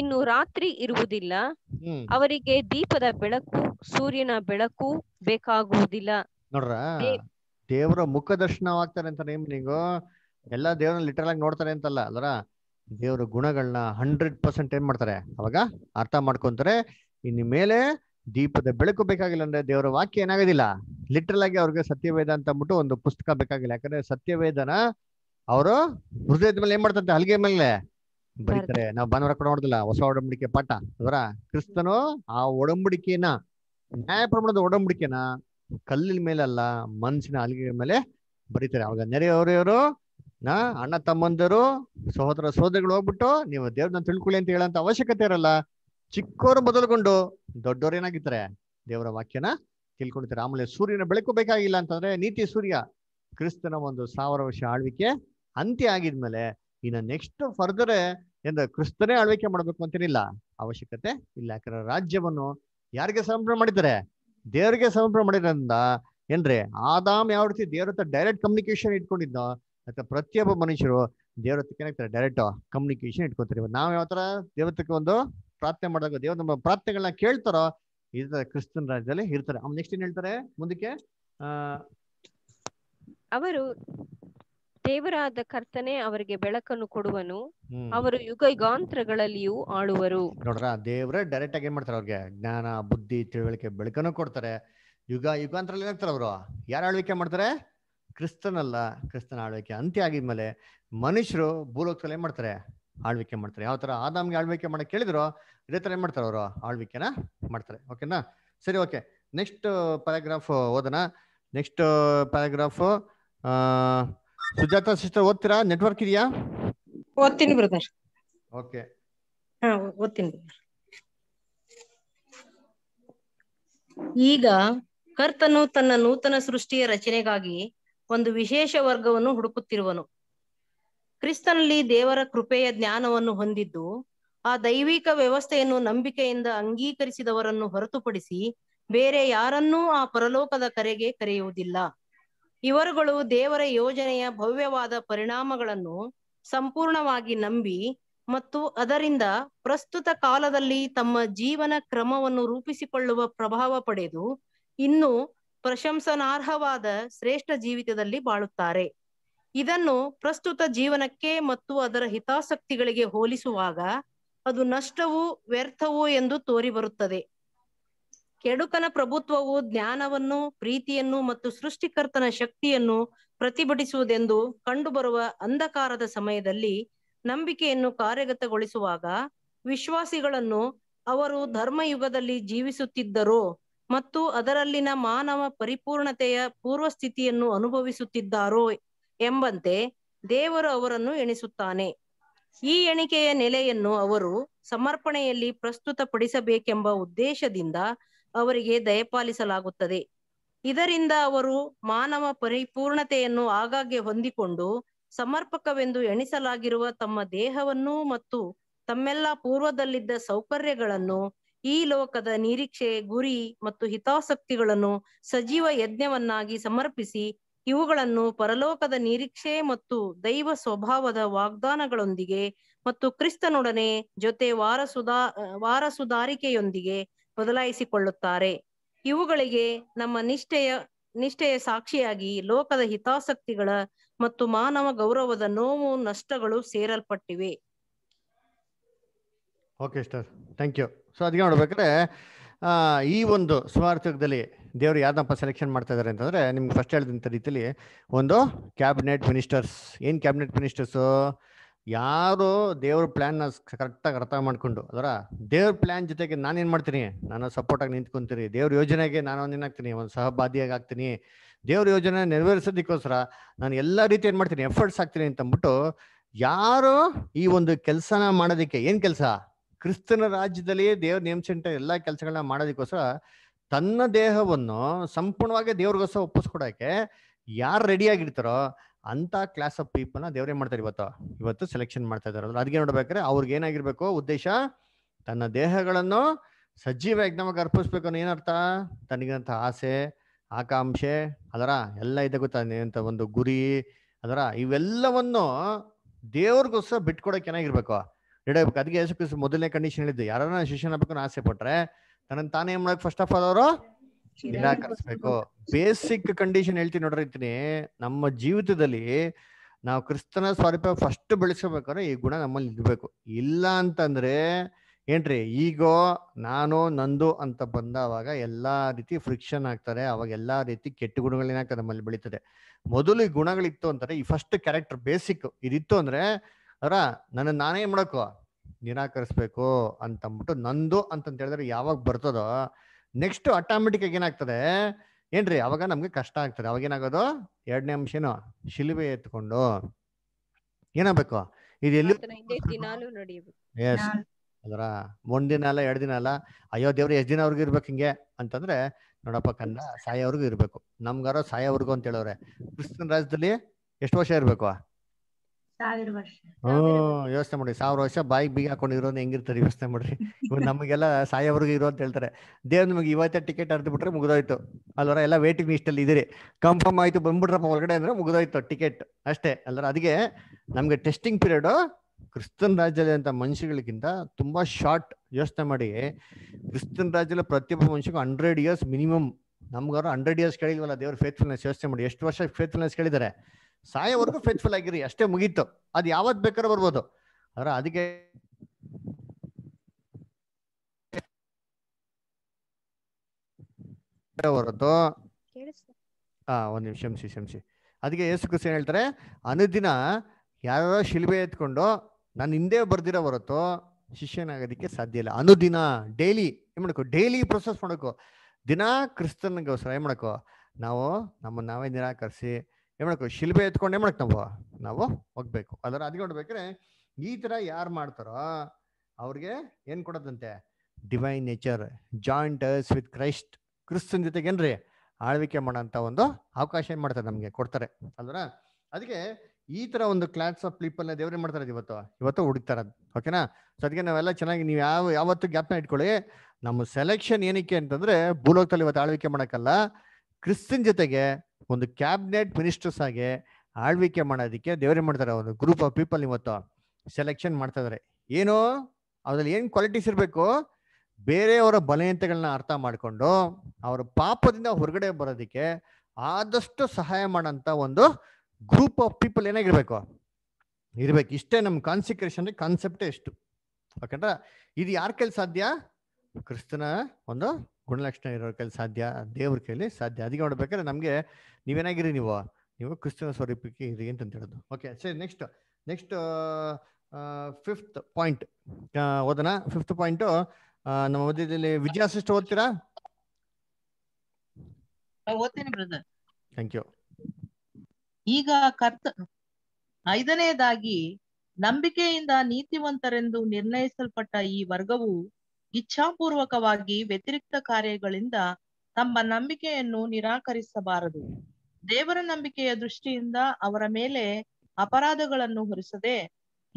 ಇನ್ನು ರಾತ್ರಿ ಇರುವುದಿಲ್ಲ ಅವರಿಗೆ ದೀಪದ ಬೆಳಕು ಸೂರ್ಯನ ಬೆಳಕು ಬೇಕಾಗುವುದಿಲ್ಲ ನೋಡ್ರ ದೇವರ ಮುಖದರ್ಶನವಾಗ್ತಾರೆ ಅಂತ ನಿಮ್ಗೆ ಎಲ್ಲ ದೇವ್ರನ್ನ ಲಿಟರಲ್ ಆಗಿ ನೋಡ್ತಾರೆ ಅಂತಲ್ಲ ಅದರ ದೇವ್ರ ಗುಣಗಳನ್ನ ಹಂಡ್ರೆಡ್ ಪರ್ಸೆಂಟ್ ಏನ್ ಮಾಡ್ತಾರೆ ಅವಾಗ ಅರ್ಥ ಮಾಡ್ಕೊಂತಾರೆ ಇನ್ನ ಮೇಲೆ ದೀಪದ ಬೆಳಕು ಬೇಕಾಗಿಲ್ಲ ಅಂದ್ರೆ ದೇವರ ವಾಕ್ಯ ಏನಾಗೋದಿಲ್ಲ ಲಿಟ್ರಲ್ ಆಗಿ ಅವ್ರಿಗೆ ಸತ್ಯವೇದ ಅಂತ ಅಂದ್ಬಿಟ್ಟು ಒಂದು ಪುಸ್ತಕ ಬೇಕಾಗಿಲ್ಲ ಯಾಕಂದ್ರೆ ಸತ್ಯವೇದನ ಅವರು ಹೃದಯದ ಮೇಲೆ ಏನ್ ಮಾಡ್ತಂತೆ ಹಲಗೆ ಮೇಲೆ ಬರೀತಾರೆ ನಾವು ಭಾನುವಾರ ಕೂಡ ನೋಡುದಿಲ್ಲ ಹೊಸ ಒಡಂಬಡಿಕೆ ಪಾಠ ಅದರ ಕ್ರಿಸ್ತನು ಆ ಒಡಂಬಡಿಕೆನ ನ್ಯಾಯ ಪ್ರಮಾಣದ ಒಡಂಬಡಿಕೆನ ಕಲ್ಲಿನ ಮೇಲೆ ಅಲ್ಲ ಮನಸ್ಸಿನ ಹಲ್ಗೆ ಮೇಲೆ ಬರೀತಾರೆ ಅವಾಗ ನೆರೆಯವರೆಯವರು ನ ಅಣ್ಣ ತಮ್ಮಂದರು ಸಹೋದರ ಸಹೋದರಿಗಳು ಹೋಗ್ಬಿಟ್ಟು ನೀವು ದೇವ್ರನ್ನ ತಿಳ್ಕೊಳ್ಳಿ ಅಂತ ಹೇಳಂತ ಅವಶ್ಯಕತೆ ಇರಲ್ಲ ಚಿಕ್ಕವರು ಮೊದಲ್ಕೊಂಡು ದೊಡ್ಡವ್ರು ಏನಾಗಿದ್ರೆ ದೇವರ ವಾಕ್ಯನ ತಿಳ್ಕೊಂಡಿರ್ತಾರೆ ಆಮೇಲೆ ಸೂರ್ಯನ ಬೆಳಕು ಬೇಕಾಗಿಲ್ಲ ಅಂತಂದ್ರೆ ನೀತಿ ಸೂರ್ಯ ಕ್ರಿಸ್ತನ ಒಂದು ಸಾವಿರ ವರ್ಷ ಆಳ್ವಿಕೆ ಅಂತ್ಯ ಆಗಿದ್ಮೇಲೆ ಇನ್ನು ನೆಕ್ಸ್ಟ್ ಫರ್ದರ್ ಎಂದ ಕ್ರಿಸ್ತನೇ ಆಳ್ವಿಕೆ ಮಾಡ್ಬೇಕು ಅಂತೇನಿಲ್ಲ ಅವಶ್ಯಕತೆ ಇಲ್ಲ ಯಾಕಂದ್ರೆ ರಾಜ್ಯವನ್ನು ಯಾರಿಗೆ ಸಮರ್ಪಣೆ ಮಾಡಿದರೆ ದೇವರಿಗೆ ಸಮರ್ಪಣೆ ಮಾಡಿದ್ರಿಂದ ಏನ್ರಿ ಆದಾಮ್ ಯಾವ ರೀತಿ ದೇವ್ರ ಡೈರೆಕ್ಟ್ ಕಮ್ಯುನಿಕೇಶನ್ ಇಟ್ಕೊಂಡಿದ್ದ ಅಥವಾ ಪ್ರತಿಯೊಬ್ಬ ಮನುಷ್ಯರು ದೇವ್ರ ಡೈರೆಕ್ಟ್ ಕಮ್ಯುನಿಕೇಶನ್ ಇಟ್ಕೋತಾರೆ ಇವತ್ತು ನಾವು ಯಾವ ಥರ ದೇವತಕ್ಕೆ ಒಂದು ಪ್ರಾರ್ಥನೆ ಮಾಡಿದಾಗ ದೇವ್ರ ನಮ್ಮ ಪ್ರಾರ್ಥನೆಗಳನ್ನ ಕೇಳ್ತಾರೋ ಇರ್ತಾರೆ ಕ್ರಿಸ್ತನ್ ರಾಜ್ಯದಲ್ಲಿ ಇರ್ತಾರೆ ಅವ್ನು ನೆಕ್ಸ್ಟ್ ಏನ್ ಹೇಳ್ತಾರೆ ಮುಂದಕ್ಕೆ ಅವರು ದೇವರಾದ ಕರ್ತನೆ ಅವರಿಗೆ ಬೆಳಕನ್ನು ಕೊಡುವನು ಅವರು ಯುಗ ಯುಗಾಂತರಗಳಲ್ಲಿಯೂ ಆಳುವರು ನೋಡ್ರ ದೇವರೇ ಡೈರೆಕ್ಟ್ ಆಗಿ ಏನ್ ಮಾಡ್ತಾರೆ ಅವ್ರಿಗೆ ಜ್ಞಾನ ಬುದ್ಧಿ ತಿಳುವಳಿಕೆ ಬೆಳಕನ್ನು ಕೊಡ್ತಾರೆ ಯುಗ ಯುಗಾಂತರಲ್ಲಿ ಏನಾಗ್ತಾರೆ ಅವರು ಯಾರು ಆಳ್ವಿಕೆ ಮಾಡ್ತಾರೆ ಕ್ರಿಸ್ತನಲ್ಲ ಕ್ರಿಸ್ತನ ಆಳ್ವಿಕೆ ಅಂತ್ಯ ಆಗಿದ್ಮೇಲೆ ಮನುಷ್ಯರು ಭೂಲೋಕದಲ್ಲಿ ಏನ್ ಮಾಡ್ತಾರೆ ಆಳ್ವಿಕೆ ಮಾಡ್ತಾರೆ ಯಾವ ತರ ಆದಾಮ್ಗೆ ಆಳ್ವಿಕೆ ಮಾಡಕ್ ಕೇಳಿದ್ರು ಇದೇ ತರ ಏನ್ ಮಾಡ್ತಾರೆ ಅವರು ಆಳ್ವಿಕೆನ ಮಾಡ್ತಾರೆ ಓಕೆನಾ ಸರಿ ಓಕೆ ನೆಕ್ಸ್ಟ್ ಪ್ಯಾರಾಗ್ರಾಫ್ ಓದೋಣ ನೆಕ್ಸ್ಟ್ ಪ್ಯಾರಾಗ್ರಾಫ್ ಸುಜಾತಾ ಸಿಸ್ಟರ್ ಓದ್ತೀರಾ ನೆಟ್ವರ್ಕ್ ಇದೆಯಾ ಓದ್ತೀನಿ ಬ್ರದರ್ ಓಕೆ ಓದ್ತೀನಿ ಈಗ ಕರ್ತನು ತನ್ನ ನೂತನ ಸೃಷ್ಟಿಯ ರಚನೆಗಾಗಿ ಒಂದು ವಿಶೇಷ ವರ್ಗವನ್ನು ಹುಡುಕುತ್ತಿರುವನು ಕ್ರಿಸ್ತನಲ್ಲಿ ದೇವರ ಕೃಪೆಯ ಜ್ಞಾನವನ್ನು ಹೊಂದಿದ್ದು ಆ ದೈವಿಕ ವ್ಯವಸ್ಥೆಯನ್ನು ನಂಬಿಕೆಯಿಂದ ಅಂಗೀಕರಿಸಿದವರನ್ನು ಹೊರತುಪಡಿಸಿ ಬೇರೆ ಯಾರನ್ನೂ ಆ ಪರಲೋಕದ ಕರೆಗೆ ಕರೆಯುವುದಿಲ್ಲ ಇವರುಗಳು ದೇವರ ಯೋಜನೆಯ ಭವ್ಯವಾದ ಪರಿಣಾಮಗಳನ್ನು ಸಂಪೂರ್ಣವಾಗಿ ನಂಬಿ ಮತ್ತು ಅದರಿಂದ ಪ್ರಸ್ತುತ ಕಾಲದಲ್ಲಿ ತಮ್ಮ ಜೀವನ ಕ್ರಮವನ್ನು ರೂಪಿಸಿಕೊಳ್ಳುವ ಪ್ರಭಾವ ಪಡೆದು ಇನ್ನೂ ಪ್ರಶಂಸನಾರ್ಹವಾದ ಶ್ರೇಷ್ಠ ಜೀವಿತದಲ್ಲಿ ಬಾಳುತ್ತಾರೆ ಇದನ್ನು ಪ್ರಸ್ತುತ ಜೀವನಕ್ಕೆ ಮತ್ತು ಅದರ ಹಿತಾಸಕ್ತಿಗಳಿಗೆ ಹೋಲಿಸುವಾಗ ಅದು ನಷ್ಟವೂ ವ್ಯರ್ಥವೂ ಎಂದು ತೋರಿಬರುತ್ತದೆ ಕೆಡುಕನ ಪ್ರಭುತ್ವವು ಜ್ಞಾನವನ್ನು ಪ್ರೀತಿಯನ್ನು ಮತ್ತು ಸೃಷ್ಟಿಕರ್ತನ ಶಕ್ತಿಯನ್ನು ಪ್ರತಿಭಟಿಸುವುದೆಂದು ಕಂಡುಬರುವ ಅಂಧಕಾರದ ಸಮಯದಲ್ಲಿ ನಂಬಿಕೆಯನ್ನು ಕಾರ್ಯಗತಗೊಳಿಸುವಾಗ ವಿಶ್ವಾಸಿಗಳನ್ನು ಅವರು ಧರ್ಮಯುಗದಲ್ಲಿ ಜೀವಿಸುತ್ತಿದ್ದರೋ ಮತ್ತು ಅದರಲ್ಲಿನ ಮಾನವ ಪರಿಪೂರ್ಣತೆಯ ಪೂರ್ವಸ್ಥಿತಿಯನ್ನು ಅನುಭವಿಸುತ್ತಿದ್ದಾರೋ ಎಂಬಂತೆ ದೇವರು ಅವರನ್ನು ಎಣಿಸುತ್ತಾನೆ ಈ ಎಣಿಕೆಯ ನೆಲೆಯನ್ನು ಅವರು ಸಮರ್ಪಣೆಯಲ್ಲಿ ಪ್ರಸ್ತುತಪಡಿಸಬೇಕೆಂಬ ಉದ್ದೇಶದಿಂದ ಅವರಿಗೆ ದಯಪಾಲಿಸಲಾಗುತ್ತದೆ ಇದರಿಂದ ಅವರು ಮಾನವ ಪರಿಪೂರ್ಣತೆಯನ್ನು ಆಗಾಗ್ಗೆ ಹೊಂದಿಕೊಂಡು ಸಮರ್ಪಕವೆಂದು ಎಣಿಸಲಾಗಿರುವ ತಮ್ಮ ದೇಹವನ್ನು ಮತ್ತು ತಮ್ಮೆಲ್ಲ ಪೂರ್ವದಲ್ಲಿದ್ದ ಸೌಕರ್ಯಗಳನ್ನು ಈ ಲೋಕದ ನಿರೀಕ್ಷೆ ಗುರಿ ಮತ್ತು ಹಿತಾಸಕ್ತಿಗಳನ್ನು ಸಜೀವ ಯಜ್ಞವನ್ನಾಗಿ ಸಮರ್ಪಿಸಿ ಇವುಗಳನ್ನು ಪರಲೋಕದ ನಿರೀಕ್ಷೆ ಮತ್ತು ದೈವ ಸ್ವಭಾವದ ವಾಗ್ದಾನಗಳೊಂದಿಗೆ ಮತ್ತು ಕ್ರಿಸ್ತನೊಡನೆ ಜೊತೆ ವಾರಸುದಾ ಸುಧಾ ಬದಲಾಯಿಸಿಕೊಳ್ಳುತ್ತಾರೆ ಇವುಗಳಿಗೆ ನಮ್ಮ ನಿಷ್ಠೆಯ ನಿಷ್ಠೆಯ ಸಾಕ್ಷಿಯಾಗಿ ಲೋಕದ ಹಿತಾಸಕ್ತಿಗಳ ಮತ್ತು ಮಾನವ ಗೌರವದ ನೋವು ನಷ್ಟಗಳು ಸೇರಲ್ಪಟ್ಟಿವೆ okay sister thank you so ಅದಕ್ಕೆ ನೋಡ್ಬೇಕಾದ್ರೆ ಈ ಒಂದು ಸ್ಮಾರಕದಲ್ಲಿ ದೇವರು ಯಾರನ್ನಪ್ಪ ಸೆಲೆಕ್ಷನ್ ಮಾಡ್ತಾ ಇದ್ದಾರೆ ಅಂತಂದರೆ ನಿಮ್ಗೆ ಫಸ್ಟ್ ಹೇಳಿದಂಥ ರೀತಿಯಲ್ಲಿ ಒಂದು ಕ್ಯಾಬಿನೆಟ್ ಮಿನಿಸ್ಟರ್ಸ್ ಏನು ಕ್ಯಾಬಿನೆಟ್ ಮಿನಿಸ್ಟರ್ಸು ಯಾರು ದೇವ್ರ ಪ್ಲ್ಯಾನ್ನ ಕರೆಕ್ಟಾಗಿ ಅರ್ಥ ಮಾಡ್ಕೊಂಡು ಅದರ ದೇವ್ರ ಪ್ಲ್ಯಾನ್ ಜೊತೆಗೆ ನಾನೇನು ಮಾಡ್ತೀನಿ ನಾನು ಸಪೋರ್ಟಾಗಿ ನಿಂತ್ಕೊಂತೀನಿ ದೇವ್ರ ಯೋಜನೆಗೆ ನಾನು ಏನಾಗ್ತೀನಿ ಒಂದು ಸಹಭಾಗಿಯಾಗಿ ಆಗ್ತೀನಿ ದೇವ್ರ ಯೋಜನೆ ನೆರವೇರಿಸೋದಕ್ಕೋಸ್ಕರ ನಾನು ಎಲ್ಲ ರೀತಿ ಏನು ಮಾಡ್ತೀನಿ ಎಫರ್ಟ್ಸ್ ಹಾಕ್ತೀನಿ ಅಂತಂದ್ಬಿಟ್ಟು ಯಾರು ಈ ಒಂದು ಕೆಲಸನ ಮಾಡೋದಕ್ಕೆ ಏನು ಕೆಲಸ ಕ್ರಿಸ್ತನ ರಾಜ್ಯದಲ್ಲಿ ದೇವ್ರ ನೇಮ್ ಸೆಂಟರ್ ಎಲ್ಲ ಕೆಲಸಗಳನ್ನ ಮಾಡೋದಕ್ಕೋಸ್ಕರ ತನ್ನ ದೇಹವನ್ನು ಸಂಪೂರ್ಣವಾಗಿ ದೇವ್ರಿಗೋಸ್ಕರ ಒಪ್ಪಿಸ್ಕೊಡೋಕೆ ಯಾರು ರೆಡಿಯಾಗಿರ್ತಾರೋ ಅಂತ ಕ್ಲಾಸ್ ಆಫ್ ಪೀಪಲ್ನ ದೇವರೇ ಮಾಡ್ತಾರೆ ಇವತ್ತು ಇವತ್ತು ಸೆಲೆಕ್ಷನ್ ಮಾಡ್ತಾ ಇದ್ದಾರೆ ಅದಕ್ಕೆ ನೋಡ್ಬೇಕಾದ್ರೆ ಅವ್ರಿಗೆ ಏನಾಗಿರ್ಬೇಕು ಉದ್ದೇಶ ತನ್ನ ದೇಹಗಳನ್ನು ಸಜೀವ ನಮಗೆ ಅರ್ಪಿಸ್ಬೇಕು ಅನ್ನೋ ಏನರ್ಥ ತನಗಿನಂಥ ಆಸೆ ಆಕಾಂಕ್ಷೆ ಅದರ ಎಲ್ಲ ಇದೆ ಗೊತ್ತಾ ಒಂದು ಗುರಿ ಅದರ ಇವೆಲ್ಲವನ್ನು ದೇವ್ರಿಗೋಸ್ಕರ ಬಿಟ್ಕೊಡಕ್ಕೆ ಏನಾಗಿರ್ಬೇಕು ರೆಡಿಯಾಗಬೇಕು ಅದಕ್ಕೆ ಯೇಸು ಕ್ರಿಸ್ತು ಮೊದಲನೇ ಕಂಡೀಷನ್ ಹೇಳಿದ್ದು ಯಾರನ್ನ ಶಿಷ್ಯನ ಬೇಕು ಆಸೆ ಪಟ್ರೆ ತನ್ನ ತಾನೇ ಏನ್ ಮಾಡಬೇಕು ಫಸ್ಟ್ ಆಫ್ ಆಲ್ ಅವರು ನಿರಾಕರಿಸ್ಬೇಕು ಬೇಸಿಕ್ ಕಂಡೀಷನ್ ಹೇಳ್ತೀನಿ ನೋಡ್ರಿ ನಮ್ಮ ಜೀವಿತದಲ್ಲಿ ನಾವು ಕ್ರಿಸ್ತನ ಸ್ವರೂಪ ಫಸ್ಟ್ ಬೆಳೆಸ್ಕೋಬೇಕಾದ್ರೆ ಈ ಗುಣ ನಮ್ಮಲ್ಲಿ ಇರ್ಬೇಕು ಇಲ್ಲ ಅಂತಂದ್ರೆ ಏನ್ರಿ ಈಗೋ ನಾನು ನಂದು ಅಂತ ಬಂದಾವಾಗ ಎಲ್ಲಾ ರೀತಿ ಫ್ರಿಕ್ಷನ್ ಆಗ್ತಾರೆ ಅವಾಗ ಎಲ್ಲಾ ರೀತಿ ಕೆಟ್ಟ ಗುಣಗಳೇನಾಗ್ತದೆ ನಮ್ಮಲ್ಲಿ ಬೆಳೀತದೆ ಮೊದಲು ಈ ಗುಣಗಳಿತ್ತು ಅಂತಾರೆ ಈ ಫಸ್ಟ್ ಕ್ಯಾರೆಕ್ಟರ್ ಬೇಸಿಕ್ ಇದಿತ್ತು ಅಂದ್ರೆ ಅವರ ನನ್ನ ನಾನೇ ಮಾಡೋಕು ನಿರಾಕರಿಸ್ಬೇಕು ಅಂತಂದ್ಬಿಟ್ಟು ನಂದು ಅಂತಂತ ಹೇಳಿದ್ರೆ ಯಾವಾಗ ಬರ್ತದೋ ನೆಕ್ಸ್ಟ್ ಆಟೋಮೆಟಿಕ್ ಆಗಿ ಏನಾಗ್ತದೆ ಏನ್ರಿ ಅವಾಗ ನಮ್ಗೆ ಕಷ್ಟ ಆಗ್ತದೆ ಅವಾಗ ಏನಾಗೋದು ಎರಡನೇ ಅಂಶನೋ ಶಿಲುಬೆ ಎತ್ಕೊಂಡು ಏನಾಗಬೇಕು ಇದು ಎಲ್ಲಿ ಎಸ್ ಅದರ ಒಂದ್ ದಿನ ಅಲ್ಲ ಎರಡ್ ದಿನ ಅಲ್ಲ ಅಯ್ಯೋ ಎಷ್ಟ್ ದಿನ ಅವ್ರಿಗೂ ಇರ್ಬೇಕು ಹಿಂಗೆ ಅಂತಂದ್ರೆ ನೋಡಪ್ಪ ಕಂದ ಸಾಯೋವ್ರಿಗೂ ಇರ್ಬೇಕು ನಮ್ಗಾರೋ ಅವ್ರಿಗೂ ಅಂತ ಹೇಳವ್ರೆ ಕ್ರಿಸ್ತನ ರಾಜ್ಯದಲ್ಲಿ ಎಷ್ಟು ವರ್ಷ ಇರ್ಬೇಕು ಹ್ಮ್ ಯೋಚನೆ ಮಾಡಿ ಸಾವಿರ ವರ್ಷ ಬಾಯಿ ಬೀಗ ಇರೋದು ಹೆಂಗಿರ್ತಾರೆ ಯೋಚನೆ ಮಾಡ್ರಿ ಇವ್ ನಮಗೆಲ್ಲ ಸಾಯವರ್ಗ ಇರೋ ಅಂತ ಹೇಳ್ತಾರೆ ದೇವ್ ನಿಮಗೆ ಇವತ್ತೇ ಟಿಕೆಟ್ ಅರ್ದು ಬಿಟ್ರೆ ಮುಗಿದೋಯ್ತು ಅಲ್ವರ ಎಲ್ಲ ವೇಟಿಂಗ್ ಲಿಸ್ಟ್ ಅಲ್ಲಿ ಇದ್ರಿ ಕನ್ಫರ್ಮ್ ಆಯ್ತು ಬಂದ್ಬಿಟ್ರಪ್ಪ ಒಳಗಡೆ ಅಂದ್ರೆ ಮುಗಿದೋಯ್ತು ಟಿಕೆಟ್ ಅಷ್ಟೇ ಅಲ್ವರ ಅದಕ್ಕೆ ನಮ್ಗೆ ಟೆಸ್ಟಿಂಗ್ ಪೀರಿಯಡ್ ಕ್ರಿಸ್ತನ್ ರಾಜ್ಯದಲ್ಲಿ ಅಂತ ಮನುಷ್ಯಗಳಿಗಿಂತ ತುಂಬಾ ಶಾರ್ಟ್ ಯೋಚನೆ ಮಾಡಿ ಕ್ರಿಸ್ತನ್ ರಾಜ್ಯದ ಪ್ರತಿಯೊಬ್ಬ ಮನುಷ್ಯಗೂ ಹಂಡ್ರೆಡ್ ಇಯರ್ಸ್ ಮಿನಿಮಮ್ ನಮ್ಗಾರು ಹಂಡ್ರೆಡ್ ಇಯರ್ಸ್ ಕೇಳಿಲ್ವಲ್ಲ ದೇವ್ರ ಫೇತ್ಫುಲ್ನೆಸ್ ಯೋಚನೆ ಮಾಡಿ ಎಷ್ಟು ವರ್ಷ ಫೇತ್ಫುಲ್ನೆಸ್ ಕೇಳಿದ್ದಾರೆ ಸಾಯೋವರೆಗೂ ಫೇತ್ಫುಲ್ ಆಗಿರಿ ಅಷ್ಟೇ ಮುಗೀತು ಅದು ಯಾವತ್ ಬೇಕಾದ್ರೆ ಬರ್ಬೋದು ಆದ್ರೆ ಅದಕ್ಕೆ ಹೊರತು ಹಾ ಒಂದ್ ನಿಮಿಷ ಶಂಸಿ ಶಂಸಿ ಅದಕ್ಕೆ ಯೇಸು ಕ್ರಿಸ್ತ ಹೇಳ್ತಾರೆ ಅನುದಿನ ಯಾರೋ ಶಿಲ್ಬೆ ಎತ್ಕೊಂಡು ನನ್ನ ಹಿಂದೆ ಬರ್ದಿರೋ ಹೊರತು ಶಿಷ್ಯನಾಗೋದಿಕ್ಕೆ ಸಾಧ್ಯ ಇಲ್ಲ ಅನುದಿನ ಡೈಲಿ ಏನ್ ಮಾಡ್ಕೊ ಡೈಲಿ ಪ್ರೊಸೆಸ್ ಮಾಡಕು ದಿನ ಕ್ರಿಸ್ತನ್ಗೋಸ್ಕರ ಏನ್ ಮಾಡ್ಕೋ ನಾವು ನಮ್ಮ ನಾವೇ ನಿರಾಕರಿಸಿ ಏನ್ ಶಿಲ್ಬೆ ಎತ್ಕೊಂಡು ನಾವು ನಾವು ಹೋಗ್ಬೇಕು ಅದರ ಅದಕ್ಕೆ ನೋಡ್ಬೇಕ್ರೆ ಈ ತರ ಯಾರು ಮಾಡ್ತಾರೋ ಅವ್ರಿಗೆ ಏನ್ ಕೊಡದಂತೆ divine nature joint heirs with Christ ಕ್ರಿಸ್ತನ್ ಜೊತೆಗೆ ಏನ್ರಿ ಆಳ್ವಿಕೆ ಮಾಡೋಂತ ಒಂದು ಅವಕಾಶ ಏನ್ ಮಾಡ್ತಾರೆ ನಮಗೆ ಕೊಡ್ತಾರೆ ಅಲ್ವರ ಅದಕ್ಕೆ ಈ ತರ ಒಂದು ಕ್ಲಾಸ್ ಆಫ್ ಪೀಪಲ್ನ ದೇವರೇ ಮಾಡ್ತಾರೆ ಇವತ್ತು ಇವತ್ತು ಹುಡುಕ್ತಾರ ಓಕೆನಾ ಸೊ ಅದಕ್ಕೆ ನಾವೆಲ್ಲ ಚೆನ್ನಾಗಿ ನೀವು ಯಾವ ಯಾವತ್ತು ಜ್ಞಾಪನ ಇಟ್ಕೊಳ್ಳಿ ನಮ್ಮ ಸೆಲೆಕ್ಷನ್ ಏನಕ್ಕೆ ಅಂತಂದ್ರೆ ಭೂಲೋಕದಲ್ಲಿ ಇವತ್ತು ಆಳ್ವಿಕೆ ಮಾಡೋಕ್ಕಲ್ಲ ಕ್ರಿಸ್ತನ್ ಜೊತೆಗೆ ಒಂದು ಕ್ಯಾಬಿನೆಟ್ ಮಿನಿಸ್ಟರ್ಸ್ ಆಗಿ ಆಳ್ವಿಕೆ ಮಾಡೋದಕ್ಕೆ ದೇವರೇ ಮಾಡ್ತಾರೆ ಒಂದು ಗ್ರೂಪ್ ಆಫ್ ಪೀಪಲ್ ಇವತ್ತು ಸೆಲೆಕ್ಷನ್ ಮಾಡ್ತಾ ಇದಾರೆ ಏನು ಅದ್ರಲ್ಲಿ ಏನು ಕ್ವಾಲಿಟೀಸ್ ಇರಬೇಕು ಬೇರೆಯವರ ಬಲಹೀನತೆಗಳನ್ನ ಅರ್ಥ ಮಾಡಿಕೊಂಡು ಅವರ ಪಾಪದಿಂದ ಹೊರಗಡೆ ಬರೋದಕ್ಕೆ ಆದಷ್ಟು ಸಹಾಯ ಮಾಡೋಂಥ ಒಂದು ಗ್ರೂಪ್ ಆಫ್ ಪೀಪಲ್ ಏನಾಗಿರ್ಬೇಕು ಇರ್ಬೇಕು ಇಷ್ಟೇ ನಮ್ಮ ಕಾನ್ಸಿಕ್ರೇಷನ್ ಕಾನ್ಸೆಪ್ಟೇ ಇಷ್ಟು ಯಾಕಂದ್ರೆ ಇದು ಯಾರ ಕೈಲಿ ಸಾಧ್ಯ ಕ್ರಿಸ್ತನ ಒಂದು ಗುಣಲಕ್ಷಣ ಇರೋ ಕೈಲಿ ಸಾಧ್ಯ ದೇವ್ರ ಕೈಲಿ ಸಾಧ್ಯ ಅದಕ್ಕೆ ನೋಡ್ಬೇಕಾದ್ರೆ ನಮಗೆ ನೀವೇನಾಗಿರಿ ನೀವು ನೀವು ಕ್ರಿಸ್ತನ ಸ್ವರೂಪಕ್ಕೆ ಇರಿ ಅಂತ ಹೇಳೋದು ಓಕೆ ಸರಿ ನೆಕ್ಸ್ಟ್ ನೆಕ್ಸ್ಟ್ ಫಿಫ್ತ್ ಪಾಯಿಂಟ್ ಓದೋಣ ಫಿಫ್ತ್ ಪಾಯಿಂಟು ನಮ್ಮ ಮಧ್ಯದಲ್ಲಿ ವಿದ್ಯಾಸಿಷ್ಟ ಓದ್ತೀರಾ ಓದ್ತೀನಿ ಥ್ಯಾಂಕ್ ಯು ಈಗ ಕರ್ತ ಐದನೇದಾಗಿ ನಂಬಿಕೆಯಿಂದ ನೀತಿವಂತರೆಂದು ನಿರ್ಣಯಿಸಲ್ಪಟ್ಟ ಈ ವರ್ಗವು ಇಚ್ಛಾಪೂರ್ವಕವಾಗಿ ವ್ಯತಿರಿಕ್ತ ಕಾರ್ಯಗಳಿಂದ ತಮ್ಮ ನಂಬಿಕೆಯನ್ನು ನಿರಾಕರಿಸಬಾರದು ದೇವರ ನಂಬಿಕೆಯ ದೃಷ್ಟಿಯಿಂದ ಅವರ ಮೇಲೆ ಅಪರಾಧಗಳನ್ನು ಹೊರಿಸದೆ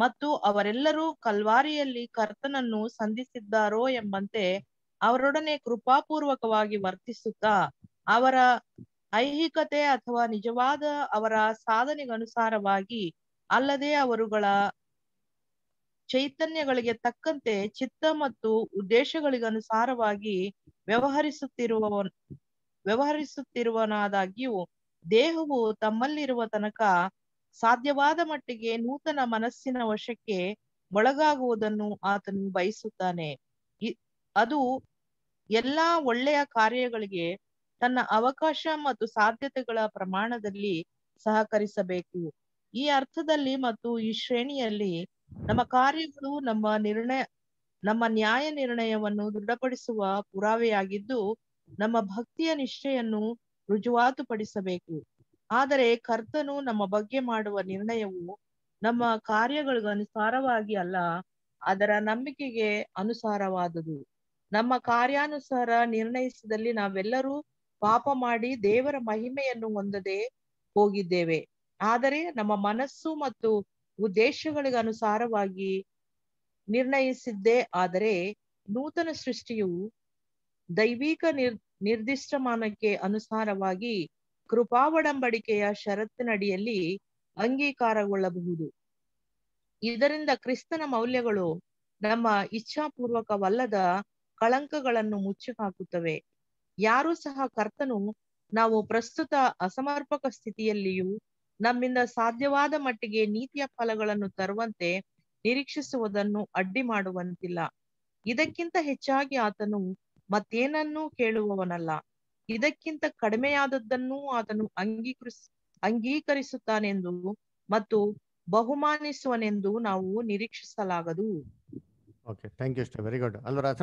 ಮತ್ತು ಅವರೆಲ್ಲರೂ ಕಲ್ವಾರಿಯಲ್ಲಿ ಕರ್ತನನ್ನು ಸಂಧಿಸಿದ್ದಾರೋ ಎಂಬಂತೆ ಅವರೊಡನೆ ಕೃಪಾಪೂರ್ವಕವಾಗಿ ವರ್ತಿಸುತ್ತಾ ಅವರ ಐಹಿಕತೆ ಅಥವಾ ನಿಜವಾದ ಅವರ ಸಾಧನೆಗನುಸಾರವಾಗಿ ಅಲ್ಲದೆ ಅವರುಗಳ ಚೈತನ್ಯಗಳಿಗೆ ತಕ್ಕಂತೆ ಚಿತ್ತ ಮತ್ತು ಉದ್ದೇಶಗಳಿಗನುಸಾರವಾಗಿ ವ್ಯವಹರಿಸುತ್ತಿರುವ ವ್ಯವಹರಿಸುತ್ತಿರುವನಾದಾಗ್ಯೂ ದೇಹವು ತಮ್ಮಲ್ಲಿರುವ ತನಕ ಸಾಧ್ಯವಾದ ಮಟ್ಟಿಗೆ ನೂತನ ಮನಸ್ಸಿನ ವಶಕ್ಕೆ ಒಳಗಾಗುವುದನ್ನು ಆತನು ಬಯಸುತ್ತಾನೆ ಅದು ಎಲ್ಲಾ ಒಳ್ಳೆಯ ಕಾರ್ಯಗಳಿಗೆ ತನ್ನ ಅವಕಾಶ ಮತ್ತು ಸಾಧ್ಯತೆಗಳ ಪ್ರಮಾಣದಲ್ಲಿ ಸಹಕರಿಸಬೇಕು ಈ ಅರ್ಥದಲ್ಲಿ ಮತ್ತು ಈ ಶ್ರೇಣಿಯಲ್ಲಿ ನಮ್ಮ ಕಾರ್ಯಗಳು ನಮ್ಮ ನಿರ್ಣಯ ನಮ್ಮ ನ್ಯಾಯ ನಿರ್ಣಯವನ್ನು ದೃಢಪಡಿಸುವ ಪುರಾವೆಯಾಗಿದ್ದು ನಮ್ಮ ಭಕ್ತಿಯ ನಿಷ್ಠೆಯನ್ನು ರುಜುವಾತುಪಡಿಸಬೇಕು ಆದರೆ ಕರ್ತನು ನಮ್ಮ ಬಗ್ಗೆ ಮಾಡುವ ನಿರ್ಣಯವು ನಮ್ಮ ಕಾರ್ಯಗಳಿಗನುಸಾರವಾಗಿ ಅಲ್ಲ ಅದರ ನಂಬಿಕೆಗೆ ಅನುಸಾರವಾದುದು ನಮ್ಮ ಕಾರ್ಯಾನುಸಾರ ನಿರ್ಣಯಿಸಿದಲ್ಲಿ ನಾವೆಲ್ಲರೂ ಪಾಪ ಮಾಡಿ ದೇವರ ಮಹಿಮೆಯನ್ನು ಹೊಂದದೆ ಹೋಗಿದ್ದೇವೆ ಆದರೆ ನಮ್ಮ ಮನಸ್ಸು ಮತ್ತು ಉದ್ದೇಶಗಳಿಗೆ ಅನುಸಾರವಾಗಿ ನಿರ್ಣಯಿಸಿದ್ದೇ ಆದರೆ ನೂತನ ಸೃಷ್ಟಿಯು ದೈವಿಕ ನಿರ್ ನಿರ್ದಿಷ್ಟಮಾನಕ್ಕೆ ಅನುಸಾರವಾಗಿ ಕೃಪಾವಡಂಬಡಿಕೆಯ ಷರತ್ತಿನಡಿಯಲ್ಲಿ ಅಂಗೀಕಾರಗೊಳ್ಳಬಹುದು ಇದರಿಂದ ಕ್ರಿಸ್ತನ ಮೌಲ್ಯಗಳು ನಮ್ಮ ಇಚ್ಛಾಪೂರ್ವಕವಲ್ಲದ ಕಳಂಕಗಳನ್ನು ಮುಚ್ಚಿ ಹಾಕುತ್ತವೆ ಯಾರೂ ಸಹ ಕರ್ತನು ನಾವು ಪ್ರಸ್ತುತ ಅಸಮರ್ಪಕ ಸ್ಥಿತಿಯಲ್ಲಿಯೂ ನಮ್ಮಿಂದ ಸಾಧ್ಯವಾದ ಮಟ್ಟಿಗೆ ನೀತಿಯ ಫಲಗಳನ್ನು ತರುವಂತೆ ನಿರೀಕ್ಷಿಸುವುದನ್ನು ಅಡ್ಡಿ ಮಾಡುವಂತಿಲ್ಲ ಇದಕ್ಕಿಂತ ಹೆಚ್ಚಾಗಿ ಆತನು ಮತ್ತೇನನ್ನೂ ಕೇಳುವವನಲ್ಲ ಇದಕ್ಕಿಂತ ಕಡಿಮೆಯಾದದ್ದನ್ನೂ ಆತನು ಅಂಗೀಕರಿಸ ಅಂಗೀಕರಿಸುತ್ತಾನೆಂದು ಮತ್ತು ಬಹುಮಾನಿಸುವನೆಂದು ನಾವು ನಿರೀಕ್ಷಿಸಲಾಗದು okay thank you very good ಅಲ್ವಾ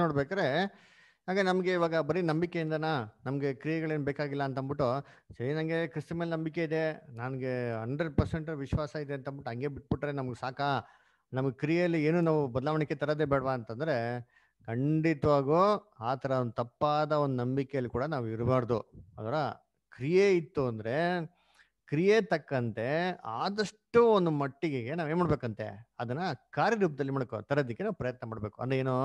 ಹಾಗೆ ನಮಗೆ ಇವಾಗ ಬರೀ ನಂಬಿಕೆಯಿಂದನಾ ನಮಗೆ ಕ್ರಿಯೆಗಳೇನು ಬೇಕಾಗಿಲ್ಲ ಅಂತಂದ್ಬಿಟ್ಟು ಸರಿ ನನಗೆ ಕ್ರಿಸ್ತ ಮೇಲೆ ನಂಬಿಕೆ ಇದೆ ನನಗೆ ಹಂಡ್ರೆಡ್ ಪರ್ಸೆಂಟ್ ವಿಶ್ವಾಸ ಇದೆ ಅಂತ ಅಂದ್ಬಿಟ್ಟು ಹಂಗೆ ಬಿಟ್ಬಿಟ್ರೆ ನಮ್ಗೆ ಸಾಕಾ ನಮಗೆ ಕ್ರಿಯೆಯಲ್ಲಿ ಏನು ನಾವು ಬದಲಾವಣೆಗೆ ತರೋದೇ ಬೇಡವಾ ಅಂತಂದರೆ ಖಂಡಿತವಾಗೂ ಆ ಥರ ಒಂದು ತಪ್ಪಾದ ಒಂದು ನಂಬಿಕೆಯಲ್ಲಿ ಕೂಡ ನಾವು ಇರಬಾರ್ದು ಅದರ ಕ್ರಿಯೆ ಇತ್ತು ಅಂದರೆ ಕ್ರಿಯೆ ತಕ್ಕಂತೆ ಆದಷ್ಟು ಒಂದು ಮಟ್ಟಿಗೆ ನಾವು ಏನು ಮಾಡ್ಬೇಕಂತೆ ಅದನ್ನು ಕಾರ್ಯರೂಪದಲ್ಲಿ ಮಾಡ್ಕೋ ತರೋದಕ್ಕೆ ನಾವು ಪ್ರಯತ್ನ ಮಾಡಬೇಕು ಅಂದರೆ ಏನು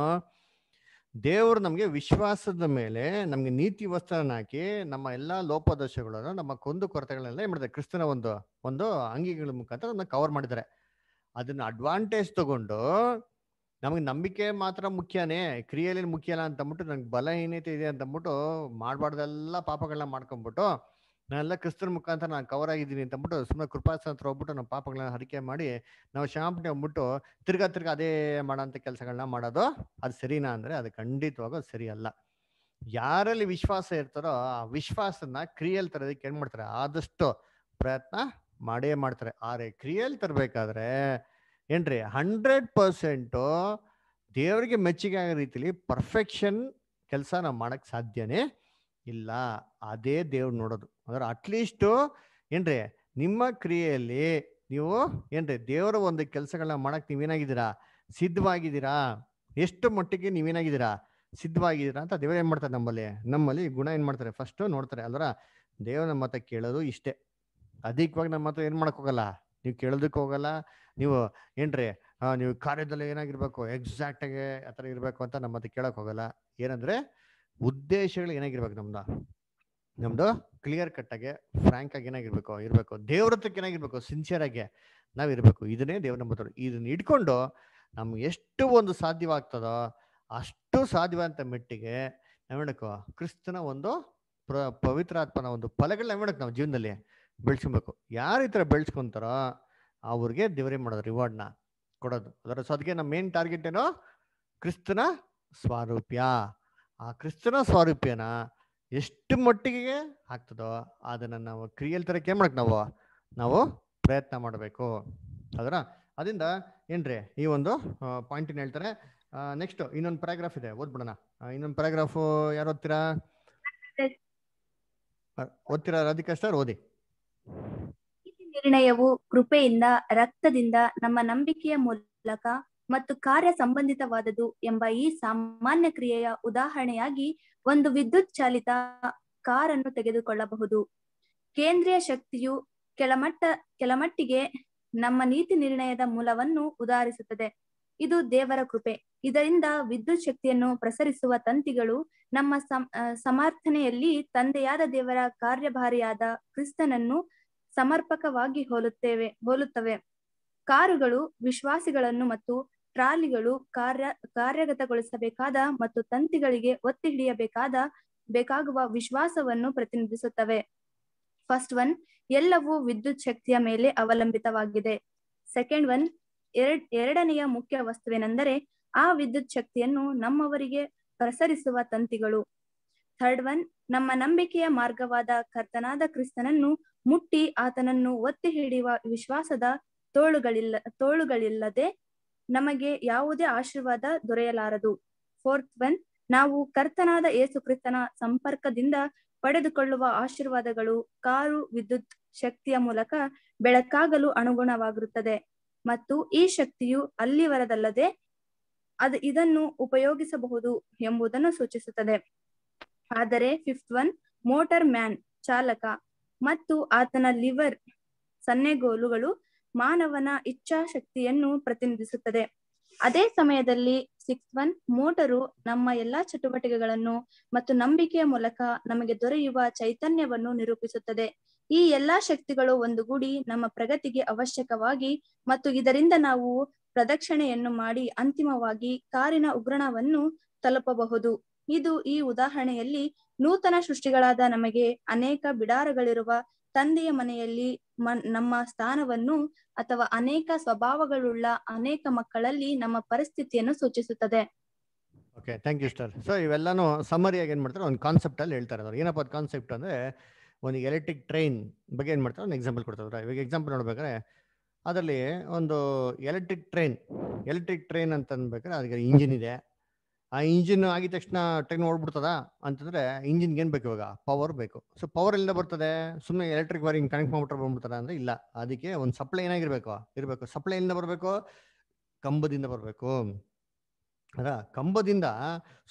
ದೇವರು ನಮಗೆ ವಿಶ್ವಾಸದ ಮೇಲೆ ನಮಗೆ ನೀತಿ ವಸ್ತ್ರನ ಹಾಕಿ ನಮ್ಮ ಎಲ್ಲಾ ಲೋಪದೋಷಗಳನ್ನು ನಮ್ಮ ಕೊಂದು ಕೊರತೆಗಳನ್ನೆಲ್ಲ ಏನು ಮಾಡಿದ್ದಾರೆ ಕ್ರಿಸ್ತನ ಒಂದು ಒಂದು ಅಂಗಿಗಳ ಮುಖಾಂತರ ಅದನ್ನ ಕವರ್ ಮಾಡಿದ್ದಾರೆ ಅದನ್ನ ಅಡ್ವಾಂಟೇಜ್ ತಗೊಂಡು ನಮಗೆ ನಂಬಿಕೆ ಮಾತ್ರ ಮುಖ್ಯನೇ ಕ್ರಿಯೆಯಲ್ಲಿ ಮುಖ್ಯ ಅಲ್ಲ ಅಂತಂದ್ಬಿಟ್ಟು ನನಗೆ ಬಲಹೀನತೆ ಇದೆ ಅಂತಂದ್ಬಿಟ್ಟು ಮಾಡಬಾರ್ದೆಲ್ಲ ಪಾಪಗಳನ್ನ ಮಾಡ್ಕೊಂಡ್ಬಿಟ್ಟು ನಾನೆಲ್ಲ ಕ್ರಿಸ್ತನ ಮುಖಾಂತರ ನಾನು ಕವರ್ ಆಗಿದ್ದೀನಿ ಅಂತ ಸುಮ್ಮನೆ ಕೃಪಾಸನ ಹತ್ರ ಹೋಗ್ಬಿಟ್ಟು ನಮ್ಮ ಪಾಪಗಳನ್ನ ಹರಿಕೆ ಮಾಡಿ ನಾವು ಶಾಂಪನೆ ಹೋಗ್ಬಿಟ್ಟು ತಿರ್ಗಾ ತಿರ್ಗ ಅದೇ ಮಾಡೋಂಥ ಕೆಲಸಗಳನ್ನ ಮಾಡೋದು ಅದು ಸರಿನಾ ಅಂದರೆ ಅದು ಖಂಡಿತವಾಗೂ ಸರಿಯಲ್ಲ ಯಾರಲ್ಲಿ ವಿಶ್ವಾಸ ಇರ್ತಾರೋ ಆ ವಿಶ್ವಾಸನ ಕ್ರಿಯೆಯಲ್ಲಿ ತರೋದಕ್ಕೆ ಏನು ಮಾಡ್ತಾರೆ ಆದಷ್ಟು ಪ್ರಯತ್ನ ಮಾಡೇ ಮಾಡ್ತಾರೆ ಆದರೆ ಕ್ರಿಯೆಯಲ್ಲಿ ತರಬೇಕಾದ್ರೆ ಏನ್ರಿ ಹಂಡ್ರೆಡ್ ಪರ್ಸೆಂಟು ದೇವರಿಗೆ ಮೆಚ್ಚುಗೆ ಆಗೋ ರೀತಿಲಿ ಪರ್ಫೆಕ್ಷನ್ ಕೆಲಸ ನಾವು ಮಾಡೋಕ್ಕೆ ಸಾಧ್ಯನೇ ಇಲ್ಲ ಅದೇ ದೇವ್ರು ನೋಡೋದು ಅಂದ್ರೆ ಅಟ್ಲೀಸ್ಟು ಏನ್ರಿ ನಿಮ್ಮ ಕ್ರಿಯೆಯಲ್ಲಿ ನೀವು ಏನ್ರಿ ದೇವರ ಒಂದು ಕೆಲಸಗಳನ್ನ ಮಾಡಕ್ ನೀವೇನಾಗಿದ್ದೀರಾ ಸಿದ್ಧವಾಗಿದ್ದೀರಾ ಎಷ್ಟು ಮಟ್ಟಿಗೆ ನೀವೇನಾಗಿದ್ದೀರಾ ಸಿದ್ಧವಾಗಿದ್ದೀರಾ ಅಂತ ದೇವರು ಏನು ಮಾಡ್ತಾರೆ ನಮ್ಮಲ್ಲಿ ನಮ್ಮಲ್ಲಿ ಗುಣ ಏನು ಮಾಡ್ತಾರೆ ಫಸ್ಟ್ ನೋಡ್ತಾರೆ ಅಲ್ವರ ದೇವರ ನಮ್ಮ ಕೇಳೋದು ಇಷ್ಟೇ ಅಧಿಕವಾಗಿ ನಮ್ಮ ಹತ್ರ ಏನು ಮಾಡಕ್ ಹೋಗಲ್ಲ ನೀವು ಕೇಳೋದಕ್ಕೆ ಹೋಗಲ್ಲ ನೀವು ಏನ್ರಿ ನೀವು ಕಾರ್ಯದಲ್ಲಿ ಏನಾಗಿರ್ಬೇಕು ಎಕ್ಸಾಕ್ಟಾಗಿ ಆ ಥರ ಇರಬೇಕು ಅಂತ ನಮ್ಮ ಹತ್ರ ಕೇಳೋಕೆ ಹೋಗಲ್ಲ ಏನಂದ್ರೆ ಉದ್ದೇಶಗಳು ಏನಾಗಿರ್ಬೇಕು ನಮ್ದು ನಮ್ಮದು ಕ್ಲಿಯರ್ ಆಗಿ ಫ್ರಾಂಕ್ ಆಗಿ ಏನಾಗಿರ್ಬೇಕು ಇರಬೇಕು ದೇವ್ರ ಹತ್ರಕ್ಕೆ ಏನಾಗಿರ್ಬೇಕು ಸಿನ್ಸಿಯರ್ ಆಗಿ ನಾವು ಇರಬೇಕು ಇದನ್ನೇ ದೇವ್ರ ನಂಬತ್ತರು ಇದನ್ನ ಇಟ್ಕೊಂಡು ನಮ್ಗೆ ಎಷ್ಟು ಒಂದು ಸಾಧ್ಯವಾಗ್ತದೋ ಅಷ್ಟು ಸಾಧ್ಯವಾದಂಥ ಮೆಟ್ಟಿಗೆ ನಾವೇನಬೇಕು ಕ್ರಿಸ್ತನ ಒಂದು ಪ್ರ ಪವಿತ್ರಾತ್ಮನ ಒಂದು ಫಲಗಳನ್ನ ನಾವೇನಕ್ಕೆ ನಾವು ಜೀವನದಲ್ಲಿ ಬೆಳೆಸ್ಕೊಬೇಕು ಯಾರು ಈ ಥರ ಬೆಳೆಸ್ಕೊಂತಾರೋ ಅವ್ರಿಗೆ ದೇವರೇ ಮಾಡೋದು ರಿವಾರ್ಡ್ನ ಕೊಡೋದು ಅದರ ಸೊ ಅದಕ್ಕೆ ನಮ್ಮ ಮೇನ್ ಟಾರ್ಗೆಟ್ ಏನು ಕ್ರಿಸ್ತನ ಸ್ವಾರೂಪ್ಯ ಆ ಕ್ರಿಸ್ತನ ಸ್ವಾರೂಪ್ಯನ ಎಷ್ಟು ಮಟ್ಟಿಗೆ ಆಗ್ತದೋ ಅದನ್ನ ನಾವು ಕ್ರಿಯೆಯಲ್ಲಿ ತರಕ್ಕೆ ಏನು ನಾವು ನಾವು ಪ್ರಯತ್ನ ಮಾಡಬೇಕು ಅದರ ಅದರಿಂದ ಏನ್ರಿ ಈ ಒಂದು ಪಾಯಿಂಟಿನ ಹೇಳ್ತಾರೆ ನೆಕ್ಸ್ಟ್ ಇನ್ನೊಂದು ಪ್ಯಾರಾಗ್ರಾಫ್ ಇದೆ ಓದ್ಬಿಡೋಣ ಇನ್ನೊಂದು ಪ್ಯಾರಾಗ್ರಾಫ್ ಯಾರು ಓದ್ತೀರಾ ಓದ್ತೀರಾ ರಾಧಿಕಾ ಸರ್ ಓದಿ ನಿರ್ಣಯವು ಕೃಪೆಯಿಂದ ರಕ್ತದಿಂದ ನಮ್ಮ ನಂಬಿಕೆಯ ಮೂಲಕ ಮತ್ತು ಕಾರ್ಯ ಸಂಬಂಧಿತವಾದದು ಎಂಬ ಈ ಸಾಮಾನ್ಯ ಕ್ರಿಯೆಯ ಉದಾಹರಣೆಯಾಗಿ ಒಂದು ವಿದ್ಯುತ್ ಚಾಲಿತ ಕಾರನ್ನು ತೆಗೆದುಕೊಳ್ಳಬಹುದು ಕೇಂದ್ರೀಯ ಶಕ್ತಿಯು ಕೆಳಮಟ್ಟ ಕೆಲಮಟ್ಟಿಗೆ ನಮ್ಮ ನೀತಿ ನಿರ್ಣಯದ ಮೂಲವನ್ನು ಉದಾಹರಿಸುತ್ತದೆ ಇದು ದೇವರ ಕೃಪೆ ಇದರಿಂದ ವಿದ್ಯುತ್ ಶಕ್ತಿಯನ್ನು ಪ್ರಸರಿಸುವ ತಂತಿಗಳು ನಮ್ಮ ಸಮರ್ಥನೆಯಲ್ಲಿ ತಂದೆಯಾದ ದೇವರ ಕಾರ್ಯಭಾರಿಯಾದ ಕ್ರಿಸ್ತನನ್ನು ಸಮರ್ಪಕವಾಗಿ ಹೋಲುತ್ತೇವೆ ಹೋಲುತ್ತವೆ ಕಾರುಗಳು ವಿಶ್ವಾಸಿಗಳನ್ನು ಮತ್ತು ಟ್ರಾಲಿಗಳು ಕಾರ್ಯ ಕಾರ್ಯಗತಗೊಳಿಸಬೇಕಾದ ಮತ್ತು ತಂತಿಗಳಿಗೆ ಒತ್ತಿ ಹಿಡಿಯಬೇಕಾದ ಬೇಕಾಗುವ ವಿಶ್ವಾಸವನ್ನು ಪ್ರತಿನಿಧಿಸುತ್ತವೆ ಫಸ್ಟ್ ಒನ್ ಎಲ್ಲವೂ ವಿದ್ಯುತ್ ಶಕ್ತಿಯ ಮೇಲೆ ಅವಲಂಬಿತವಾಗಿದೆ ಸೆಕೆಂಡ್ ಒನ್ ಎರಡ್ ಎರಡನೆಯ ಮುಖ್ಯ ವಸ್ತುವೇನೆಂದರೆ ಆ ವಿದ್ಯುತ್ ಶಕ್ತಿಯನ್ನು ನಮ್ಮವರಿಗೆ ಪ್ರಸರಿಸುವ ತಂತಿಗಳು ಥರ್ಡ್ ಒನ್ ನಮ್ಮ ನಂಬಿಕೆಯ ಮಾರ್ಗವಾದ ಕರ್ತನಾದ ಕ್ರಿಸ್ತನನ್ನು ಮುಟ್ಟಿ ಆತನನ್ನು ಒತ್ತಿ ಹಿಡಿಯುವ ವಿಶ್ವಾಸದ ತೋಳುಗಳಿಲ್ಲ ತೋಳುಗಳಿಲ್ಲದೆ ನಮಗೆ ಯಾವುದೇ ಆಶೀರ್ವಾದ ದೊರೆಯಲಾರದು ಫೋರ್ತ್ ಒನ್ ನಾವು ಕರ್ತನಾದ ಏಸು ಕ್ರಿಸ್ತನ ಸಂಪರ್ಕದಿಂದ ಪಡೆದುಕೊಳ್ಳುವ ಆಶೀರ್ವಾದಗಳು ಕಾರು ವಿದ್ಯುತ್ ಶಕ್ತಿಯ ಮೂಲಕ ಬೆಳಕಾಗಲು ಅನುಗುಣವಾಗಿರುತ್ತದೆ ಮತ್ತು ಈ ಶಕ್ತಿಯು ಅಲ್ಲಿವರದಲ್ಲದೆ ಅದು ಇದನ್ನು ಉಪಯೋಗಿಸಬಹುದು ಎಂಬುದನ್ನು ಸೂಚಿಸುತ್ತದೆ ಆದರೆ ಫಿಫ್ತ್ ಒನ್ ಮೋಟರ್ ಮ್ಯಾನ್ ಚಾಲಕ ಮತ್ತು ಆತನ ಲಿವರ್ ಸನ್ನೆಗೋಲುಗಳು ಮಾನವನ ಇಚ್ಛಾಶಕ್ತಿಯನ್ನು ಪ್ರತಿನಿಧಿಸುತ್ತದೆ ಅದೇ ಸಮಯದಲ್ಲಿ ಸಿಕ್ಸ್ ಒನ್ ಮೋಟರು ನಮ್ಮ ಎಲ್ಲಾ ಚಟುವಟಿಕೆಗಳನ್ನು ಮತ್ತು ನಂಬಿಕೆಯ ಮೂಲಕ ನಮಗೆ ದೊರೆಯುವ ಚೈತನ್ಯವನ್ನು ನಿರೂಪಿಸುತ್ತದೆ ಈ ಎಲ್ಲಾ ಶಕ್ತಿಗಳು ಒಂದುಗೂಡಿ ನಮ್ಮ ಪ್ರಗತಿಗೆ ಅವಶ್ಯಕವಾಗಿ ಮತ್ತು ಇದರಿಂದ ನಾವು ಪ್ರದಕ್ಷಿಣೆಯನ್ನು ಮಾಡಿ ಅಂತಿಮವಾಗಿ ಕಾರಿನ ಉಗ್ರಣವನ್ನು ತಲುಪಬಹುದು ಇದು ಈ ಉದಾಹರಣೆಯಲ್ಲಿ ನೂತನ ಸೃಷ್ಟಿಗಳಾದ ನಮಗೆ ಅನೇಕ ಬಿಡಾರಗಳಿರುವ ತಂದೆಯ ಮನೆಯಲ್ಲಿ ನಮ್ಮ ಸ್ಥಾನವನ್ನು ಅಥವಾ ಅನೇಕ ಸ್ವಭಾವಗಳುಳ್ಳ ಅನೇಕ ಮಕ್ಕಳಲ್ಲಿ ನಮ್ಮ ಪರಿಸ್ಥಿತಿಯನ್ನು ಸೂಚಿಸುತ್ತದೆ okay thank you sister so ಇವೆಲ್ಲಾನು ಸಮ್ಮರಿಯಾಗಿ ಏನು ಮಾಡ್ತಾರೆ ಒಂದು ಕಾನ್ಸೆಪ್ಟ್ ಅಲ್ಲಿ ಹೇಳ್ತಾರೆ ಅವ್ರು ಏನಪ್ಪ ಅದು ಕಾನ್ಸೆಪ್ಟ್ ಅಂದರೆ ಒಂದು ಎಲೆಕ್ಟ್ರಿಕ್ ಟ್ರೈನ್ ಬಗ್ಗೆ ಏನು ಮಾಡ್ತಾರೆ ಒಂದು ಎಕ್ಸಾಂಪಲ್ ಕೊಡ್ತಾರೆ ಇವಾಗ ಎಕ್ಸಾಂಪಲ್ ನೋಡ್ಬೇಕಾದ್ರೆ ಅದರಲ್ಲಿ ಒಂದು ಎಲೆಕ್ಟ್ರಿಕ್ ಟ್ರೈನ್ ಎಲೆಕ್ಟ್ರಿಕ್ ಟ್ರೈನ್ ಅಂತ ಅನ್ಬೇಕಾದ್ರೆ ಅದಕ್ಕೆ ಇಂಜಿನ್ ಇದೆ ಆ ಇಂಜಿನ್ ಆಗಿದ ತಕ್ಷಣ ಟೆಕ್ನ ಓಡ್ಬಿಡ್ತದ ಅಂತಂದ್ರೆ ಇಂಜಿನ್ಗೆ ಏನ್ ಬೇಕು ಇವಾಗ ಪವರ್ ಬೇಕು ಸೊ ಪವರ್ ಎಲ್ಲ ಬರ್ತದೆ ಸುಮ್ಮನೆ ಎಲೆಕ್ಟ್ರಿಕ್ ವೈರಿಂಗ್ ಕನೆಕ್ಟ್ ಮಾಡ್ಬಿಟ್ರೆ ಬಂದ್ಬಿಡ್ತಾರೆ ಅಂದ್ರೆ ಇಲ್ಲ ಅದಕ್ಕೆ ಒಂದು ಸಪ್ಲೈ ಏನಾಗಿರ್ಬೇಕು ಇರಬೇಕು ಸಪ್ಲೈ ಎಲ್ಲಿಂದ ಬರಬೇಕು ಕಂಬದಿಂದ ಬರಬೇಕು ಅದ ಕಂಬದಿಂದ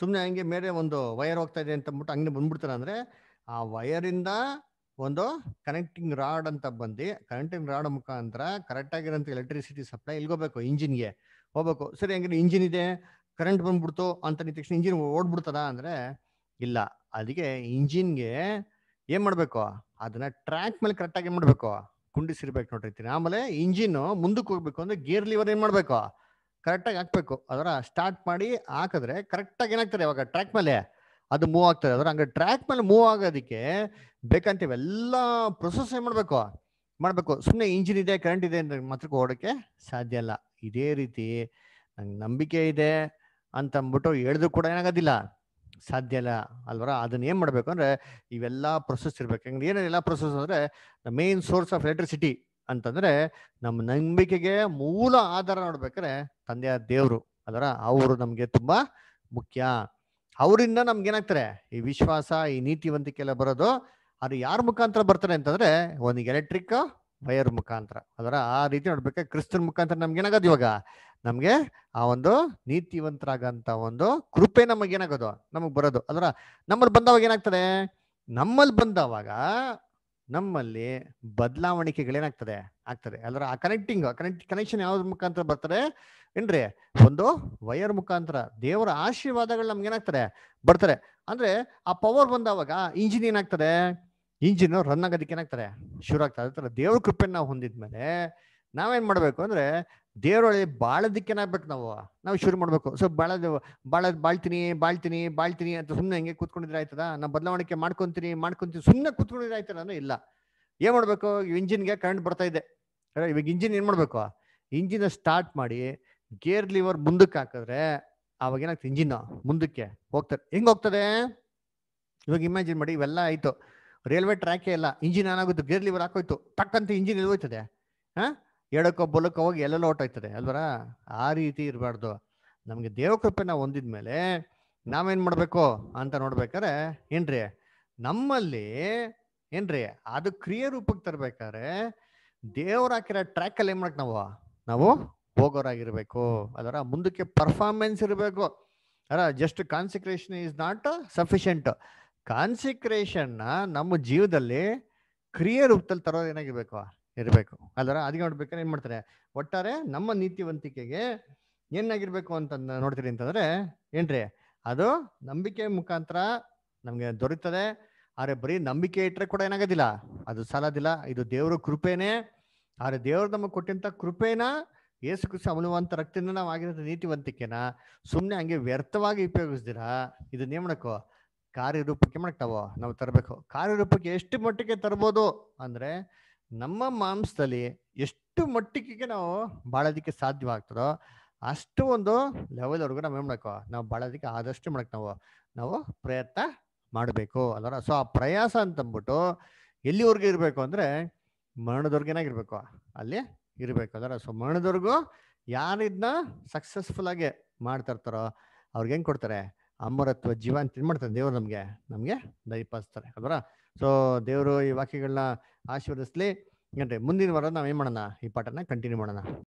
ಸುಮ್ಮನೆ ಹಂಗೆ ಮೇಲೆ ಒಂದು ವೈರ್ ಹೋಗ್ತಾ ಇದೆ ಅಂತ ಅಂದ್ಬಿಟ್ಟು ಹಂಗೆ ಬಂದ್ಬಿಡ್ತಾರೆ ಅಂದ್ರೆ ಆ ಇಂದ ಒಂದು ಕನೆಕ್ಟಿಂಗ್ ರಾಡ್ ಅಂತ ಬಂದು ಕನೆಕ್ಟಿಂಗ್ ರಾಡ್ ಮುಖಾಂತರ ಕರೆಕ್ಟ್ ಆಗಿರೋಂಥ ಎಲೆಕ್ಟ್ರಿಸಿಟಿ ಸಪ್ಲೈ ಇಲ್ಗೋಬೇಕು ಇಂಜಿನ್ಗೆ ಹೋಗ್ಬೇಕು ಸರಿ ಹಂಗಾರೆ ಇಂಜಿನ್ ಇದೆ ಕರೆಂಟ್ ಬಂದ್ಬಿಡ್ತು ಅಂತ ನಿಂತ ತಕ್ಷಣ ಇಂಜಿನ್ ಓಡ್ಬಿಡ್ತದ ಅಂದರೆ ಇಲ್ಲ ಅದಕ್ಕೆ ಇಂಜಿನ್ಗೆ ಏನು ಮಾಡಬೇಕು ಅದನ್ನ ಟ್ರ್ಯಾಕ್ ಮೇಲೆ ಕರೆಕ್ಟಾಗಿ ಏನು ಮಾಡಬೇಕು ಕುಂಡಿಸಿರ್ಬೇಕು ನೋಡಿರ್ತೀನಿ ಆಮೇಲೆ ಇಂಜಿನ್ ಮುಂದಕ್ಕೆ ಹೋಗ್ಬೇಕು ಅಂದರೆ ಗೇರ್ ಲಿವರ್ ಏನು ಮಾಡಬೇಕು ಕರೆಕ್ಟಾಗಿ ಹಾಕ್ಬೇಕು ಅದರ ಸ್ಟಾರ್ಟ್ ಮಾಡಿ ಹಾಕಿದ್ರೆ ಕರೆಕ್ಟಾಗಿ ಏನಾಗ್ತದೆ ಇವಾಗ ಟ್ರ್ಯಾಕ್ ಮೇಲೆ ಅದು ಮೂವ್ ಆಗ್ತದೆ ಅದರ ಹಂಗೆ ಟ್ರ್ಯಾಕ್ ಮೇಲೆ ಮೂವ್ ಆಗೋದಕ್ಕೆ ಬೇಕಂತೀವಿ ಎಲ್ಲ ಪ್ರೊಸೆಸ್ ಏನು ಮಾಡಬೇಕು ಮಾಡಬೇಕು ಸುಮ್ಮನೆ ಇಂಜಿನ್ ಇದೆ ಕರೆಂಟ್ ಇದೆ ಅಂದ್ರೆ ಮಾತ್ರಕ್ಕೆ ಓಡೋಕ್ಕೆ ಸಾಧ್ಯ ಇಲ್ಲ ಇದೇ ರೀತಿ ನಂಗೆ ನಂಬಿಕೆ ಇದೆ ಅಂತ ಅಂದ್ಬಿಟ್ಟು ಹೇಳಿದ್ರು ಕೂಡ ಏನಾಗೋದಿಲ್ಲ ಸಾಧ್ಯ ಇಲ್ಲ ಅಲ್ವರ ಅದನ್ನ ಏನ್ ಮಾಡಬೇಕು ಅಂದ್ರೆ ಇವೆಲ್ಲ ಪ್ರೊಸೆಸ್ ಇರ್ಬೇಕು ಹೆಂಗ್ ಏನೇ ಎಲ್ಲ ಪ್ರೊಸೆಸ್ ಅಂದ್ರೆ the main source of electricity ಅಂತಂದ್ರೆ ನಮ್ಮ ನಂಬಿಕೆಗೆ ಮೂಲ ಆಧಾರ ನೋಡ್ಬೇಕಾದ್ರೆ ತಂದೆಯ ದೇವರು ಅದರ ಅವರು ನಮಗೆ ತುಂಬಾ ಮುಖ್ಯ ಅವರಿಂದ ನಮ್ಗೆ ಏನಾಗ್ತಾರೆ ಈ ವಿಶ್ವಾಸ ಈ ನೀತಿವಂತಿಕೆ ಎಲ್ಲ ಬರೋದು ಅದು ಯಾರ ಮುಖಾಂತರ ಬರ್ತಾರೆ ಅಂತಂದ್ರೆ ಒಂದು ಎಲೆಕ್ಟ್ರಿಕ್ ವೈರ್ ಮುಖಾಂತರ ಅದರ ಆ ರೀತಿ ನೋಡ್ಬೇಕಾದ್ರೆ ಕ್ರಿಸ್ತನ್ ಮುಖಾಂತರ ನಮ್ಗೆ ಏನಾಗೋದು ಇವಾಗ ನಮಗೆ ಆ ಒಂದು ನೀತಿವಂತರಾಗಂತ ಒಂದು ಕೃಪೆ ಏನಾಗೋದು ನಮಗೆ ಬರೋದು ಅದರ ನಮ್ಮಲ್ಲಿ ಬಂದವಾಗ ಏನಾಗ್ತದೆ ನಮ್ಮಲ್ಲಿ ಬಂದವಾಗ ನಮ್ಮಲ್ಲಿ ಬದಲಾವಣಿಕೆಗಳೇನಾಗ್ತದೆ ಆಗ್ತದೆ ಅದರ ಆ ಕನೆಕ್ಟಿಂಗ್ ಕನೆಕ್ಟ್ ಕನೆಕ್ಷನ್ ಯಾವ ಮುಖಾಂತರ ಬರ್ತಾರೆ ಏನ್ರಿ ಒಂದು ವಯರ್ ಮುಖಾಂತರ ದೇವರ ಆಶೀರ್ವಾದಗಳು ನಮ್ಗೆ ಏನಾಗ್ತದೆ ಬರ್ತಾರೆ ಅಂದ್ರೆ ಆ ಪವರ್ ಬಂದವಾಗ ಇಂಜಿನ್ ಏನಾಗ್ತದೆ ಇಂಜಿನ್ ರನ್ ಆಗೋದಕ್ಕೆ ಏನಾಗ್ತಾರೆ ಶುರು ಆಗ್ತದೆ ದೇವ್ರ ಕೃಪೆ ನಾವು ಹೊಂದಿದ್ಮೇಲೆ ನಾವೇನ್ ಮಾಡ್ಬೇಕು ಅಂದ್ರೆ ದೇವರೊಳಗೆ ಏನಾಗ್ಬೇಕು ನಾವು ನಾವು ಶುರು ಮಾಡಬೇಕು ಸೊ ಬಾಳದ್ ಬಾಳ ಬಾಳ್ತೀನಿ ಬಾಳ್ತೀನಿ ಬಾಳ್ತೀನಿ ಅಂತ ಸುಮ್ಮನೆ ಹಂಗೆ ಕೂತ್ಕೊಂಡಿದ್ರೆ ಆಯ್ತದ ನಾ ಬದಲಾವಣೆ ಮಾಡ್ಕೊಂತೀನಿ ಮಾಡ್ಕೊತೀನಿ ಸುಮ್ಮನೆ ಕೂತ್ಕೊಂಡಿದ್ರೆ ಆಯ್ತದ ಅನ್ನೋ ಇಲ್ಲ ಏನು ಮಾಡಬೇಕು ಇಂಜಿನ್ಗೆ ಕರೆಂಟ್ ಬರ್ತಾ ಇದೆ ಇವಾಗ ಇಂಜಿನ್ ಏನು ಮಾಡಬೇಕು ಇಂಜಿನ್ ಸ್ಟಾರ್ಟ್ ಮಾಡಿ ಗೇರ್ ಲಿವರ್ ಮುಂದಕ್ಕೆ ಹಾಕಿದ್ರೆ ಆವಾಗ ಏನಾಗ್ತದೆ ಇಂಜಿನ್ ಮುಂದಕ್ಕೆ ಹೋಗ್ತಾರೆ ಹೆಂಗೆ ಹೋಗ್ತದೆ ಇವಾಗ ಇಮ್ಯಾಜಿನ್ ಮಾಡಿ ಇವೆಲ್ಲ ಆಯ್ತು ರೈಲ್ವೆ ಟ್ರ್ಯಾಕೇ ಇಲ್ಲ ಇಂಜಿನ್ ಏನಾಗುತ್ತೆ ಗೇರ್ ಲಿವರ್ ಹಾಕೋಯ್ತು ತಕ್ಕಂತೆ ಇಂಜಿನ್ ಇಲ್ಲಿ ಹೋಯ್ತದೆ ಹಾಂ ಎಡಕ್ಕೋ ಬಲಕ್ಕೆ ಹೋಗಿ ಎಲ್ಲೆಲ್ಲ ಆಯ್ತದೆ ಅಲ್ವರ ಆ ರೀತಿ ಇರಬಾರ್ದು ನಮಗೆ ದೇವಕೃಪೆ ನಾವು ಹೊಂದಿದ್ಮೇಲೆ ಮೇಲೆ ನಾವೇನು ಮಾಡಬೇಕು ಅಂತ ನೋಡ್ಬೇಕಾರೆ ಏನ್ರಿ ನಮ್ಮಲ್ಲಿ ಏನ್ರಿ ಅದು ಕ್ರಿಯೆ ರೂಪಕ್ಕೆ ತರಬೇಕಾದ್ರೆ ದೇವ್ರ ಹಾಕಿರೋ ಟ್ರ್ಯಾಕಲ್ಲಿ ಏನ್ ಮಾಡಕ್ ನಾವು ನಾವು ಹೋಗೋರಾಗಿರ್ಬೇಕು ಅದರ ಮುಂದಕ್ಕೆ ಪರ್ಫಾರ್ಮೆನ್ಸ್ ಇರಬೇಕು ಅಲ್ಲ just consecration is not sufficient ಕಾನ್ಸಿಕ್ರೇಷನ್ನ ನಮ್ಮ ಜೀವದಲ್ಲಿ ಕ್ರಿಯೆ ರೂಪದಲ್ಲಿ ತರೋದು ಏನಾಗಿರ್ಬೇಕು ಇರಬೇಕು ಅದರ ಅದಕ್ಕೆ ನೋಡ್ಬೇಕಾದ್ರೆ ಏನು ಮಾಡ್ತಾರೆ ಒಟ್ಟಾರೆ ನಮ್ಮ ನೀತಿವಂತಿಕೆಗೆ ಏನಾಗಿರ್ಬೇಕು ಅಂತ ನೋಡ್ತೀರಿ ಅಂತಂದ್ರೆ ಏನ್ರಿ ಅದು ನಂಬಿಕೆ ಮುಖಾಂತರ ನಮಗೆ ದೊರೀತದೆ ಆದ್ರೆ ಬರೀ ನಂಬಿಕೆ ಇಟ್ಟರೆ ಕೂಡ ಏನಾಗೋದಿಲ್ಲ ಅದು ಸಲದಿಲ್ಲ ಇದು ದೇವರ ಕೃಪೇನೇ ಆದರೆ ದೇವರು ನಮಗೆ ಕೊಟ್ಟಂತ ಕೃಪೆನ ಏಸು ಕೃಷಿ ಅಮಲುವಂಥ ರಕ್ತನ ನಾವು ಆಗಿರೋಂಥ ನೀತಿವಂತಿಕೆನ ಸುಮ್ಮನೆ ಹಂಗೆ ವ್ಯರ್ಥವಾಗಿ ಉಪಯೋಗಿಸ್ದಿರ ಇದನ್ನೇ ಮಾಡಕ್ಕೋ ಕಾರ್ಯರೂಪಕ್ಕೆ ಮಾಡ್ತಾವೋ ನಾವು ತರಬೇಕು ಕಾರ್ಯರೂಪಕ್ಕೆ ಎಷ್ಟು ಮಟ್ಟಿಗೆ ತರ್ಬೋದು ಅಂದ್ರೆ ನಮ್ಮ ಮಾಂಸದಲ್ಲಿ ಎಷ್ಟು ಮಟ್ಟಿಗೆ ನಾವು ಬಾಳೋದಕ್ಕೆ ಸಾಧ್ಯವಾಗ್ತದೋ ಅಷ್ಟು ಒಂದು ಲೆವೆಲ್ವರೆಗೂ ನಾವು ಏನು ಮಾಡಬೇಕು ನಾವು ಬಾಳೋದಕ್ಕೆ ಆದಷ್ಟು ಮಾಡಕ್ಕೆ ನಾವು ನಾವು ಪ್ರಯತ್ನ ಮಾಡಬೇಕು ಅಲ್ವರ ಸೊ ಆ ಪ್ರಯಾಸ ಅಂತಂದ್ಬಿಟ್ಟು ಎಲ್ಲಿವರೆಗೂ ಇರಬೇಕು ಅಂದರೆ ಮರಣದವ್ರಿಗೇನಾಗಿರ್ಬೇಕು ಅಲ್ಲಿ ಇರಬೇಕು ಅದರ ಸೊ ಮರಣದವ್ರಿಗೂ ಯಾರಿದ್ನ ಸಕ್ಸಸ್ಫುಲ್ ಆಗಿ ಮಾಡ್ತಾ ಅವ್ರಿಗೆ ಹೆಂಗೆ ಕೊಡ್ತಾರೆ ಅಮರತ್ವ ಜೀವ ಅಂತ ಏನು ಮಾಡ್ತಾರೆ ದೇವರು ನಮಗೆ ನಮಗೆ ದಯಪಾಲಿಸ್ತಾರೆ ಅದರ ಸೊ ದೇವರು ಈ ವಾಕ್ಯಗಳನ್ನ ಆಶೀರ್ವದಿಸ್ಲಿ ಏನ್ರಿ ಮುಂದಿನ ವಾರ ನಾವು ಏನು ಮಾಡೋಣ ಈ ಪಾಠನ ಕಂಟಿನ್ಯೂ ಮಾಡೋಣ